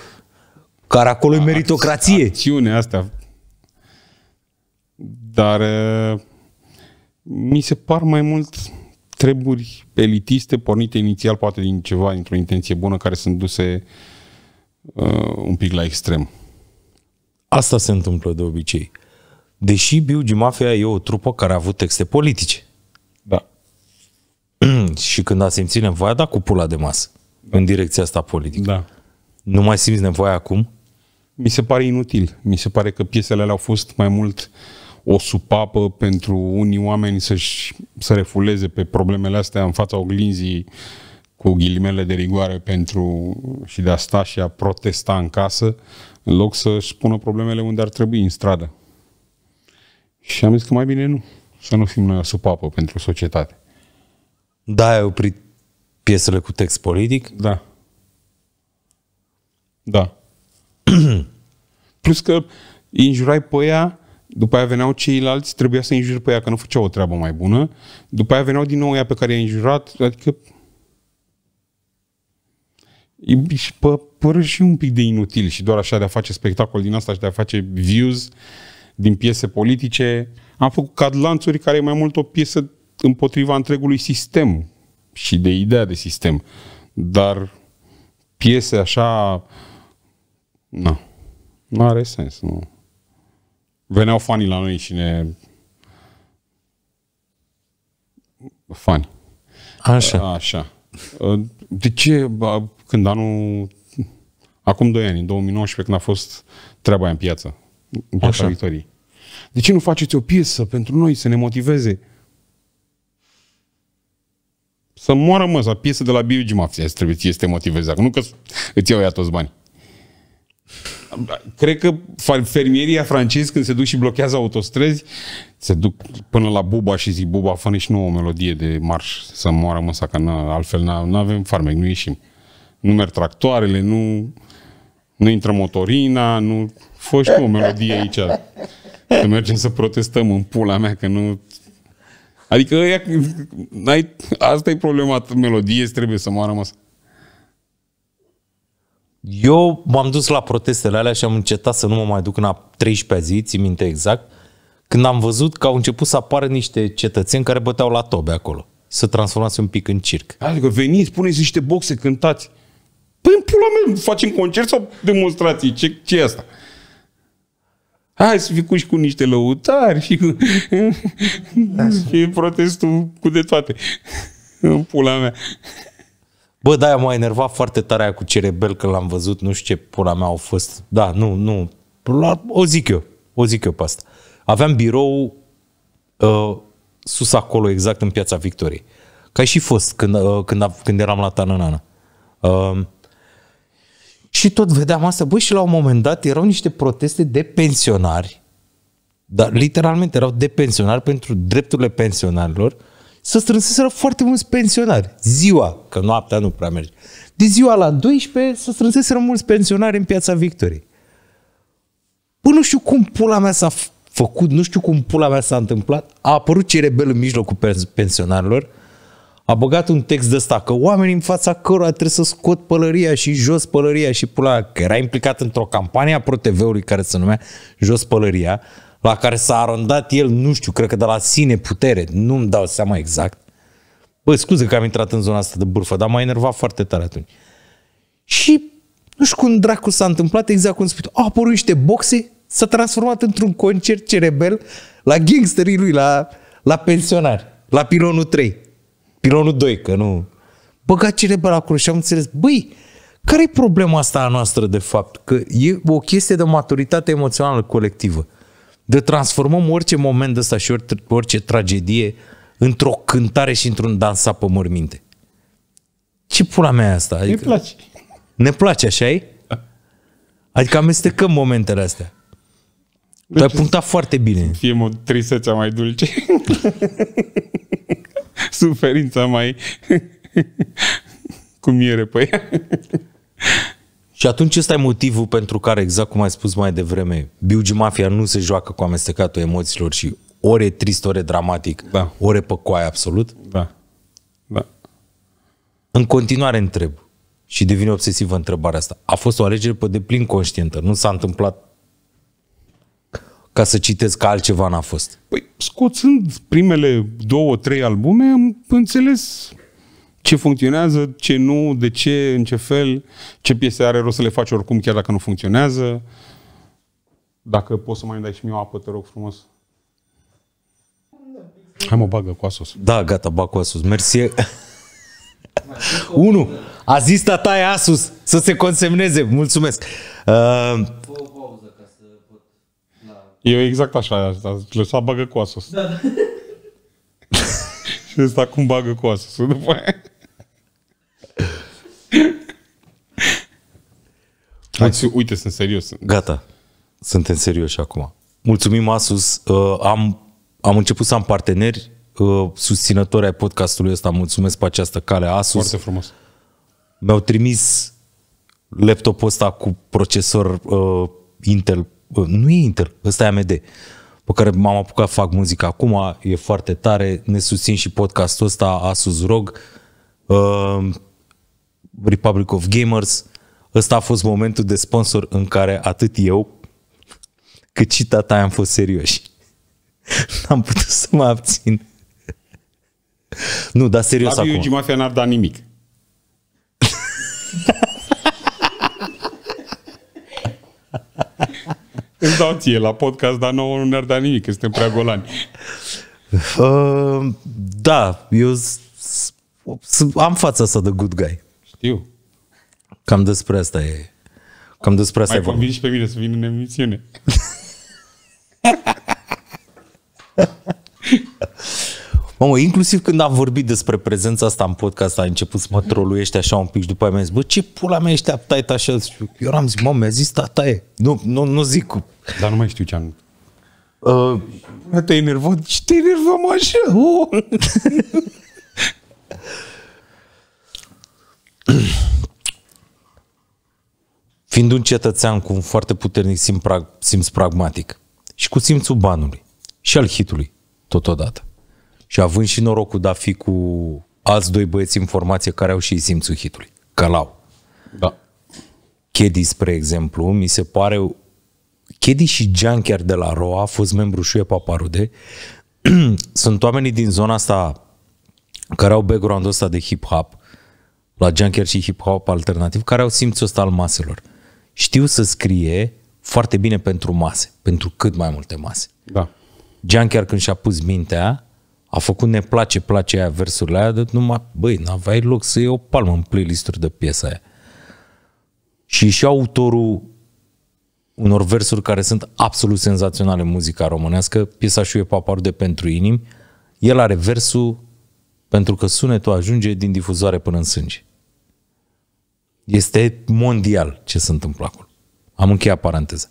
Care acolo e meritocrație. Acțiunea astea. Dar uh, mi se par mai mult treburi elitiste pornite inițial poate din ceva, dintr-o intenție bună, care sunt duse uh, un pic la extrem. Asta se întâmplă de obicei. Deși Biugi Mafia e o trupă care a avut texte politice. Da. și când a simțit nevoia, da cu pula de masă. Da. În direcția asta politică. Da. Nu mai simți nevoia acum? Mi se pare inutil. Mi se pare că piesele alea au fost mai mult uh, o supapă pentru unii oameni să-și, să refuleze pe problemele astea în fața oglinzii cu ghilimele de rigoare pentru și de a sta și a protesta în casă, în loc să-și pună problemele unde ar trebui, în stradă. Și am zis că mai bine nu, să nu fim noi o supapă pentru societate. Da, ai oprit piesele cu text politic? Da. Da. Plus că injurai pe ea după aia veneau ceilalți, trebuia să înjuri pe ea că nu făcea o treabă mai bună. După aia veneau din nou ea pe care i-a înjurat, adică... E, și pă, pără și un pic de inutil și doar așa de a face spectacol din asta și de a face views din piese politice. Am făcut cadlanțuri care e mai mult o piesă împotriva întregului sistem și de ideea de sistem. Dar piese așa... Nu. Nu are sens, nu veneau fanii la noi și ne... Fani. Așa. Așa. De ce, când anul... Acum 2 ani, în 2019, când a fost treaba în piață, în piața Așa. Victoriei. De ce nu faceți o piesă pentru noi să ne motiveze? Să moară, mă, să piesă de la Biugi Mafia, trebuie să te motivezi. Acum nu că îți iau ia toți banii cred că fermieria francezi când se duc și blochează autostrăzi, se duc până la Buba și zic Buba, fă și nouă o melodie de marș să moară măsa, că na, altfel nu avem farmec, nu ieșim. Nu merg tractoarele, nu, nu intră motorina, nu... Fă și o melodie aici. Să mergem să protestăm în pula mea, că nu... Adică ai, asta e problema melodie, trebuie să moară măsa. Eu m-am dus la protestele alea și am încetat să nu mă mai duc în a 13-a zi, țin minte exact, când am văzut că au început să apară niște cetățeni care băteau la tobe acolo. Să transformați un pic în circ. Adică veniți, puneți niște boxe, cântați. Păi în pula mea, facem concert sau demonstrații? Ce, ce e asta? Hai să fii cu niște lăutari și cu... Da, și protestul cu de toate. În pula mea. Bă, da, m-a enervat foarte tare aia cu Cerebel că l-am văzut, nu știu ce pula mea au fost. Da, nu, nu. O zic eu, o zic eu pe asta. Aveam birou uh, sus acolo, exact în piața Victoriei. Ca și fost când, uh, când, când eram la Tananana. Uh, și tot vedeam asta, Bă, și la un moment dat erau niște proteste de pensionari, dar literalmente erau de pensionari pentru drepturile pensionarilor, uh, să strânseseră foarte mulți pensionari. Ziua, că noaptea nu prea merge. De ziua la 12 să strânseseră mulți pensionari în piața Victoriei. Bă, nu știu cum pula mea s-a făcut, nu știu cum pula mea s-a întâmplat. A apărut cei rebel în mijlocul pensionarilor, a băgat un text de ăsta, că oamenii în fața cărora trebuie să scot pălăria și jos pălăria și pula, că era implicat într-o campanie a ProTV-ului care se numea Jos Pălăria, la care s-a arondat el, nu știu, cred că de la sine putere, nu-mi dau seama exact. Bă, scuze că am intrat în zona asta de burfă, dar m-a enervat foarte tare atunci. Și nu știu cum dracu s-a întâmplat, exact cum spui, a apărut niște boxe, s-a transformat într-un concert cerebel la gangsterii lui, la, la pensionari, la pilonul 3, pilonul 2, că nu... Băga cerebel acolo și am înțeles, băi, care e problema asta a noastră de fapt? Că e o chestie de maturitate emoțională colectivă de transformăm orice moment de ăsta și orice tragedie într-o cântare și într-un dans pe morminte. Ce pula mea asta? Adică, ne place. Ne place, așa e? Adică amestecăm momentele astea. Deci, ai punctat foarte bine. Fie tristețea mai dulce. Suferința mai cu miere pe ea. Și atunci ăsta e motivul pentru care, exact cum ai spus mai devreme, Biugi Mafia nu se joacă cu amestecatul emoțiilor și ore e trist, ore e dramatic, da. ore pe coaie absolut. Da. da. În continuare întreb și devine obsesivă întrebarea asta. A fost o alegere pe deplin conștientă, nu s-a întâmplat ca să citesc că altceva n-a fost. Păi, scoțând primele două, trei albume, am înțeles ce funcționează, ce nu, de ce, în ce fel, ce piese are rost să le faci oricum, chiar dacă nu funcționează. Dacă poți să mai dai și mie o apă, te rog frumos. Hai mă, bagă cu asos. Da, gata, bag cu asos. Mersi. Unu, a zis e Asus să se consemneze. Mulțumesc. Uh, eu exact așa, aș lăsa bagă cu Asus. Da, da. Și ăsta cum bagă cu asus după aia. Hai. Uite, sunt serios. Gata. Suntem serioși acum. Mulțumim, Asus. Uh, am, am început să am parteneri uh, susținători ai podcastului ăsta. Mulțumesc pe această cale, Asus. Foarte frumos. Mi-au trimis laptopul ăsta cu procesor uh, Intel. Uh, nu e Intel, ăsta e AMD. Pe care m-am apucat, fac muzică acum, e foarte tare. Ne susțin și podcastul ăsta, Asus ROG. Uh, Republic of Gamers. Ăsta a fost momentul de sponsor în care atât eu cât și tata am fost serioși. N-am putut să mă abțin. Nu, dar serios Dacă acum. Iugi Mafia n-ar da nimic. Îți dau ție la podcast, dar nouă nu ne-ar da nimic, că suntem prea golani. Uh, da, eu am fața asta de good guy. Știu. Cam despre asta e. Cam despre asta Mai e vorba. și pe mine să vin în emisiune. Mamă, inclusiv când am vorbit despre prezența asta în podcast, a început să mă troluiește așa un pic și după aia mi-a zis, bă, ce pula mea ești uptight așa? Eu am zis, mă, mi-a zis e. Nu, nu, nu zic. Dar nu mai știu ce am... Uh, te-ai enervat? ce te enervam așa. Oh. Fiind un cetățean cu un foarte puternic simț, prag, simț pragmatic și cu simțul banului și al hitului totodată și având și norocul de a fi cu alți doi băieți în formație care au și simțul hitului, l-au. Da. Chedi, spre exemplu, mi se pare... Chedi și Gian chiar de la Roa a fost membru și Paparude. Sunt oamenii din zona asta care au background-ul ăsta de hip-hop la junker și hip-hop alternativ, care au simțul ăsta al maselor. Știu să scrie foarte bine pentru mase, pentru cât mai multe mase. Da. Junker când și-a pus mintea, a făcut ne place, place aia versurile aia, de numai, băi, n-aveai loc să iei o palmă în playlist de piesa aia. Și și autorul unor versuri care sunt absolut senzaționale în muzica românească, piesa și eu paparul de pentru inimi, el are versul pentru că sunetul ajunge din difuzoare până în sânge. Este mondial ce se întâmplă acolo. Am încheiat paranteza.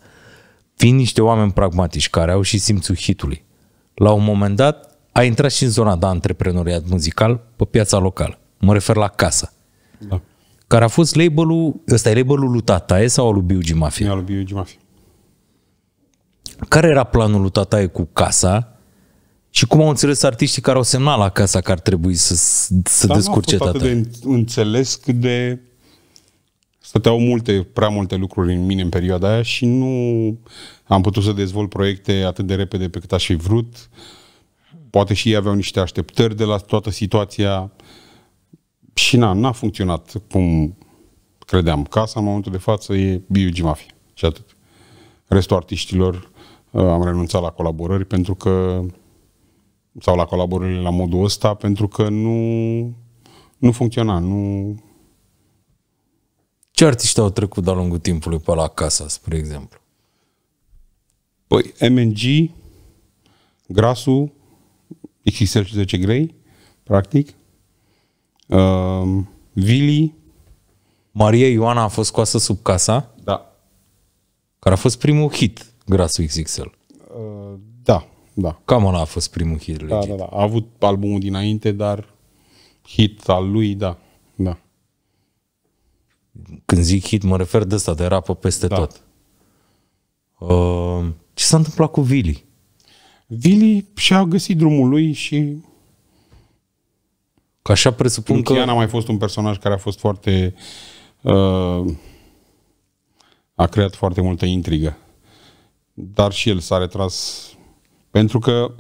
Fiind niște oameni pragmatici care au și simțul hitului, la un moment dat a intrat și în zona de antreprenoriat muzical pe piața locală. Mă refer la Casa. Da. Care a fost label-ul, ăsta e label-ul lui Tataie sau al lui Biugi Mafia? Al lui Biugi Mafia. Care era planul lui Tataie cu Casa și cum au înțeles artiștii care au semnat la Casa că ar trebui să, să Dar descurce nu a fost atât de înțeles cât de stăteau multe, prea multe lucruri în mine în perioada aia și nu am putut să dezvolt proiecte atât de repede pe cât aș fi vrut. Poate și ei aveau niște așteptări de la toată situația și na, n-a funcționat cum credeam. Casa în momentul de față e B.U.G. Mafia și atât. Restul artiștilor uh, am renunțat la colaborări pentru că sau la colaborările la modul ăsta pentru că nu nu funcționa, nu ce artiști au trecut de-a lungul timpului pe la casa, spre exemplu? Păi, MNG, Grasu, XXL 10 grei, practic, uh, Vili. Maria Ioana a fost scoasă sub casa? Da. Care a fost primul hit, Grasu XXL. Uh, ehm, da, da. Cam ăla a fost primul hit. Da, da, da. A avut albumul dinainte, dar hit al lui, da, da când zic hit, mă refer de asta. de rapă peste da. tot. Uh, ce s-a întâmplat cu Vili? Vili și-a găsit drumul lui și... Că așa presupun că... a mai fost un personaj care a fost foarte... Uh, a creat foarte multă intrigă. Dar și el s-a retras pentru că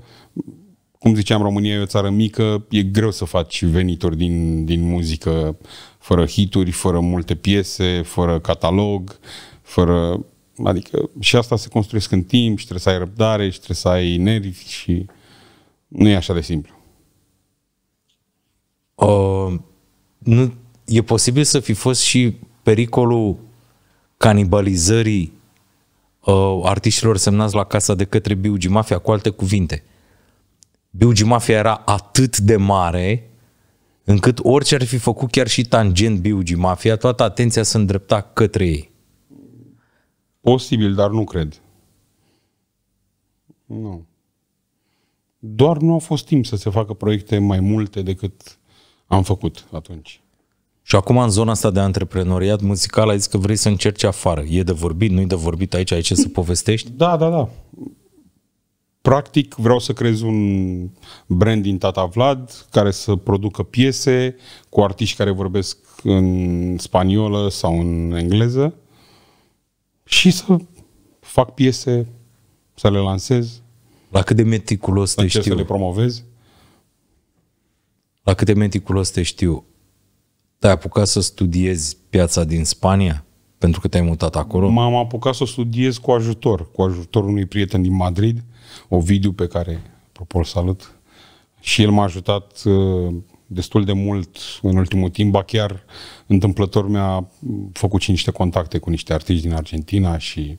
cum ziceam, România e o țară mică, e greu să faci venitori din, din muzică fără hituri, fără multe piese, fără catalog, fără... Adică și asta se construiesc în timp și trebuie să ai răbdare și trebuie să ai nervi și nu e așa de simplu. Uh, nu, e posibil să fi fost și pericolul canibalizării uh, artiștilor semnați la casa de către Biugi Mafia, cu alte cuvinte. Biugi Mafia era atât de mare încât orice ar fi făcut chiar și tangent BUG Mafia, toată atenția se îndrepta către ei. Posibil, dar nu cred. Nu. Doar nu a fost timp să se facă proiecte mai multe decât am făcut atunci. Și acum în zona asta de antreprenoriat muzical ai zis că vrei să încerci afară. E de vorbit, nu-i de vorbit aici, aici să povestești? Da, da, da practic vreau să creez un brand din Tata Vlad care să producă piese cu artiști care vorbesc în spaniolă sau în engleză și să fac piese, să le lansez. La cât de meticulos te știu. să le promovezi. La cât de meticulos te știu. Te-ai apucat să studiezi piața din Spania? Pentru că te-ai mutat acolo? M-am apucat să studiez cu ajutor, cu ajutorul unui prieten din Madrid, Ovidiu, pe care propor salut, și el m-a ajutat uh, destul de mult în ultimul timp, ba chiar întâmplător mi-a făcut și niște contacte cu niște artiști din Argentina și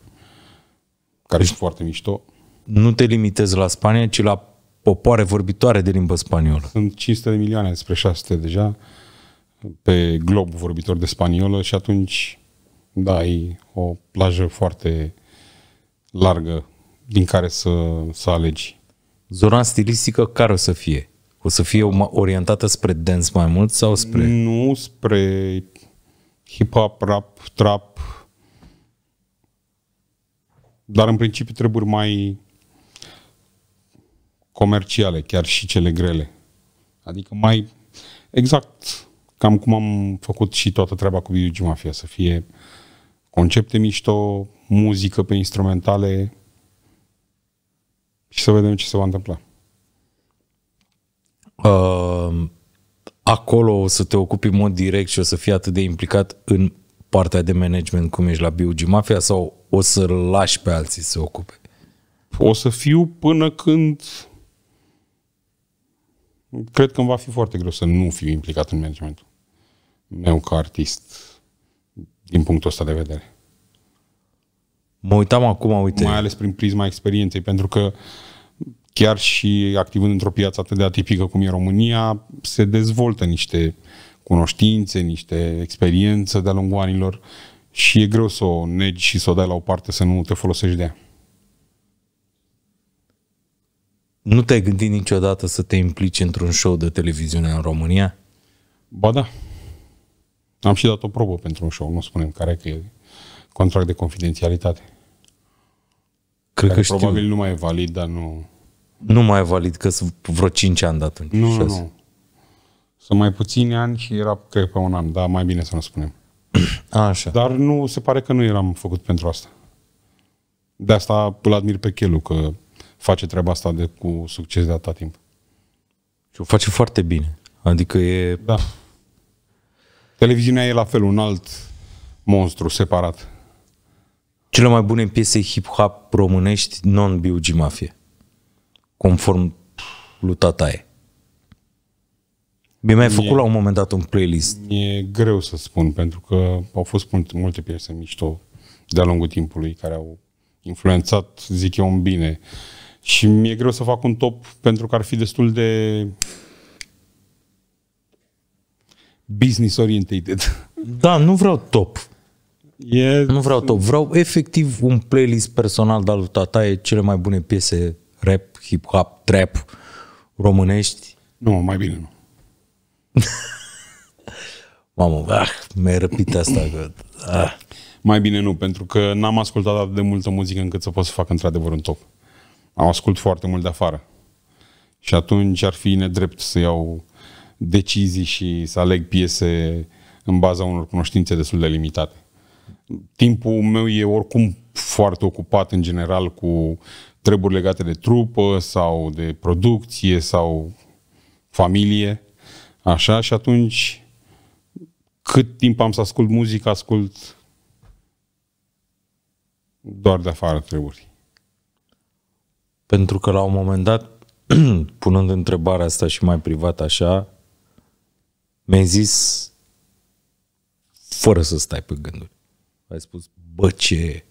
care sunt foarte mișto. Nu te limitezi la Spania, ci la popoare vorbitoare de limbă spaniolă. Sunt 500 de milioane, spre 600 deja, pe glob vorbitor de spaniolă și atunci, da, o plajă foarte largă din care să, să alegi? Zona stilistică care o să fie? O să fie orientată spre dance mai mult sau spre... Nu, spre hip-hop, rap, trap. Dar în principiu treburi mai comerciale, chiar și cele grele. Adică mai exact cam cum am făcut și toată treaba cu Biugi Mafia, să fie concepte mișto, muzică pe instrumentale, și să vedem ce se va întâmpla. Uh, acolo o să te ocupi în mod direct și o să fii atât de implicat în partea de management cum ești la BUG Mafia sau o să lași pe alții să se ocupe? O să fiu până când cred că îmi va fi foarte greu să nu fiu implicat în managementul meu ca artist din punctul ăsta de vedere. Mă uitam acum, uite. Mai ales prin prisma experienței, pentru că chiar și activând într-o piață atât de atipică cum e România, se dezvoltă niște cunoștințe, niște experiență de-a lungul anilor și e greu să o negi și să o dai la o parte să nu te folosești de ea. Nu te-ai gândit niciodată să te implici într-un show de televiziune în România? Ba da. Am și dat o probă pentru un show, nu spunem care că e contract de confidențialitate. Cred că știu. Probabil nu mai e valid, dar nu... Nu mai e valid, că sunt vreo 5 ani de atunci. Nu, nu, nu. Sunt mai puțini ani și era, cred, pe un an, dar mai bine să nu spunem. A, așa. Dar nu, se pare că nu eram făcut pentru asta. De asta îl admir pe Chelu, că face treaba asta de, cu succes de atâta timp. Și o face foarte bine. Adică e... Da. Televiziunea e la fel, un alt monstru separat cele mai bune piese hip-hop românești non-BUG Mafia, conform lui Tataie. Mi mai făcut e, la un moment dat un playlist. E greu să spun, pentru că au fost multe, multe piese mișto de-a lungul timpului care au influențat, zic eu, un bine. Și mi-e greu să fac un top pentru că ar fi destul de business orientated. Da, nu vreau top. E... Nu vreau top, vreau efectiv un playlist personal de al lui Tataie, cele mai bune piese rap, hip-hop, trap românești. Nu, mai bine nu. Mamă, ah, mi-ai răpit asta. Că, ah. Mai bine nu, pentru că n-am ascultat atât de multă muzică încât să pot să fac într-adevăr un top. Am ascult foarte mult de afară. Și atunci ar fi nedrept să iau decizii și să aleg piese în baza unor cunoștințe destul de limitate timpul meu e oricum foarte ocupat în general cu treburi legate de trupă sau de producție sau familie, așa, și atunci cât timp am să ascult muzică, ascult doar de afară treburi. Pentru că la un moment dat, punând întrebarea asta și mai privat așa, mi-ai zis fără să stai pe gânduri ai spus, bă, ce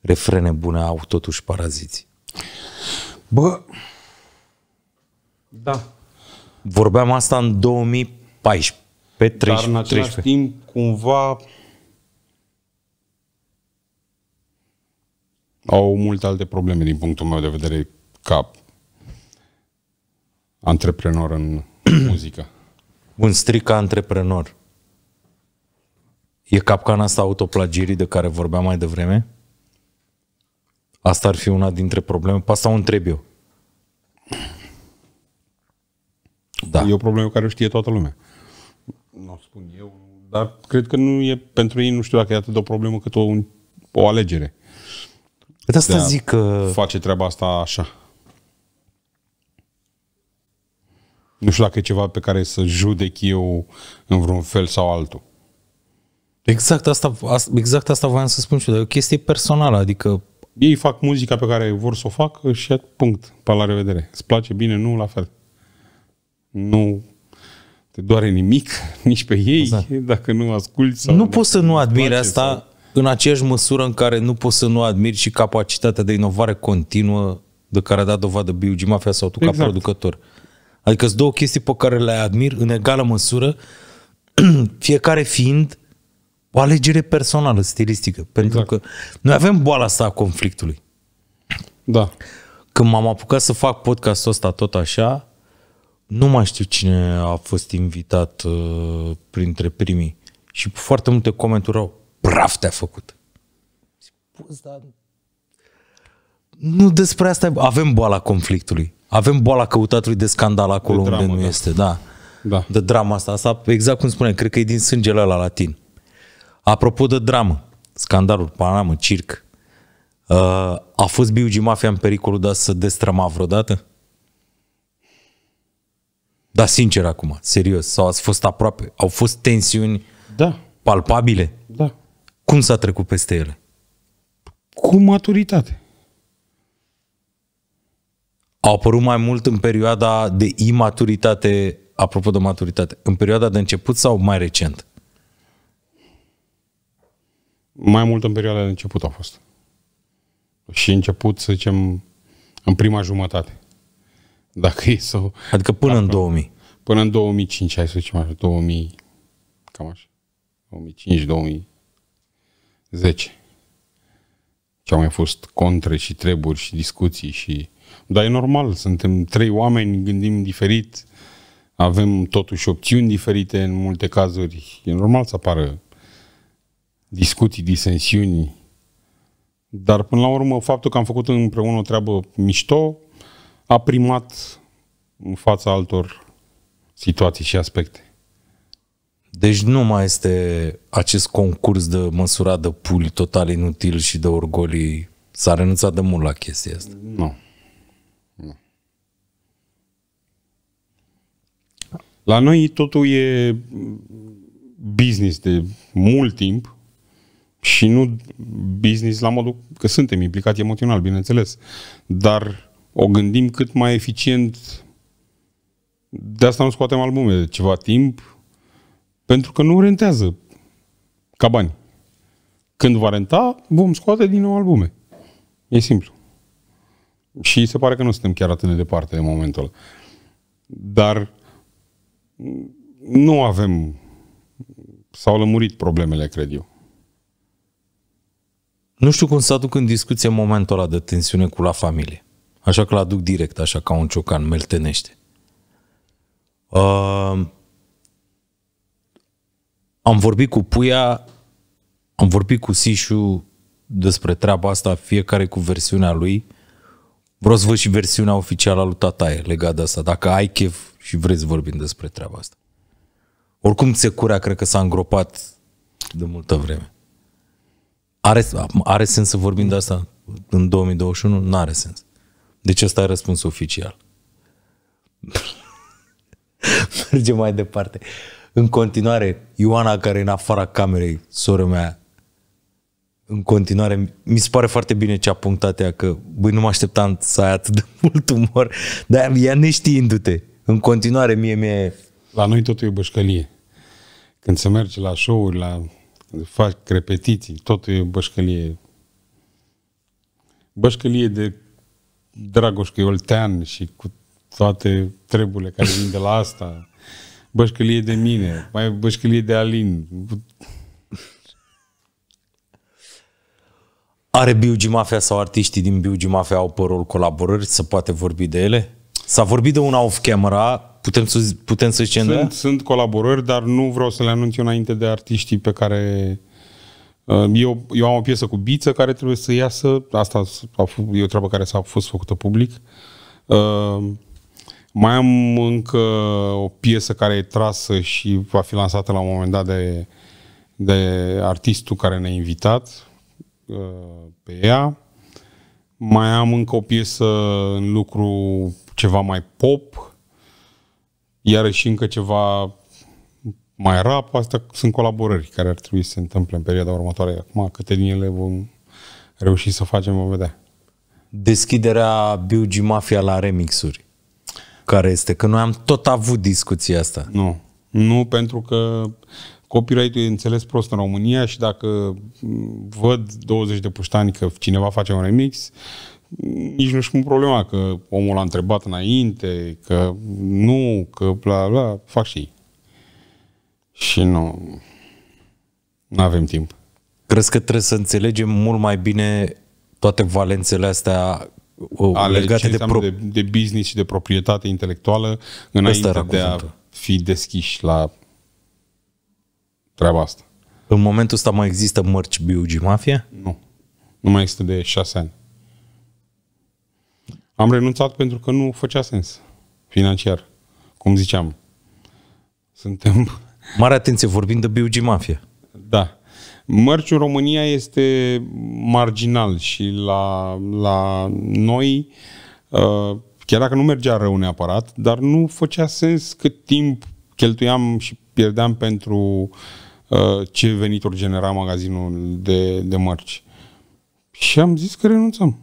refrene bune au totuși paraziții. Bă, da. Vorbeam asta în 2014, pe 13. Dar în același 13. timp, cumva, au multe alte probleme din punctul meu de vedere ca antreprenor în muzică. Un strict antreprenor. E capcana asta autoplagierii de care vorbeam mai devreme? Asta ar fi una dintre probleme. Pe asta o întreb eu. Da. E o problemă care o știe toată lumea. Nu o spun eu, dar cred că nu e pentru ei, nu știu dacă e atât de o problemă cât o, o alegere. De asta de zic că... Face treaba asta așa. Nu știu dacă e ceva pe care să judec eu în vreun fel sau altul. Exact asta, exact asta voiam să spun și eu, dar e o chestie personală, adică... Ei fac muzica pe care vor să o facă și punct, pa la revedere. Îți place bine, nu, la fel. Nu te doare nimic, nici pe ei, exact. dacă nu asculti. Sau nu poți să nu admiri asta sau... în aceeași măsură în care nu poți să nu admiri și capacitatea de inovare continuă de care a dat dovadă B.U.G. Mafia sau tu exact. ca producător. Adică sunt două chestii pe care le admir în egală măsură, fiecare fiind o alegere personală, stilistică. Pentru exact. că noi avem boala asta a conflictului. Da. Când m-am apucat să fac podcastul ăsta tot așa, nu mai știu cine a fost invitat uh, printre primii și foarte multe comentarii au praf te-a făcut. Păi, nu despre asta avem boala conflictului. Avem boala căutatului de scandal acolo de unde dramă, nu da. este, da. da. De drama asta, asta, exact cum spune, cred că e din sângele la latin. Apropo de dramă, scandalul Panamă, circ, uh, a fost Biugi Mafia în pericolul de a se destrăma vreodată? Dar sincer acum, serios, sau ați fost aproape? Au fost tensiuni da. palpabile? Da. Cum s-a trecut peste ele? Cu maturitate. Au apărut mai mult în perioada de imaturitate, apropo de maturitate, în perioada de început sau mai recent? Mai mult în perioada de început a fost. Și început, să zicem, în prima jumătate. Dacă e să... Adică până dacă, în 2000. Până în 2005, hai să zicem așa, 2000, cam așa. 2005-2010. Ce au mai fost contre și treburi și discuții și... Dar e normal, suntem trei oameni, gândim diferit, avem totuși opțiuni diferite în multe cazuri. E normal să apară discuții, disensiuni, dar până la urmă faptul că am făcut împreună o treabă mișto a primat în fața altor situații și aspecte. Deci nu mai este acest concurs de măsurat de puli total inutil și de orgolii. S-a renunțat de mult la chestia asta. Nu. nu. La noi totul e business de mult timp și nu business la modul că suntem implicați emoțional, bineînțeles, dar o gândim cât mai eficient. De asta nu scoatem albume de ceva timp, pentru că nu rentează ca bani. Când va renta, vom scoate din nou albume. E simplu. Și se pare că nu suntem chiar atât de departe în momentul ăla. Dar nu avem, s-au lămurit problemele, cred eu. Nu știu cum să aduc în discuție momentul ăla de tensiune cu la familie. Așa că l-aduc direct, așa ca un ciocan, meltenește. Uh, am vorbit cu Puia, am vorbit cu Sișu despre treaba asta, fiecare cu versiunea lui. Vreau să văd și versiunea oficială a lui Tataie legată de asta, dacă ai chef și vrei să vorbim despre treaba asta. Oricum, Țecurea cred că s-a îngropat de multă vreme. Are, are sens să vorbim de asta în 2021? Nu are sens. Deci ăsta e răspunsul oficial. Mergem mai departe. În continuare, Ioana care e în afara camerei, sora mea, în continuare, mi se pare foarte bine ce a punctat ea, că băi, nu mă așteptam să ai atât de mult umor, dar ea neștiindu-te. În continuare, mie mi-e... La noi totul e bășcălie. Când se merge la show-uri, la fac repetiții, tot e bășcălie. Bășcălie de Dragoș că e oltean și cu toate treburile care vin de la asta. Bășcălie de mine, mai bășcălie de Alin. Are Biugi Mafia sau artiștii din Biugi Mafia au pe rol colaborări? Să poate vorbi de ele? S-a vorbit de una off-camera Putem să, putem să zicem, sunt, da? Sunt colaborări, dar nu vreau să le anunț eu înainte de artiștii pe care... Uh, eu, eu am o piesă cu Biță care trebuie să iasă, asta a f- e o treabă care s-a fost făcută public. Uh, mai am încă o piesă care e trasă și va fi lansată la un moment dat de, de artistul care ne-a invitat uh, pe ea. Mai am încă o piesă în lucru ceva mai pop, iarăși încă ceva mai rap, asta sunt colaborări care ar trebui să se întâmple în perioada următoare. Acum, câte din ele vom reuși să facem, vom vedea. Deschiderea Biugi Mafia la remixuri. Care este? Că noi am tot avut discuția asta. Nu. Nu, pentru că copyright-ul e înțeles prost în România și dacă văd 20 de puștani că cineva face un remix, nici nu știu cum problema, că omul l-a întrebat înainte, că nu, că bla bla, fac și ei. Și nu, nu avem timp. Crezi că trebuie să înțelegem mult mai bine toate valențele astea uh, Ale legate de, pro... de, de business și de proprietate intelectuală înainte de cuvântul. a fi deschiși la treaba asta. În momentul ăsta mai există mărci BUG Mafia? Nu. Nu mai există de șase ani. Am renunțat pentru că nu făcea sens financiar, cum ziceam. Suntem... Mare atenție, vorbim de BUG Mafia. Da. Mărciul România este marginal și la, la noi, uh, chiar dacă nu mergea rău neapărat, dar nu făcea sens cât timp cheltuiam și pierdeam pentru uh, ce venituri genera magazinul de, de mărci. Și am zis că renunțăm.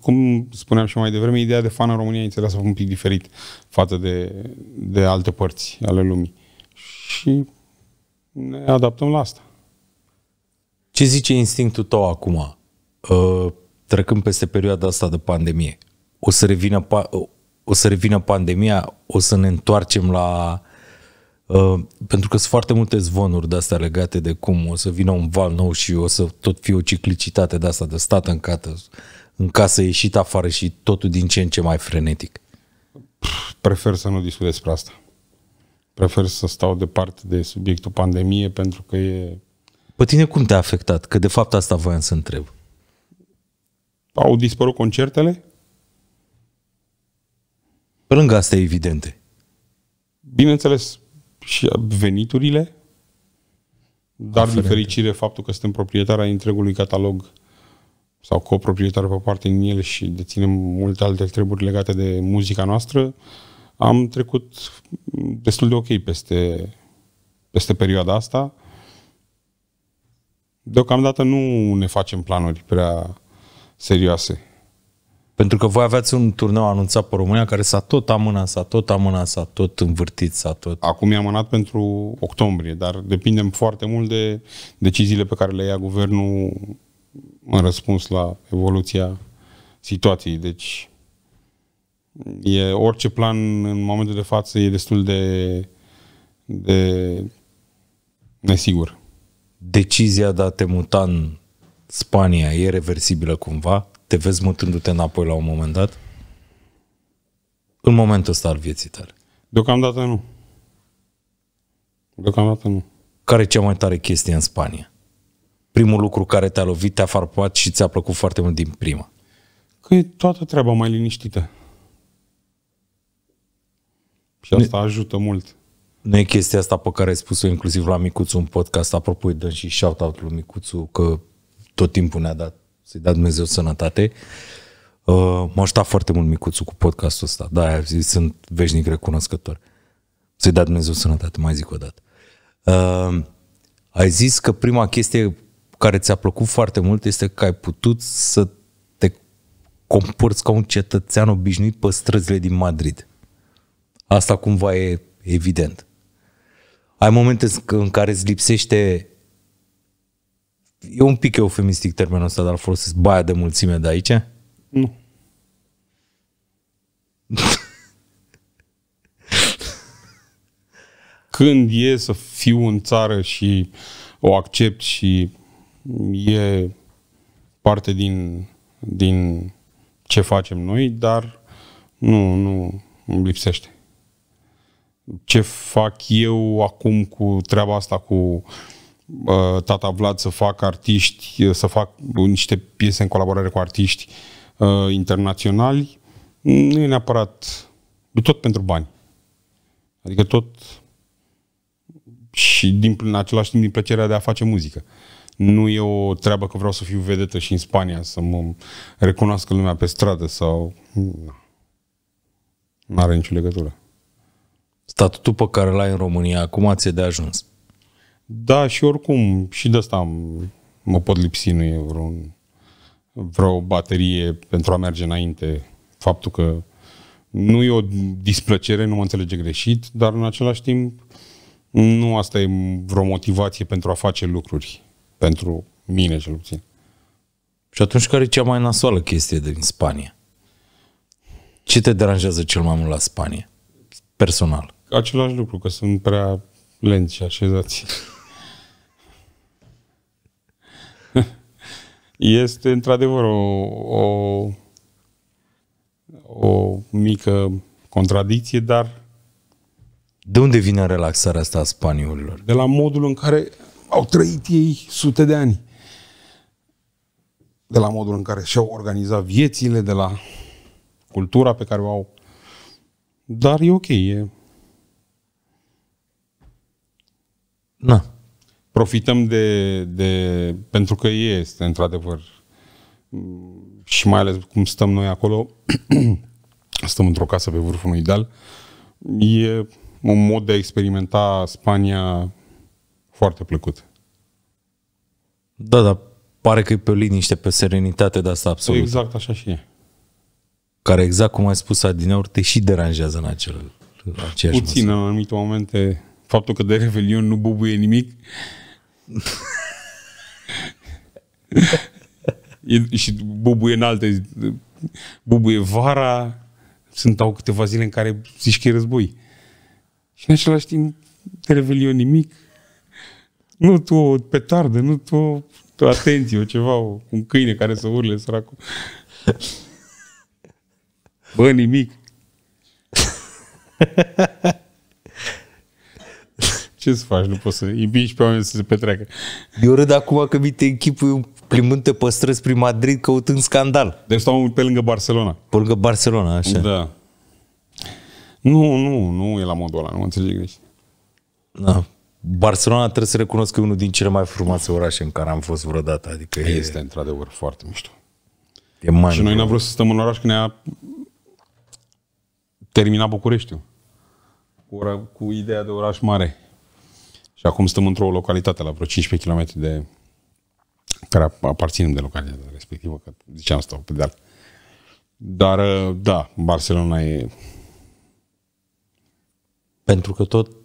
Cum spuneam și mai devreme, ideea de fan în România e înțeleasă un pic diferit față de, de alte părți ale lumii. Și ne adaptăm la asta. Ce zice instinctul tău acum, ă, trecând peste perioada asta de pandemie? O să revină, o să revină pandemia, o să ne întoarcem la... Ă, pentru că sunt foarte multe zvonuri de astea legate de cum o să vină un val nou și o să tot fie o ciclicitate de asta de stat în cată, în casă, ieșit afară și totul din ce în ce mai frenetic? Prefer să nu discut despre asta. Prefer să stau departe de subiectul pandemie pentru că e... Pe tine cum te-a afectat? Că de fapt asta voiam să întreb. Au dispărut concertele? Pe lângă astea evidente. Bineînțeles, și veniturile, dar din fericire faptul că suntem proprietari a întregului catalog sau coproprietar pe parte din el și deținem multe alte treburi legate de muzica noastră, am trecut destul de ok peste, peste perioada asta. Deocamdată nu ne facem planuri prea serioase. Pentru că voi aveați un turneu anunțat pe România care s-a tot amânat, s-a tot amânat, s-a tot învârtit, s-a tot... Acum e amânat pentru octombrie, dar depindem foarte mult de deciziile pe care le ia guvernul în răspuns la evoluția situației. Deci e, orice plan în momentul de față e destul de, de nesigur. Decizia de a te muta în Spania e reversibilă cumva? Te vezi mutându-te înapoi la un moment dat? În momentul ăsta al vieții tale. Deocamdată nu. Deocamdată nu. Care e cea mai tare chestie în Spania? primul lucru care te-a lovit, te-a farpat și ți-a plăcut foarte mult din prima? Că e toată treaba mai liniștită. Și asta ne, ajută mult. Nu e chestia asta pe care ai spus-o inclusiv la Micuțu în podcast. Apropo, îi dăm și shout-out lui Micuțu că tot timpul ne-a dat, să-i dea Dumnezeu sănătate. Uh, m-a ajutat foarte mult Micuțu cu podcastul ăsta. Da, sunt veșnic recunoscător. Să-i dea Dumnezeu sănătate, mai zic o dată. Uh, ai zis că prima chestie care ți-a plăcut foarte mult este că ai putut să te comporți ca un cetățean obișnuit pe străzile din Madrid. Asta cumva e evident. Ai momente în care îți lipsește e un pic eufemistic termenul ăsta, dar folosesc baia de mulțime de aici? Nu. Când e să fiu în țară și o accept și e parte din, din ce facem noi, dar nu, nu îmi lipsește. Ce fac eu acum cu treaba asta cu uh, tata Vlad să fac artiști, uh, să fac niște piese în colaborare cu artiști uh, internaționali, nu e neapărat, e tot pentru bani. Adică tot și din, în același timp din plăcerea de a face muzică. Uh, nu e o treabă că vreau să fiu vedetă și în Spania, să mă recunoască lumea pe stradă sau... Nu are nicio legătură. Statutul pe care l-ai în România acum ați e de ajuns. Da, și oricum, și de asta mă pot lipsi, nu e vreun, vreo baterie pentru a merge înainte. Faptul că nu e o displăcere, nu mă înțelege greșit, dar în același timp nu asta e vreo motivație pentru a face lucruri. Pentru mine, cel puțin. Și atunci, care e cea mai nasoală chestie din Spania? Ce te deranjează cel mai mult la Spania? Personal. Același lucru, că sunt prea lenți și așezați. este într-adevăr o, o, o mică contradicție, dar... De unde vine relaxarea asta a spaniolilor? De la modul în care au trăit ei sute de ani. De la modul în care și-au organizat viețile, de la cultura pe care o au. Dar e ok, e... Na. Profităm de, de... pentru că este, într-adevăr, și mai ales cum stăm noi acolo, stăm într-o casă pe vârful unui deal, e un mod de a experimenta Spania foarte plăcut. Da, dar pare că e pe liniște, pe serenitate de asta absolut. Exact, așa și e. Care exact cum ai spus adineauri, te și deranjează în acel, în Puțin măsură. în anumite momente, faptul că de Revelion nu bubuie nimic. e, și bubuie în alte, bubuie vara, sunt au câteva zile în care zici că e război. Și în același timp, de Revelion nimic, nu tu o petardă, nu tu, tu atenție, o ceva, o, un câine care să urle, săracu. Bă, nimic. Ce să faci? Nu poți să împingi pe oameni să se petreacă. Eu râd acum că mi te închipui plimbând te păstrăzi prin Madrid căutând scandal. Deci stau pe lângă Barcelona. Pe lângă Barcelona, așa. Da. Nu, nu, nu e la modul ăla, nu înțelegi, greșit. Da. Barcelona trebuie să recunosc că e unul din cele mai frumoase orașe în care am fost vreodată. Adică este e... într-adevăr foarte mișto. E mai și noi n-am vrut să stăm în oraș când ne-a terminat Bucureștiul. Cu, ora, cu ideea de oraș mare. Și acum stăm într-o localitate la vreo 15 km de care aparținem de localitatea respectivă, că ziceam stau pe deal. Dar, uh, da, Barcelona e... Pentru că tot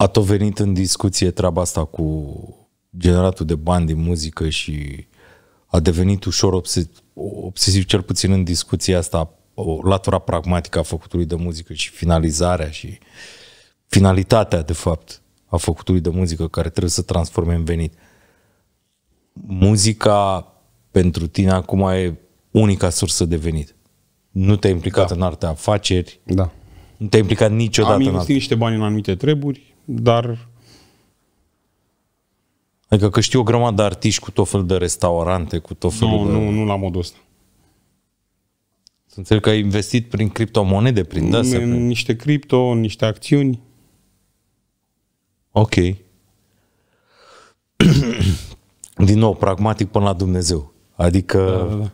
a tot venit în discuție treaba asta cu generatul de bani din muzică și a devenit ușor obses- obsesiv, cel puțin în discuția asta, o latura pragmatică a făcutului de muzică și finalizarea și finalitatea, de fapt, a făcutului de muzică care trebuie să transforme în venit. Muzica pentru tine acum e unica sursă de venit. Nu te-ai implicat da. în arte afaceri. Da. Nu te-ai implicat niciodată Am investit în niște bani în anumite treburi, dar... Adică că știu o grămadă de artiști cu tot felul de restaurante, cu tot felul nu, de... Nu, nu la modul ăsta. Să înțeleg că ai investit prin criptomonede, prin dase? Prin... Niște cripto, niște acțiuni. Ok. Din nou, pragmatic până la Dumnezeu. Adică... Da, da, da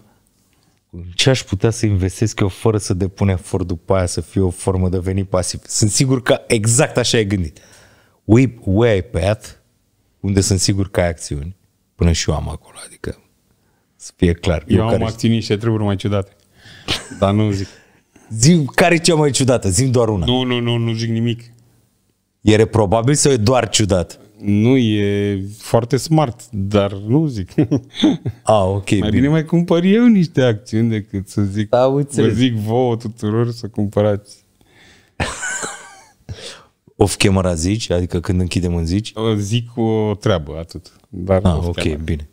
ce aș putea să investesc eu fără să depun efort după aia să fie o formă de venit pasiv? Sunt sigur că exact așa ai gândit. Waypath, unde sunt sigur că ai acțiuni. Până și eu am acolo, adică să fie clar. Eu, eu am acțiuni și treburi mai ciudate. Dar nu zic. Zim care e cea mai ciudată? Zim doar una. Nu, nu, nu, nu zic nimic. E reprobabil sau e doar ciudat? Nu, e foarte smart, dar nu zic. A, ah, ok. Mai bine, bine mai cumpăr eu niște acțiuni decât să zic, da, vă zic vouă tuturor să cumpărați. Off camera zici? Adică când închidem în zici? Zic o treabă, atât. Dar ah, ok, camera. bine.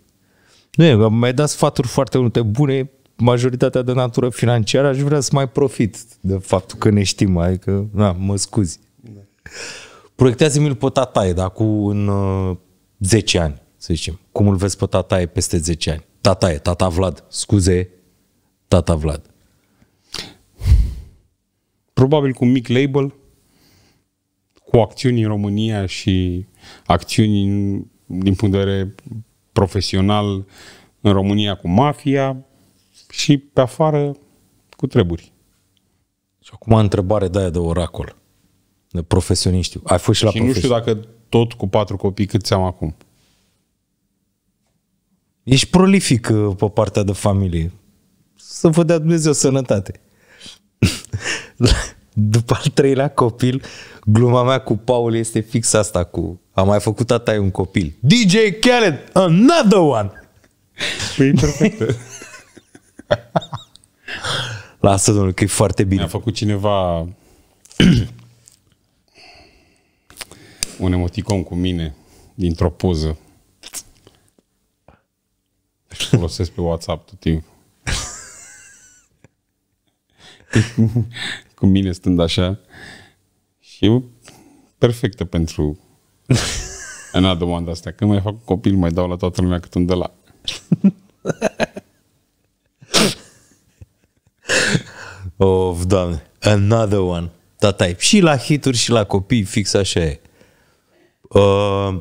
Nu e, mai dat sfaturi foarte multe bune, majoritatea de natură financiară, aș vrea să mai profit de faptul că ne știm, adică, na, mă scuzi. Proiectează-mi-l pe tataie, dar cu în uh, 10 ani, să zicem. Cum îl vezi pe tataie peste 10 ani? Tataie, tata Vlad, scuze, tata Vlad. Probabil cu un mic label, cu acțiuni în România și acțiuni din punct de vedere profesional în România cu mafia și pe afară cu treburi. Și acum întrebare de aia de oracol, de profesioniști. Ai fost și la și nu știu dacă tot cu patru copii cât am acum. Ești prolific uh, pe partea de familie. Să vă dea Dumnezeu sănătate. După al treilea copil, gluma mea cu Paul este fix asta cu am mai făcut tata un copil. DJ Khaled, another one! Păi perfect. Lasă, domnul, că e foarte bine. Mi-a făcut cineva un emoticon cu mine dintr-o poză. Și folosesc pe WhatsApp tot timpul. cu mine stând așa și perfectă pentru another one de-astea. Când mai fac copil, mai dau la toată lumea cât un de la. of, doamne. Another one. Da, tai. Și la hituri și la copii, fix așa e. Uh...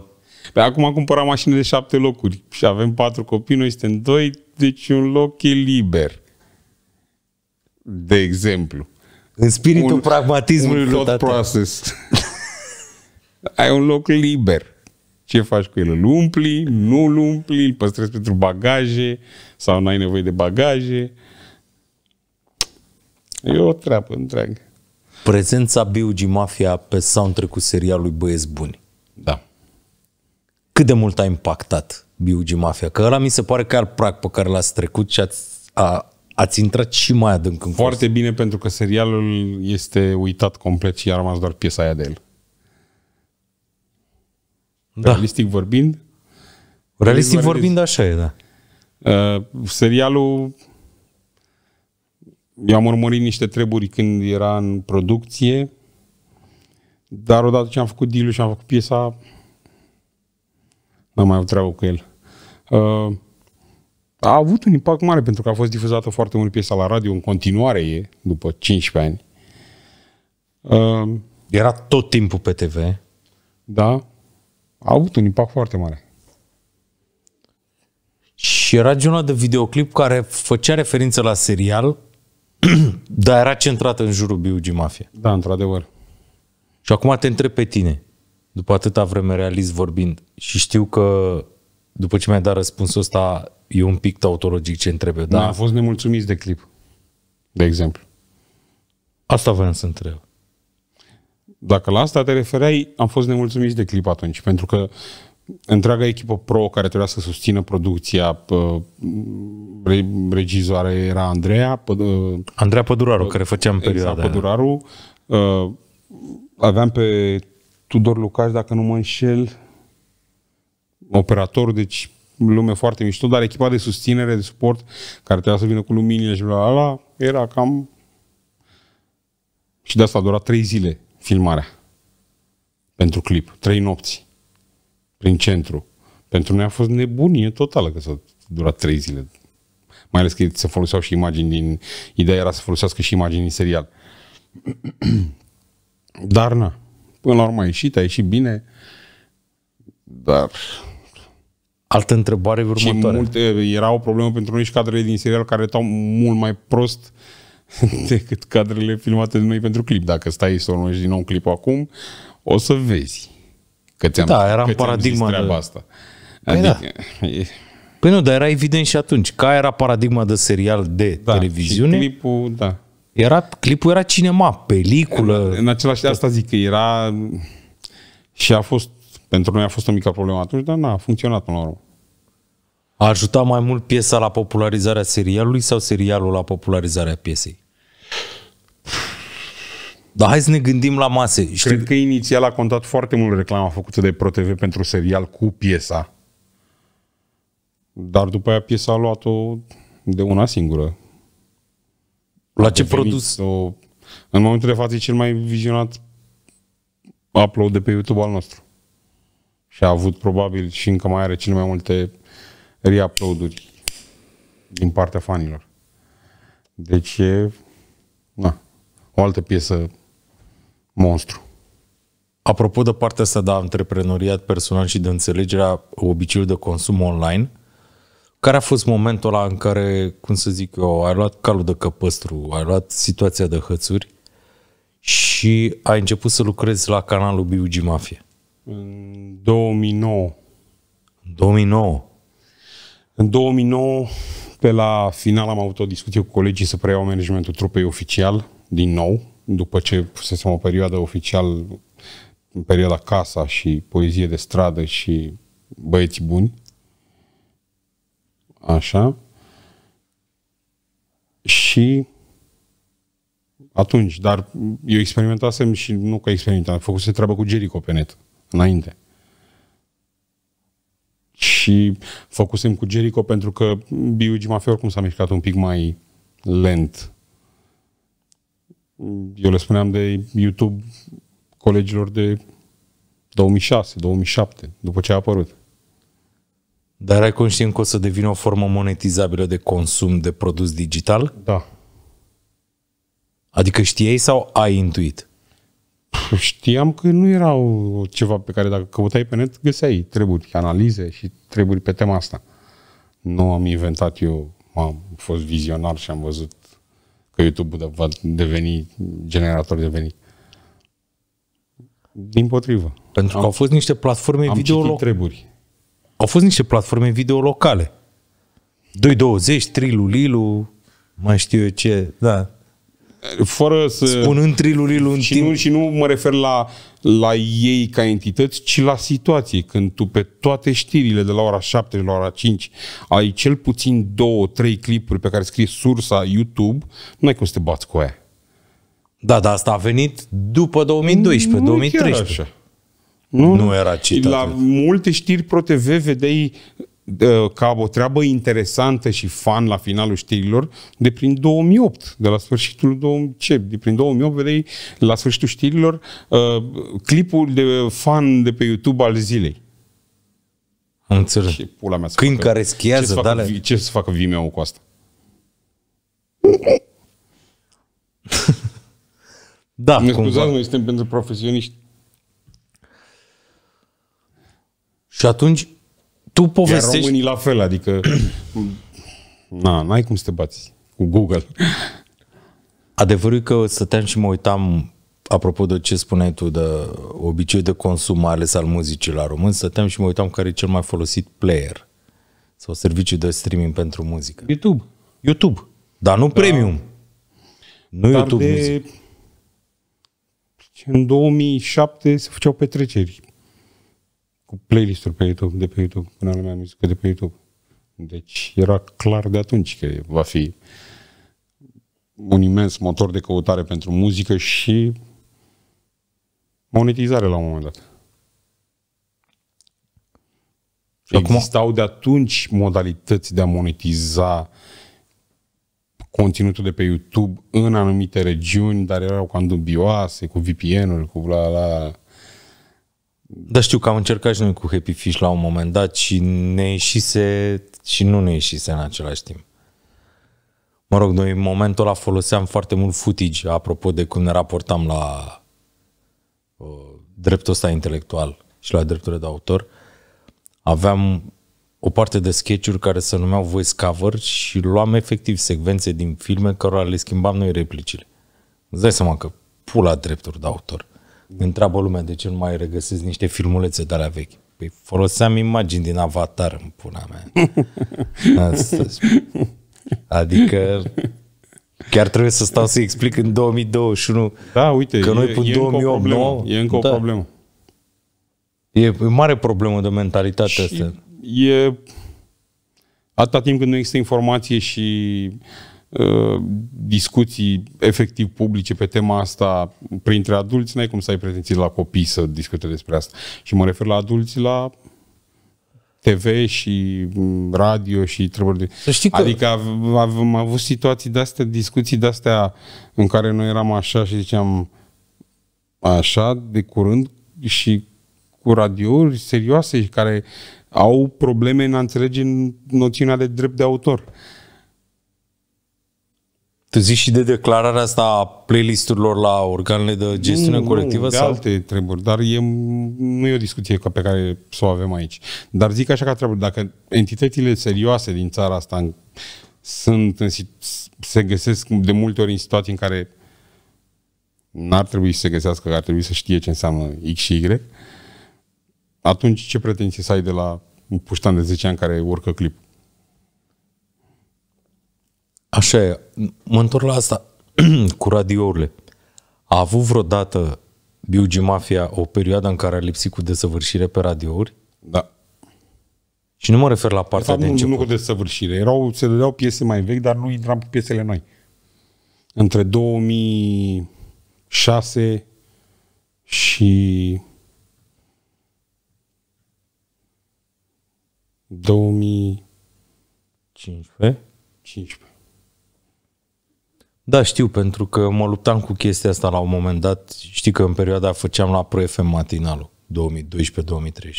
Pe acum am cumpărat mașină de șapte locuri și avem patru copii, noi suntem doi, deci un loc e liber. De exemplu. În spiritul un, pragmatismului un lot process. Ai un loc liber. Ce faci cu el? Îl umpli? Nu îl umpli? Îl păstrezi pentru bagaje? Sau n-ai nevoie de bagaje? E o treabă întreagă. Prezența B.U.G. Mafia pe soundtrack cu serialul Băieți Buni. Da. Cât de mult a impactat B.U.G. Mafia? Că ăla mi se pare că al prag pe care l-ați trecut și ați, a, ați intrat și mai adânc în Foarte curs. bine, pentru că serialul este uitat complet și a rămas doar piesa aia de el. Da. Realistic vorbind. Realistic vorbind, așa e, da. Uh, serialul eu am urmărit niște treburi când era în producție, dar odată ce am făcut deal și am făcut piesa, n-am mai avut treabă cu el. Uh, a avut un impact mare pentru că a fost difuzată foarte mult piesa la radio, în continuare e, după 15 ani. Uh, Era tot timpul pe TV. Da, a avut un impact foarte mare. Și era genul de videoclip care făcea referință la serial, dar era centrat în jurul B.U.G. Mafia. Da, într-adevăr. Și acum te întreb pe tine, după atâta vreme realist vorbind, și știu că după ce mi-ai dat răspunsul ăsta, e un pic tautologic ce întrebe. da? am fost nemulțumiți de clip, de exemplu. Asta voiam să întreb. Dacă la asta te refereai, am fost nemulțumiți de clip atunci, pentru că întreaga echipă pro care trebuia să susțină producția, regizoare era Andreea. Andreea Păduraru, care făceam exact, perioada exact, Păduraru. Ă, aveam pe Tudor Lucaș, dacă nu mă înșel, operator, deci lume foarte mișto, dar echipa de susținere, de suport, care trebuia să vină cu luminile și bla, bla, bla era cam... Și de asta a durat trei zile filmarea pentru clip, trei nopți prin centru. Pentru noi a fost nebunie totală că s-a durat trei zile. Mai ales că se foloseau și imagini din... Ideea era să folosească și imagini din serial. Dar na, până la urmă a ieșit, a ieșit bine, dar Altă întrebare următoare. Și multe, era o problemă pentru noi și cadrele din serial care erau mult mai prost decât cadrele filmate de noi pentru clip. Dacă stai să o din nou un clip acum, o să vezi că ți-am, da, era că paradigma ți-am zis de... asta. Păi adică, da. E... Păi nu, dar era evident și atunci. Ca era paradigma de serial de da, televiziune. clipul, da. Era, clipul era cinema, peliculă. În, în același de asta zic că era și a fost pentru noi a fost o mică problemă atunci, dar n-a funcționat până la urmă. A ajutat mai mult piesa la popularizarea serialului sau serialul la popularizarea piesei? Dar hai să ne gândim la mase. Știi? Cred că inițial a contat foarte mult reclama făcută de ProTV pentru serial cu piesa. Dar după aia piesa a luat-o de una singură. La a ce produs? O... În momentul de față e cel mai vizionat upload de pe YouTube al nostru și a avut probabil și încă mai are cele mai multe reupload-uri din partea fanilor. Deci e na, o altă piesă monstru. Apropo de partea asta de antreprenoriat personal și de înțelegerea obiceiului de consum online, care a fost momentul ăla în care, cum să zic eu, ai luat calul de căpăstru, ai luat situația de hățuri și ai început să lucrezi la canalul Biugi Mafia? În 2009. În 2009? În 2009, pe la final, am avut o discuție cu colegii să preiau managementul trupei oficial, din nou, după ce pusesem o perioadă oficial, în perioada Casa și Poezie de Stradă și Băieți Buni. Așa. Și atunci, dar eu experimentasem și nu că experimentam, am făcut treabă cu Jericho pe net înainte. Și făcusem cu Jericho pentru că Biugi Mafia oricum s-a mișcat un pic mai lent. Eu le spuneam de YouTube colegilor de 2006-2007, după ce a apărut. Dar ai conștient că o să devină o formă monetizabilă de consum de produs digital? Da. Adică știei sau ai intuit? știam că nu era ceva pe care dacă căutai pe net, găseai treburi, analize și treburi pe tema asta. Nu am inventat eu, am fost vizionar și am văzut că youtube va deveni generator de venit. Din potrivă. Pentru am, că au fost niște platforme am video locale. treburi. Au fost niște platforme video locale. 220, Trilu, Lilu, mai știu eu ce, da fără să... Spunând trilurile în și Nu, și nu mă refer la, la ei ca entități, ci la situație. Când tu pe toate știrile de la ora 7 de la ora 5 ai cel puțin două, trei clipuri pe care scrie sursa YouTube, nu ai cum să te bați cu aia. Da, dar asta a venit după 2012, nu 2013. Chiar așa. Nu, nu era citat. La multe știri ProTV vedeai ca o treabă interesantă și fan la finalul știrilor de prin 2008, de la sfârșitul 2000, ce, de prin 2008 vedeai la sfârșitul știrilor uh, clipul de fan de pe YouTube al zilei. Înțeleg. Ce pula mea să facă, care schiază, ce să, facă, dale. ce să facă Vimeo cu asta? da, Ne scuzați, noi suntem pentru profesioniști. Și atunci, tu povestești... Iar românii la fel, adică... Na, n-ai cum să te bați cu Google. Adevărul e că stăteam și mă uitam, apropo de ce spuneai tu, de obicei de consum, mai ales al muzicii la român, stăteam și mă uitam care e cel mai folosit player sau serviciu de streaming pentru muzică. YouTube. YouTube, dar nu da. premium. Nu dar YouTube de... Music. În 2007 se făceau petreceri cu playlist-uri pe YouTube, de pe YouTube, până lumea muzică de pe YouTube. Deci era clar de atunci că va fi un imens motor de căutare pentru muzică și monetizare la un moment dat. Și Existau de atunci modalități de a monetiza conținutul de pe YouTube în anumite regiuni, dar erau cam dubioase, cu VPN-uri, cu bla bla. Da, știu că am încercat și noi cu Happy Fish la un moment dat și ne ieșise și nu ne ieșise în același timp. Mă rog, noi în momentul ăla foloseam foarte mult footage, apropo de cum ne raportam la uh, dreptul ăsta intelectual și la drepturile de autor. Aveam o parte de sketch care se numeau voice cover și luam efectiv secvențe din filme cărora le schimbam noi replicile. Îți dai seama că pula drepturi de autor întreabă lumea de ce nu mai regăsesc niște filmulețe de alea vechi. Păi foloseam imagini din Avatar în puna mea. Astăzi. Adică chiar trebuie să stau să explic în 2021 da, uite, că noi e, pun 2008 E încă o da. problemă. E o mare problemă de mentalitate și asta. E atâta timp când nu există informație și uh, Uh, discuții efectiv publice pe tema asta printre adulți, n-ai cum să ai pretenții la copii să discute despre asta. Și mă refer la adulți la TV și mm, radio și treburi de... Să știi că... Adică am, am avut situații de-astea, discuții de-astea în care noi eram așa și ziceam așa de curând și cu radiouri serioase care au probleme în a înțelege noțiunea de drept de autor. Uh, tu zici și de declararea asta a playlisturilor la organele de gestiune nu, mm, colectivă? Nu, de sau? alte treburi, dar e, nu e o discuție pe care să o avem aici. Dar zic așa ca treburi, dacă entitățile serioase din țara asta sunt în, se găsesc de multe ori în situații în care n-ar trebui să se găsească, că ar trebui să știe ce înseamnă X și Y, atunci ce pretenții să ai de la un puștan de 10 ani care urcă clip? Așa e. Mă întorc la asta cu radiourile. A avut vreodată Biugi Mafia o perioadă în care a lipsit cu desăvârșire pe radiouri? Da. Și nu mă refer la partea de, fapt, de nu, început. Nu cu desăvârșire. Erau, se dădeau piese mai vechi, dar nu intram cu piesele noi. Între 2006 și 2015 15 da, știu, pentru că mă luptam cu chestia asta la un moment dat. Știi că în perioada făceam la Pro FM matinalul, 2012-2013.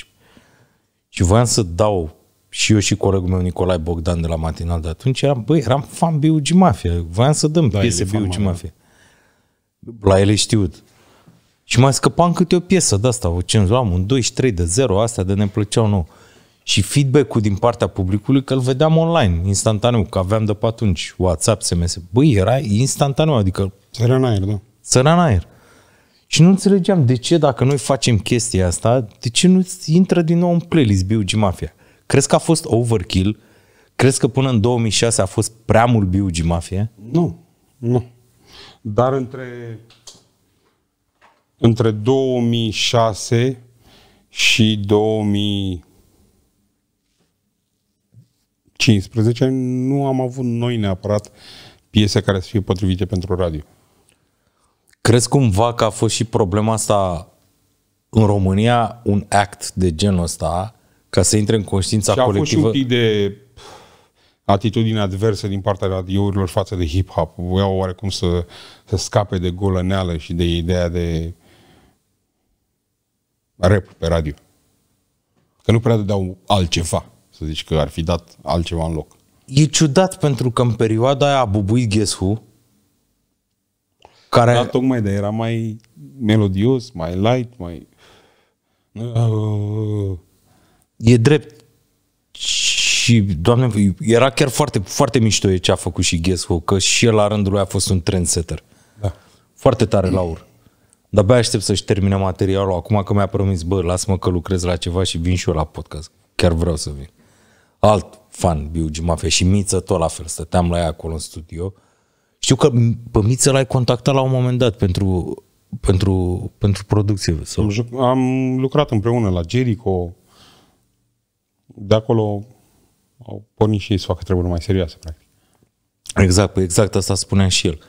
Și voiam să dau și eu și colegul meu Nicolae Bogdan de la matinal de atunci, eram, băi, eram fan B.U.G. Mafia, voiam să dăm da, piese B.U.G. Mafia. La ele știut. Și mai scăpam câte o piesă de asta, o cenzură, un 23 de 0, astea de ne plăceau nouă. Și feedback-ul din partea publicului că îl vedeam online, instantaneu, că aveam de pe atunci WhatsApp, SMS. Băi, era instantaneu, adică... Era în aer, da. Era în aer. Și nu înțelegeam de ce, dacă noi facem chestia asta, de ce nu intră din nou în playlist B.U.G. Mafia? Crezi că a fost overkill? Crezi că până în 2006 a fost prea mult B.U.G. Mafia? Nu, nu. Dar între, între 2006 și 2000 15 ani nu am avut noi neapărat piese care să fie potrivite pentru radio. Crezi cumva că a fost și problema asta în România, un act de genul ăsta, ca să intre în conștiința și colectivă? a fost și un pic de atitudine adversă din partea radiourilor față de hip-hop. Voiau oarecum să, să scape de neală și de ideea de rap pe radio. Că nu prea dau altceva să zici că ar fi dat altceva în loc. E ciudat pentru că în perioada aia a bubuit Guess Who, care... Da, tocmai de era mai melodios, mai light, mai... E drept. Și, doamne, era chiar foarte, foarte mișto ce a făcut și Guess Who, că și el la rândul lui a fost un trendsetter. Da. Foarte tare, Laur. Dar abia aștept să-și termine materialul acum că mi-a promis, bă, lasă-mă că lucrez la ceva și vin și eu la podcast. Chiar vreau să vin alt fan Biugi Mafia și Miță tot la fel, stăteam la ea acolo în studio. Știu că pe Miță l-ai contactat la un moment dat pentru, pentru, pentru producție. Sau... Am, am lucrat împreună la Jericho, de acolo au pornit și ei să facă treburi mai serioase, practic. Exact, păi exact asta spunea și el.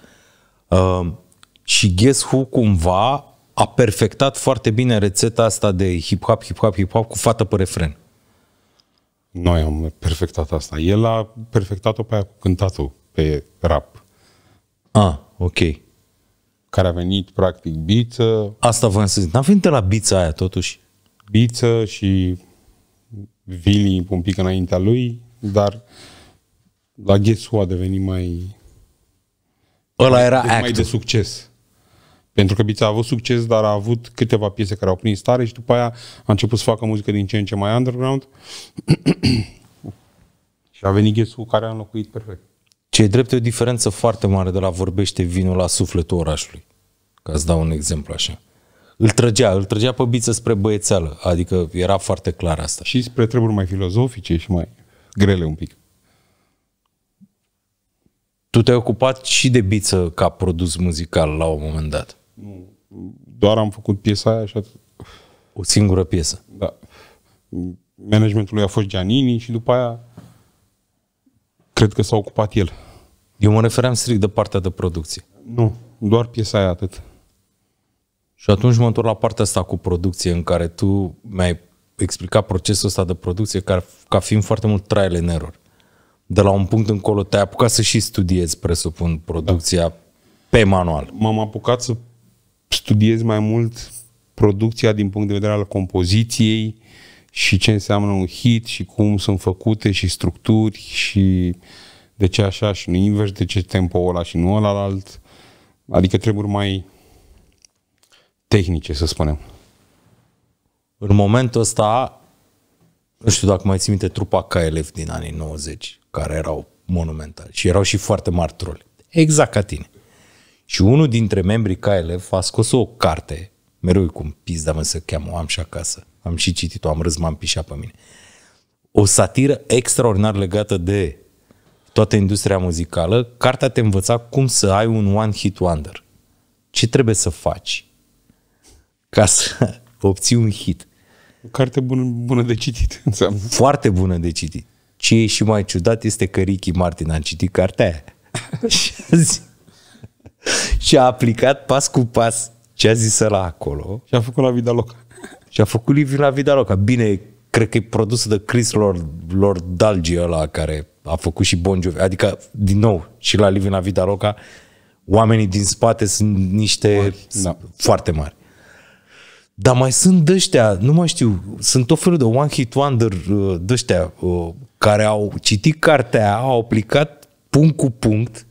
Uh, și Guess Who cumva a perfectat foarte bine rețeta asta de hip-hop, hip-hop, hip-hop cu fată pe refren. Noi am perfectat asta. El a perfectat-o pe aia cu cântatul, pe rap. Ah, ok. Care a venit, practic, biță. Asta voiam să zic. N-a venit de la biță aia, totuși. Biță și Vili un pic înaintea lui, dar la Ghesu a devenit mai... Ăla era mai, mai de succes. Pentru că Bița a avut succes, dar a avut câteva piese care au prins tare și după aia a început să facă muzică din ce în ce mai underground și a venit Ghesu care a înlocuit perfect. Ce e drept e o diferență foarte mare de la vorbește vinul la sufletul orașului. Ca să dau un exemplu așa. Îl trăgea, îl trăgea pe biță spre băiețeală, adică era foarte clar asta. Și spre treburi mai filozofice și mai grele un pic. Tu te-ai ocupat și de biță ca produs muzical la un moment dat. Nu, doar am făcut piesa aia și atât. O singură piesă. Da. Managementul lui a fost Gianini și după aia cred că s-a ocupat el. Eu mă refeream strict de partea de producție. Nu, doar piesa aia atât. Și atunci mă întorc la partea asta cu producție, în care tu mi-ai explicat procesul ăsta de producție ca, ca fiind foarte mult trial and error. De la un punct încolo te-ai apucat să și studiezi, presupun, producția da. pe manual. M-am apucat să studiez mai mult producția din punct de vedere al compoziției și ce înseamnă un hit și cum sunt făcute și structuri și de ce așa și nu invers, de ce tempo ăla și nu ăla alt. Adică treburi mai tehnice, să spunem. În momentul ăsta, nu știu dacă mai ții minte trupa KLF din anii 90, care erau monumentali și erau și foarte mari troli. Exact ca tine. Și unul dintre membrii KLF a scos o carte, mereu cum pizda mă să cheamă, o am și acasă, am și citit-o, am râs, m-am pișat pe mine. O satiră extraordinar legată de toată industria muzicală, cartea te învăța cum să ai un one hit wonder. Ce trebuie să faci ca să obții un hit? O carte bună, bună de citit, înseamnă. Foarte bună de citit. Ce e și mai ciudat este că Ricky Martin a citit cartea aia. și a zis, și a aplicat pas cu pas ce a zis la acolo. Și a făcut la vida loca. Și a făcut Liviu la vida loca. Bine, cred că e produsă de Chris Lord, Lord Dalgi ăla care a făcut și Bon Jovi. Adică, din nou, și la Liviu la vida loca, oamenii din spate sunt niște Da. foarte mari. Dar mai sunt ăștia, nu mai știu, sunt tot felul de one hit wonder uh, ăștia uh, care au citit cartea, au aplicat punct cu punct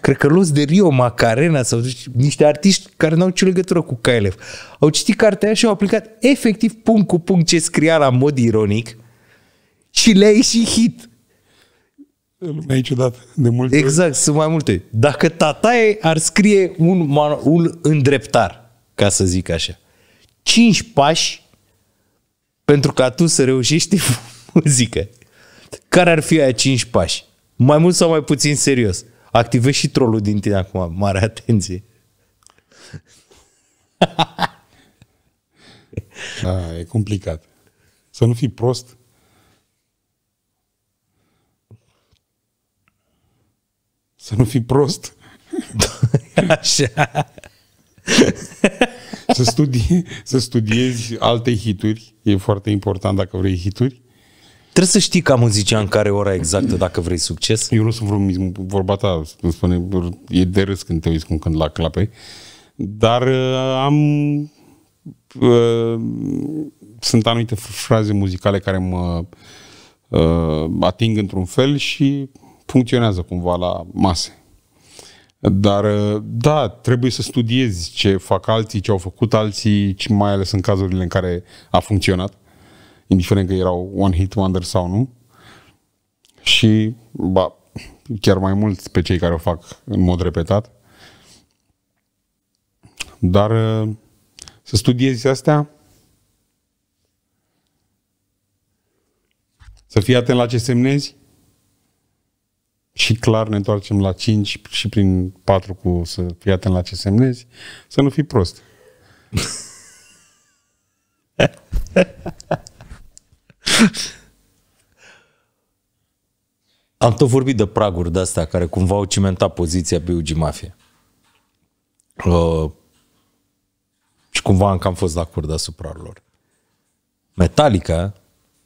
cred că Los de Rio, Macarena sau niște artiști care n-au nicio legătură cu Kailef. Au citit cartea aia și au aplicat efectiv punct cu punct ce scria la mod ironic și le-a ieșit hit. Lumea e ciudat de multe Exact, ori. sunt mai multe. Dacă tataie ar scrie un, un îndreptar, ca să zic așa, cinci pași pentru ca tu să reușești muzică. Care ar fi aia cinci pași? Mai mult sau mai puțin serios? Activezi și trolul din tine acum, mare atenție. Da, e complicat. Să nu fii prost. Să nu fii prost. Așa. să, studie, să studiezi alte hituri. E foarte important dacă vrei hituri. Trebuie să știi cam în zi în care ora exactă dacă vrei succes. Eu nu sunt vreun vorba ta, îmi spune, e de râs când te uiți cum când la clape, dar uh, am uh, sunt anumite fraze muzicale care mă uh, ating într-un fel și funcționează cumva la mase. Dar, uh, da, trebuie să studiezi ce fac alții, ce au făcut alții, mai ales în cazurile în care a funcționat indiferent că erau One Hit Wonder sau nu. Și, ba, chiar mai mulți pe cei care o fac în mod repetat. Dar uh, să studiezi astea, să fii atent la ce semnezi și clar ne întoarcem la 5 și prin 4 cu să fii atent la ce semnezi, să nu fii prost. Am tot vorbit de praguri de-astea care cumva au cimentat poziția UG Mafia. Uh, și cumva am cam fost de acord asupra lor. Metallica,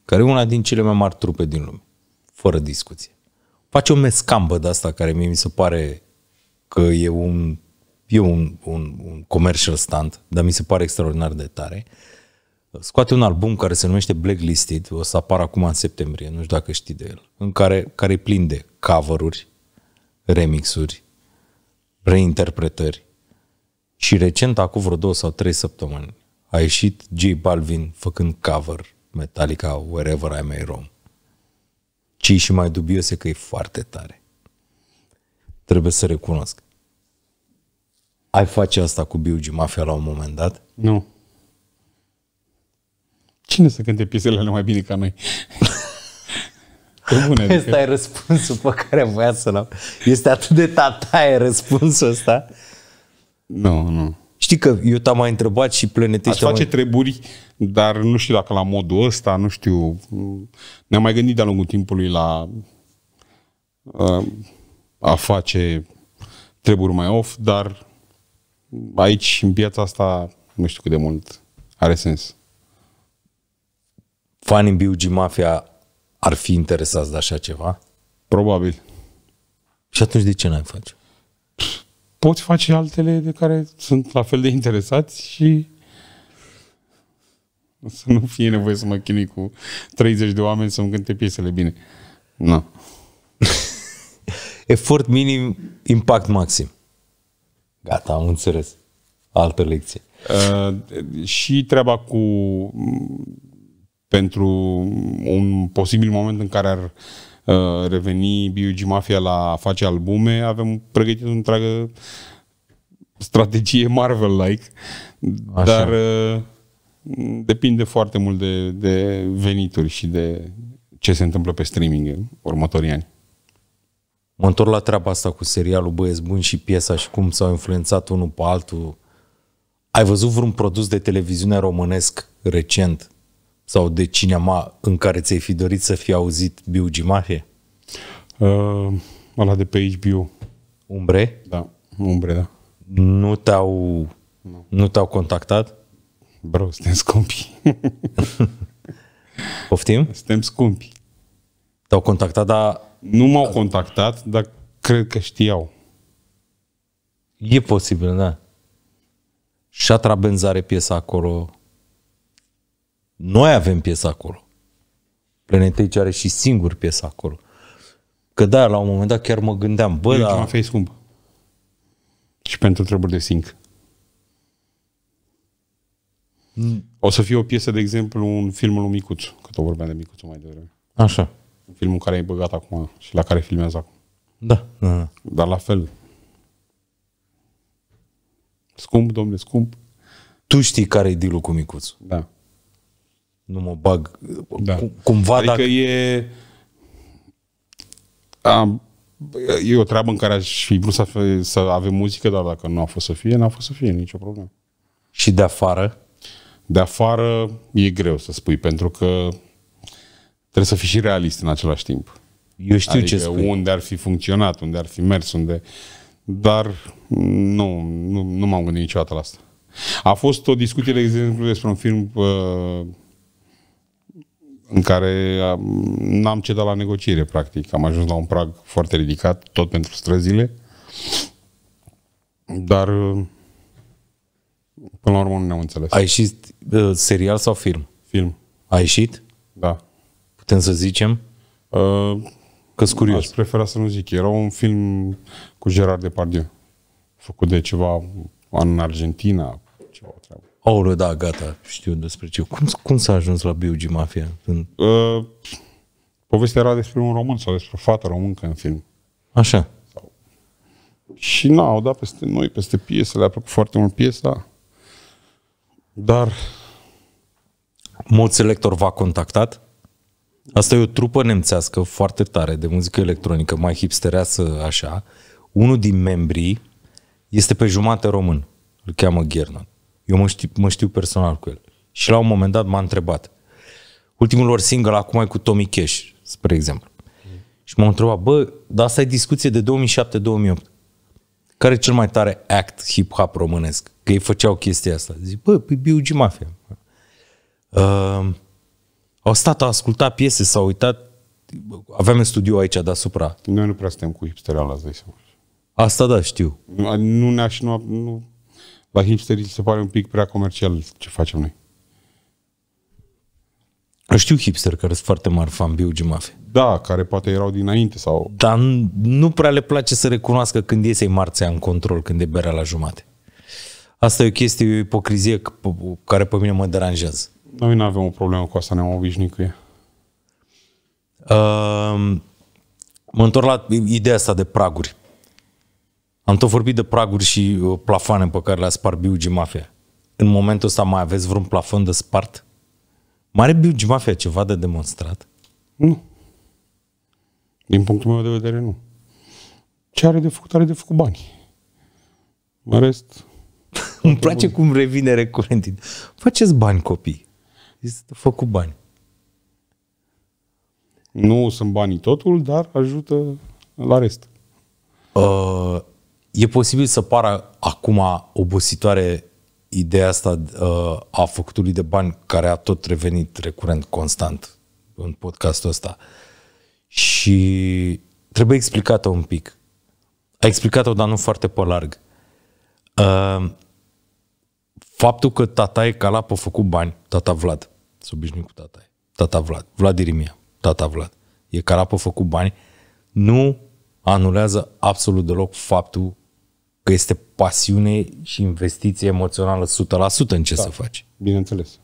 care e una din cele mai mari trupe din lume, fără discuție, face o mescambă de asta care mie mi se pare că e un, e un, un, un commercial stand, dar mi se pare extraordinar de tare. Uh, scoate un album care se numește Blacklisted, o să apară acum în septembrie, nu știu dacă știi de el, în care, care e plin de cover-uri, remixuri, reinterpretări. Și recent, acum vreo două sau trei săptămâni, a ieșit J Balvin făcând cover Metallica Wherever I May Roam. Ce și mai dubiose că e foarte tare. Trebuie să recunosc. Ai face asta cu Biugi Mafia la un moment dat? Nu. Cine să cânte piesele alea mai bine ca noi? bune, adică... Asta e răspunsul pe care voia să l Este atât de tataie răspunsul ăsta. Nu, nu. Știi că eu te-am mai întrebat și planetești... Aș face mai... treburi, dar nu știu dacă la modul ăsta, nu știu... Ne-am mai gândit de-a lungul timpului la a, uh, a face treburi mai off, dar aici, în piața asta, nu știu cât de mult are sens fanii B.U.G. Mafia ar fi interesați de așa ceva? Probabil. Și atunci de ce n-ai face? Poți face altele de care sunt la fel de interesați și să nu fie nevoie să mă chinui cu 30 de oameni să-mi cânte piesele bine. Nu. Efort minim, impact maxim. Gata, am înțeles. Altă lecție. Uh, și treaba cu pentru un posibil moment în care ar uh, reveni B.U.G. Mafia la a face albume, avem pregătit o întreagă strategie Marvel-like, Așa. dar uh, depinde foarte mult de, de venituri și de ce se întâmplă pe streaming în următorii ani. Mă întorc la treaba asta cu serialul Băieți bun și piesa și cum s-au influențat unul pe altul. Ai văzut vreun produs de televiziune românesc recent sau de cinema în care ți-ai fi dorit să fi auzit Biugi Mafie? Uh, ăla de pe HBO. Umbre? Da, umbre, da. Nu te-au, no. nu te-au contactat? Bro, suntem scumpi. Poftim? Suntem scumpi. Te-au contactat, dar... Nu m-au contactat, dar cred că știau. E posibil, da. Șatra Benz piesa acolo noi avem piesa acolo. Planeteici are și singur piesa acolo. Că da, la un moment dat chiar mă gândeam, bă, da... face scump. Și pentru treburi de sync. Mm. O să fie o piesă, de exemplu, un filmul lui Micuț, că tot vorbeam de Micuț mai devreme. Așa. Un filmul care ai băgat acum și la care filmează acum. Da, da. da. Dar la fel. Scump, domnule, scump. Tu știi care e deal cu Micuț. Da nu mă bag. Da. Cumva adică dacă... e... a, e o treabă în care aș fi vrut să, fie, să avem muzică, dar dacă nu a fost să fie, n-a fost să fie, nicio problemă. Și de afară? De afară e greu să spui, pentru că trebuie să fii și realist în același timp. Eu știu adică ce spui. unde ar fi funcționat, unde ar fi mers, unde... Dar nu, nu, nu m-am gândit niciodată la asta. A fost o discuție, de exemplu, despre un film uh, în care n-am cedat la negociere, practic. Am ajuns la un prag foarte ridicat, tot pentru străzile, dar până la urmă nu ne-am înțeles. A ieșit uh, serial sau film? Film. A ieșit? Da. Putem să zicem? Uh, că curios. Aș prefera să nu zic. Era un film cu Gerard Depardieu, făcut de ceva an în Argentina, Aoleu, da, gata, știu despre ce. Cum, cum s-a ajuns la Biugi Mafia? În... Uh, povestea era despre un român sau despre o fată româncă în film. Așa. Sau... Și nu, au dat peste noi, peste piesă, le-a plăcut foarte mult piesa. Dar... Mod Selector v-a contactat? Asta e o trupă nemțească foarte tare de muzică electronică, mai hipstereasă așa. Unul din membrii este pe jumate român. Îl cheamă Gernot eu mă știu, mă știu personal cu el. Și la un moment dat m-a întrebat. Ultimul lor single acum e cu Tommy Cash, spre exemplu. Mm. Și m-a întrebat, bă, dar asta e discuție de 2007-2008. Care e cel mai tare act hip-hop românesc? Că ei făceau chestia asta. Zic, bă, pe B.U.G. Mafia. Uh, au stat, au ascultat piese, s-au uitat. Aveam un studio aici deasupra. Noi nu prea suntem cu hipsterea la zi. Asta da, știu. Nu, nu, nu, nu la hipsteri se pare un pic prea comercial ce facem noi. Știu hipster care sunt foarte mari fan Biugi Mafia. Da, care poate erau dinainte sau... Dar nu prea le place să recunoască când iese marțea în control, când e berea la jumate. Asta e o chestie, o ipocrizie care pe mine mă deranjează. Noi nu avem o problemă cu asta, ne-am obișnuit cu ea. Uh, mă întorc la ideea asta de praguri. Am tot vorbit de praguri și uh, plafoane pe care le-a spart Biugi Mafia. În momentul ăsta mai aveți vreun plafon de spart? Mare Biugi Mafia ceva de demonstrat? Nu. Din punctul meu de vedere, nu. Ce are de făcut, are de făcut bani. În rest... Îmi place bun. cum revine recurent. Faceți bani, copii. Este făcut bani. Nu sunt banii totul, dar ajută la rest. Uh, E posibil să pară acum obositoare ideea asta uh, a făcutului de bani care a tot revenit recurent, constant în podcastul ăsta. Și trebuie explicată un pic. A explicat-o, dar nu foarte pe larg. Uh, faptul că tataie Calap a făcut bani, tata Vlad, să obișnuit cu e, tata Vlad, Vlad Irimia, tata Vlad, e Calap a făcut bani, nu anulează absolut deloc faptul că este pasiune și investiție emoțională 100% în ce da, să faci. Bineînțeles.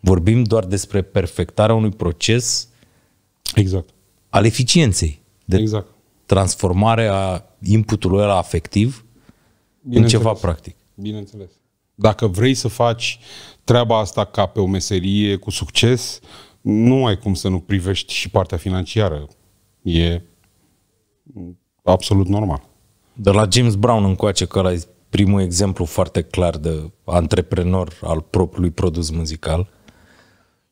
Vorbim doar despre perfectarea unui proces exact. al eficienței, de exact. transformare a inputului ăla afectiv în ceva practic. Bineînțeles. Dacă vrei să faci treaba asta ca pe o meserie cu succes, nu ai cum să nu privești și partea financiară. E absolut normal. De la James Brown încoace, că ăla e primul exemplu foarte clar de antreprenor al propriului produs muzical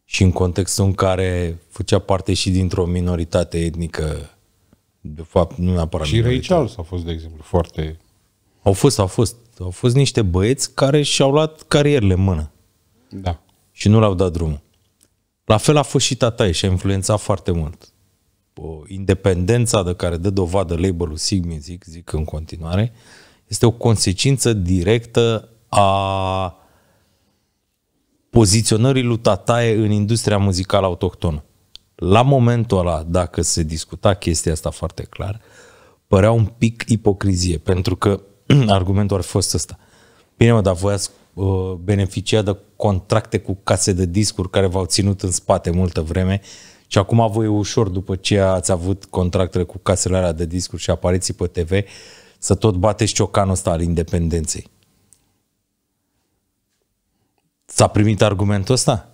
și în contextul în care făcea parte și dintr-o minoritate etnică, de fapt, nu neapărat Și Ray Charles a fost, de exemplu, foarte... Au fost, au fost. Au fost niște băieți care și-au luat carierele în mână. Da. Și nu l-au dat drumul. La fel a fost și Tataie și a influențat foarte mult independența de care dă dovadă labelul Sigmi, zic, zic în continuare, este o consecință directă a poziționării lui Tataie în industria muzicală autohtonă. La momentul ăla, dacă se discuta chestia asta foarte clar, părea un pic ipocrizie, pentru că argumentul ar fi fost ăsta. Bine mă, dar voi ați uh, de contracte cu case de discuri care v-au ținut în spate multă vreme, uh, și acum voi ușor, după ce ați avut contractele cu casele alea de discuri și apariții pe TV, să tot bateți ciocanul ăsta al independenței. S-a primit argumentul ăsta?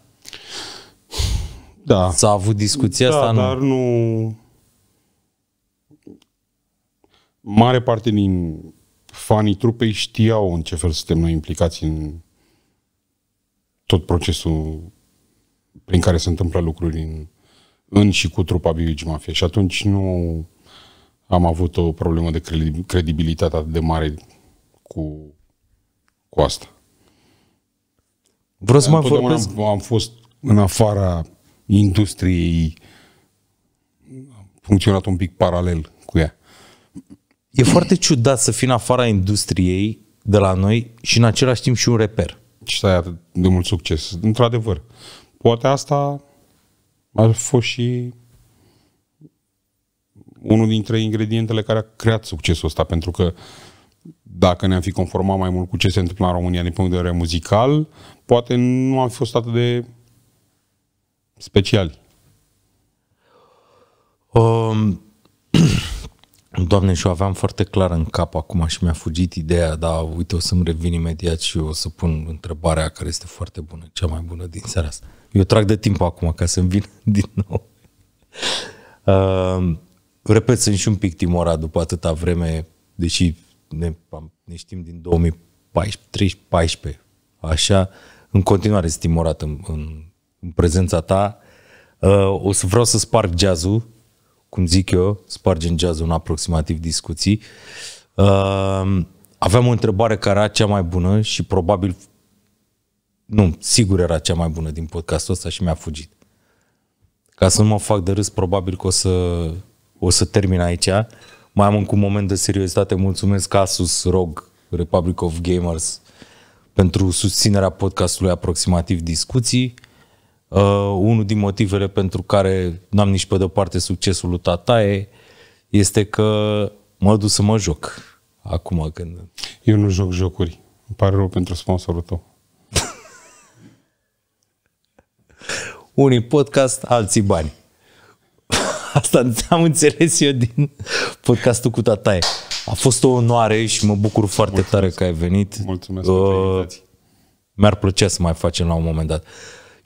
Da. S-a avut discuția da, asta? Nu? dar nu... Mare parte din fanii trupei știau în ce fel suntem noi implicați în tot procesul prin care se întâmplă lucruri în în și cu trupa Biuigi Mafia și atunci nu am avut o problemă de credibilitate atât de mare cu, cu asta. Vreau să mai vorbesc... Am, am fost în afara industriei, am funcționat un pic paralel cu ea. E foarte ciudat să fii în afara industriei de la noi și în același timp și un reper. Și să ai atât de mult succes. Într-adevăr. Poate asta a fost și unul dintre ingredientele care a creat succesul ăsta, pentru că dacă ne-am fi conformat mai mult cu ce se întâmplă în România din punct de vedere muzical, poate nu am fi fost atât de speciali. Um, Doamne, și o aveam foarte clar în cap acum și mi-a fugit ideea, dar uite, o să-mi revin imediat și o să pun întrebarea care este foarte bună, cea mai bună din seara asta. Eu trag de timp acum ca să-mi vin din nou. Uh, repet, sunt și un pic timorat după atâta vreme, deși ne, ne știm din 2014, așa, în continuare sunt timorat în, în, în prezența ta. Uh, o să vreau să sparg jazz cum zic eu, spargem jazz un aproximativ discuții. Uh, aveam o întrebare care era cea mai bună și probabil, nu, sigur era cea mai bună din podcastul ăsta și mi-a fugit. Ca să nu mă fac de râs, probabil că o să, o să termin aici. Mai am încă un moment de seriozitate. Mulțumesc Asus, Rog, Republic of Gamers pentru susținerea podcastului aproximativ discuții. Uh, unul din motivele pentru care n-am nici pe departe succesul lui Tataie este că mă duc să mă joc acum când... Eu nu joc jocuri. Îmi pare rău pentru sponsorul tău. Unii podcast, alții bani. Asta am înțeles eu din podcastul cu Tataie. A fost o onoare și mă bucur foarte Mulțumesc. tare că ai venit. Mulțumesc uh, Mi-ar plăcea să mai facem la un moment dat. Uh,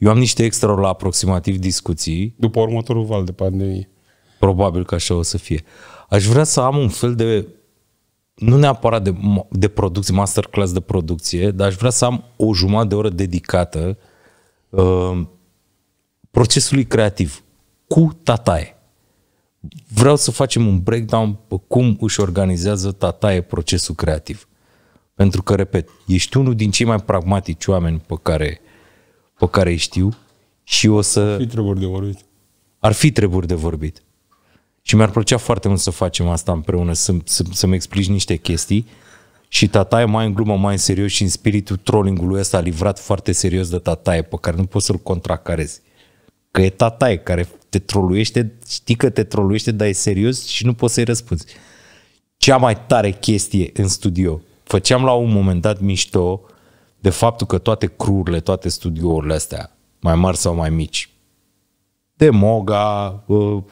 eu am niște extra la aproximativ discuții. După următorul val de pandemie. Probabil că așa o să fie. Aș vrea să am un fel de, nu neapărat de, de producție, masterclass de producție, dar aș vrea să am o jumătate de oră dedicată uh, procesului creativ cu tataie. Vreau să facem un breakdown pe cum își organizează tataie procesul creativ. Pentru că, repet, ești unul din cei mai pragmatici oameni pe care pe care îi știu și o să... Ar fi treburi de vorbit. Ar fi treburi de vorbit. Și mi-ar plăcea foarte mult să facem asta împreună, să, să, să-mi explici niște chestii și tataie mai în glumă, mai în serios și în spiritul trollingului ăsta livrat foarte serios de tataie pe care nu poți să-l contracarezi. Că e tataie care te troluiește, știi că te troluiește, dar e serios și nu poți să-i răspunzi. Cea mai tare chestie în studio. Făceam la un moment dat mișto de faptul că toate crurile, toate studiourile astea, mai mari sau mai mici, de Moga,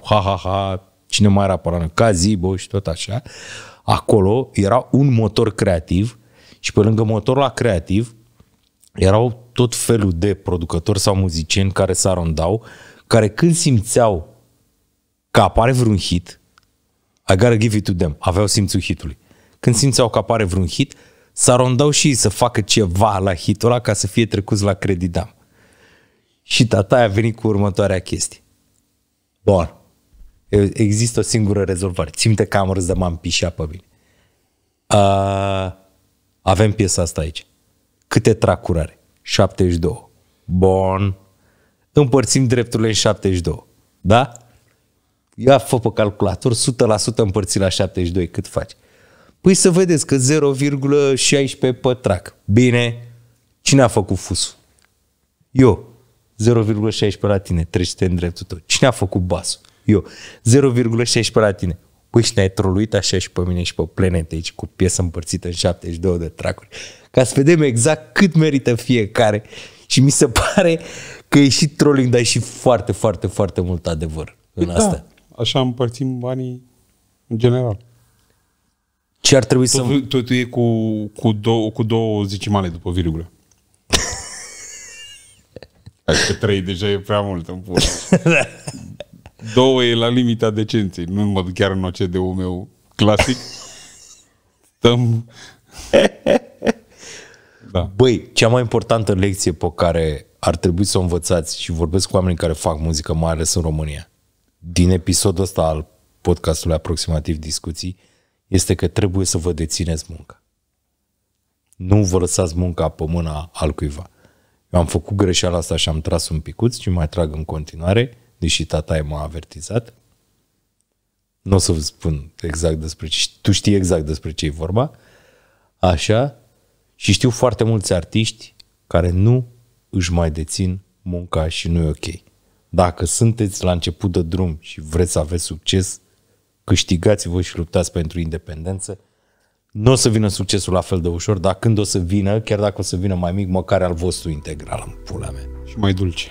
ha, ha, ha, cine mai era pe la Cazibo și tot așa, acolo era un motor creativ și pe lângă motorul la creativ erau tot felul de producători sau muzicieni care s arondau, care când simțeau că apare vreun hit, I gotta give it to them, aveau simțul hitului. Când simțeau că apare vreun hit, să arondau și ei să facă ceva la hitul ăla ca să fie trecuți la credidam. Și tata a venit cu următoarea chestie. Bun. Există o singură rezolvare. Simte că am râs de m-am pișat pe mine. A, avem piesa asta aici. Câte tracuri are? 72. Bun. Împărțim drepturile în 72. Da? Ia fă pe calculator 100% împărțit la 72. Cât faci? Păi să vedeți că 0,16 pătrac. Bine, cine a făcut fusul? Eu. 0,16 la tine, treci în dreptul tău. Cine a făcut basul? Eu. 0,16 la tine. Păi și ne-ai troluit așa și pe mine și pe planetă aici cu piesă împărțită în 72 de tracuri. Ca să vedem exact cât merită fiecare. Și mi se pare că e și trolling, dar e și foarte, foarte, foarte mult adevăr în păi da, asta. Așa împărțim banii în general. Ce ar trebui să... Totul e cu, cu, două, cu două zicimale după virgulă. Că adică trei deja e prea mult în pur. Două e la limita decenței. Nu mă duc chiar în de ul meu clasic. Stăm... Da. Băi, cea mai importantă lecție pe care ar trebui să o învățați și vorbesc cu oamenii care fac muzică, mai ales în România, din episodul ăsta al podcastului Aproximativ Discuții, este că trebuie să vă dețineți munca. Nu vă lăsați munca pe mâna altcuiva. Eu am făcut greșeala asta și am tras un picuț și mai trag în continuare, deși tata m-a avertizat. Nu o să vă spun exact despre ce, tu știi exact despre ce e vorba, așa, și știu foarte mulți artiști care nu își mai dețin munca și nu e ok. Dacă sunteți la început de drum și vreți să aveți succes, câștigați-vă și luptați pentru independență. Nu o să vină succesul la fel de ușor, dar când o să vină, chiar dacă o să vină mai mic, măcar al vostru integral, în pula mea. Și mai dulce.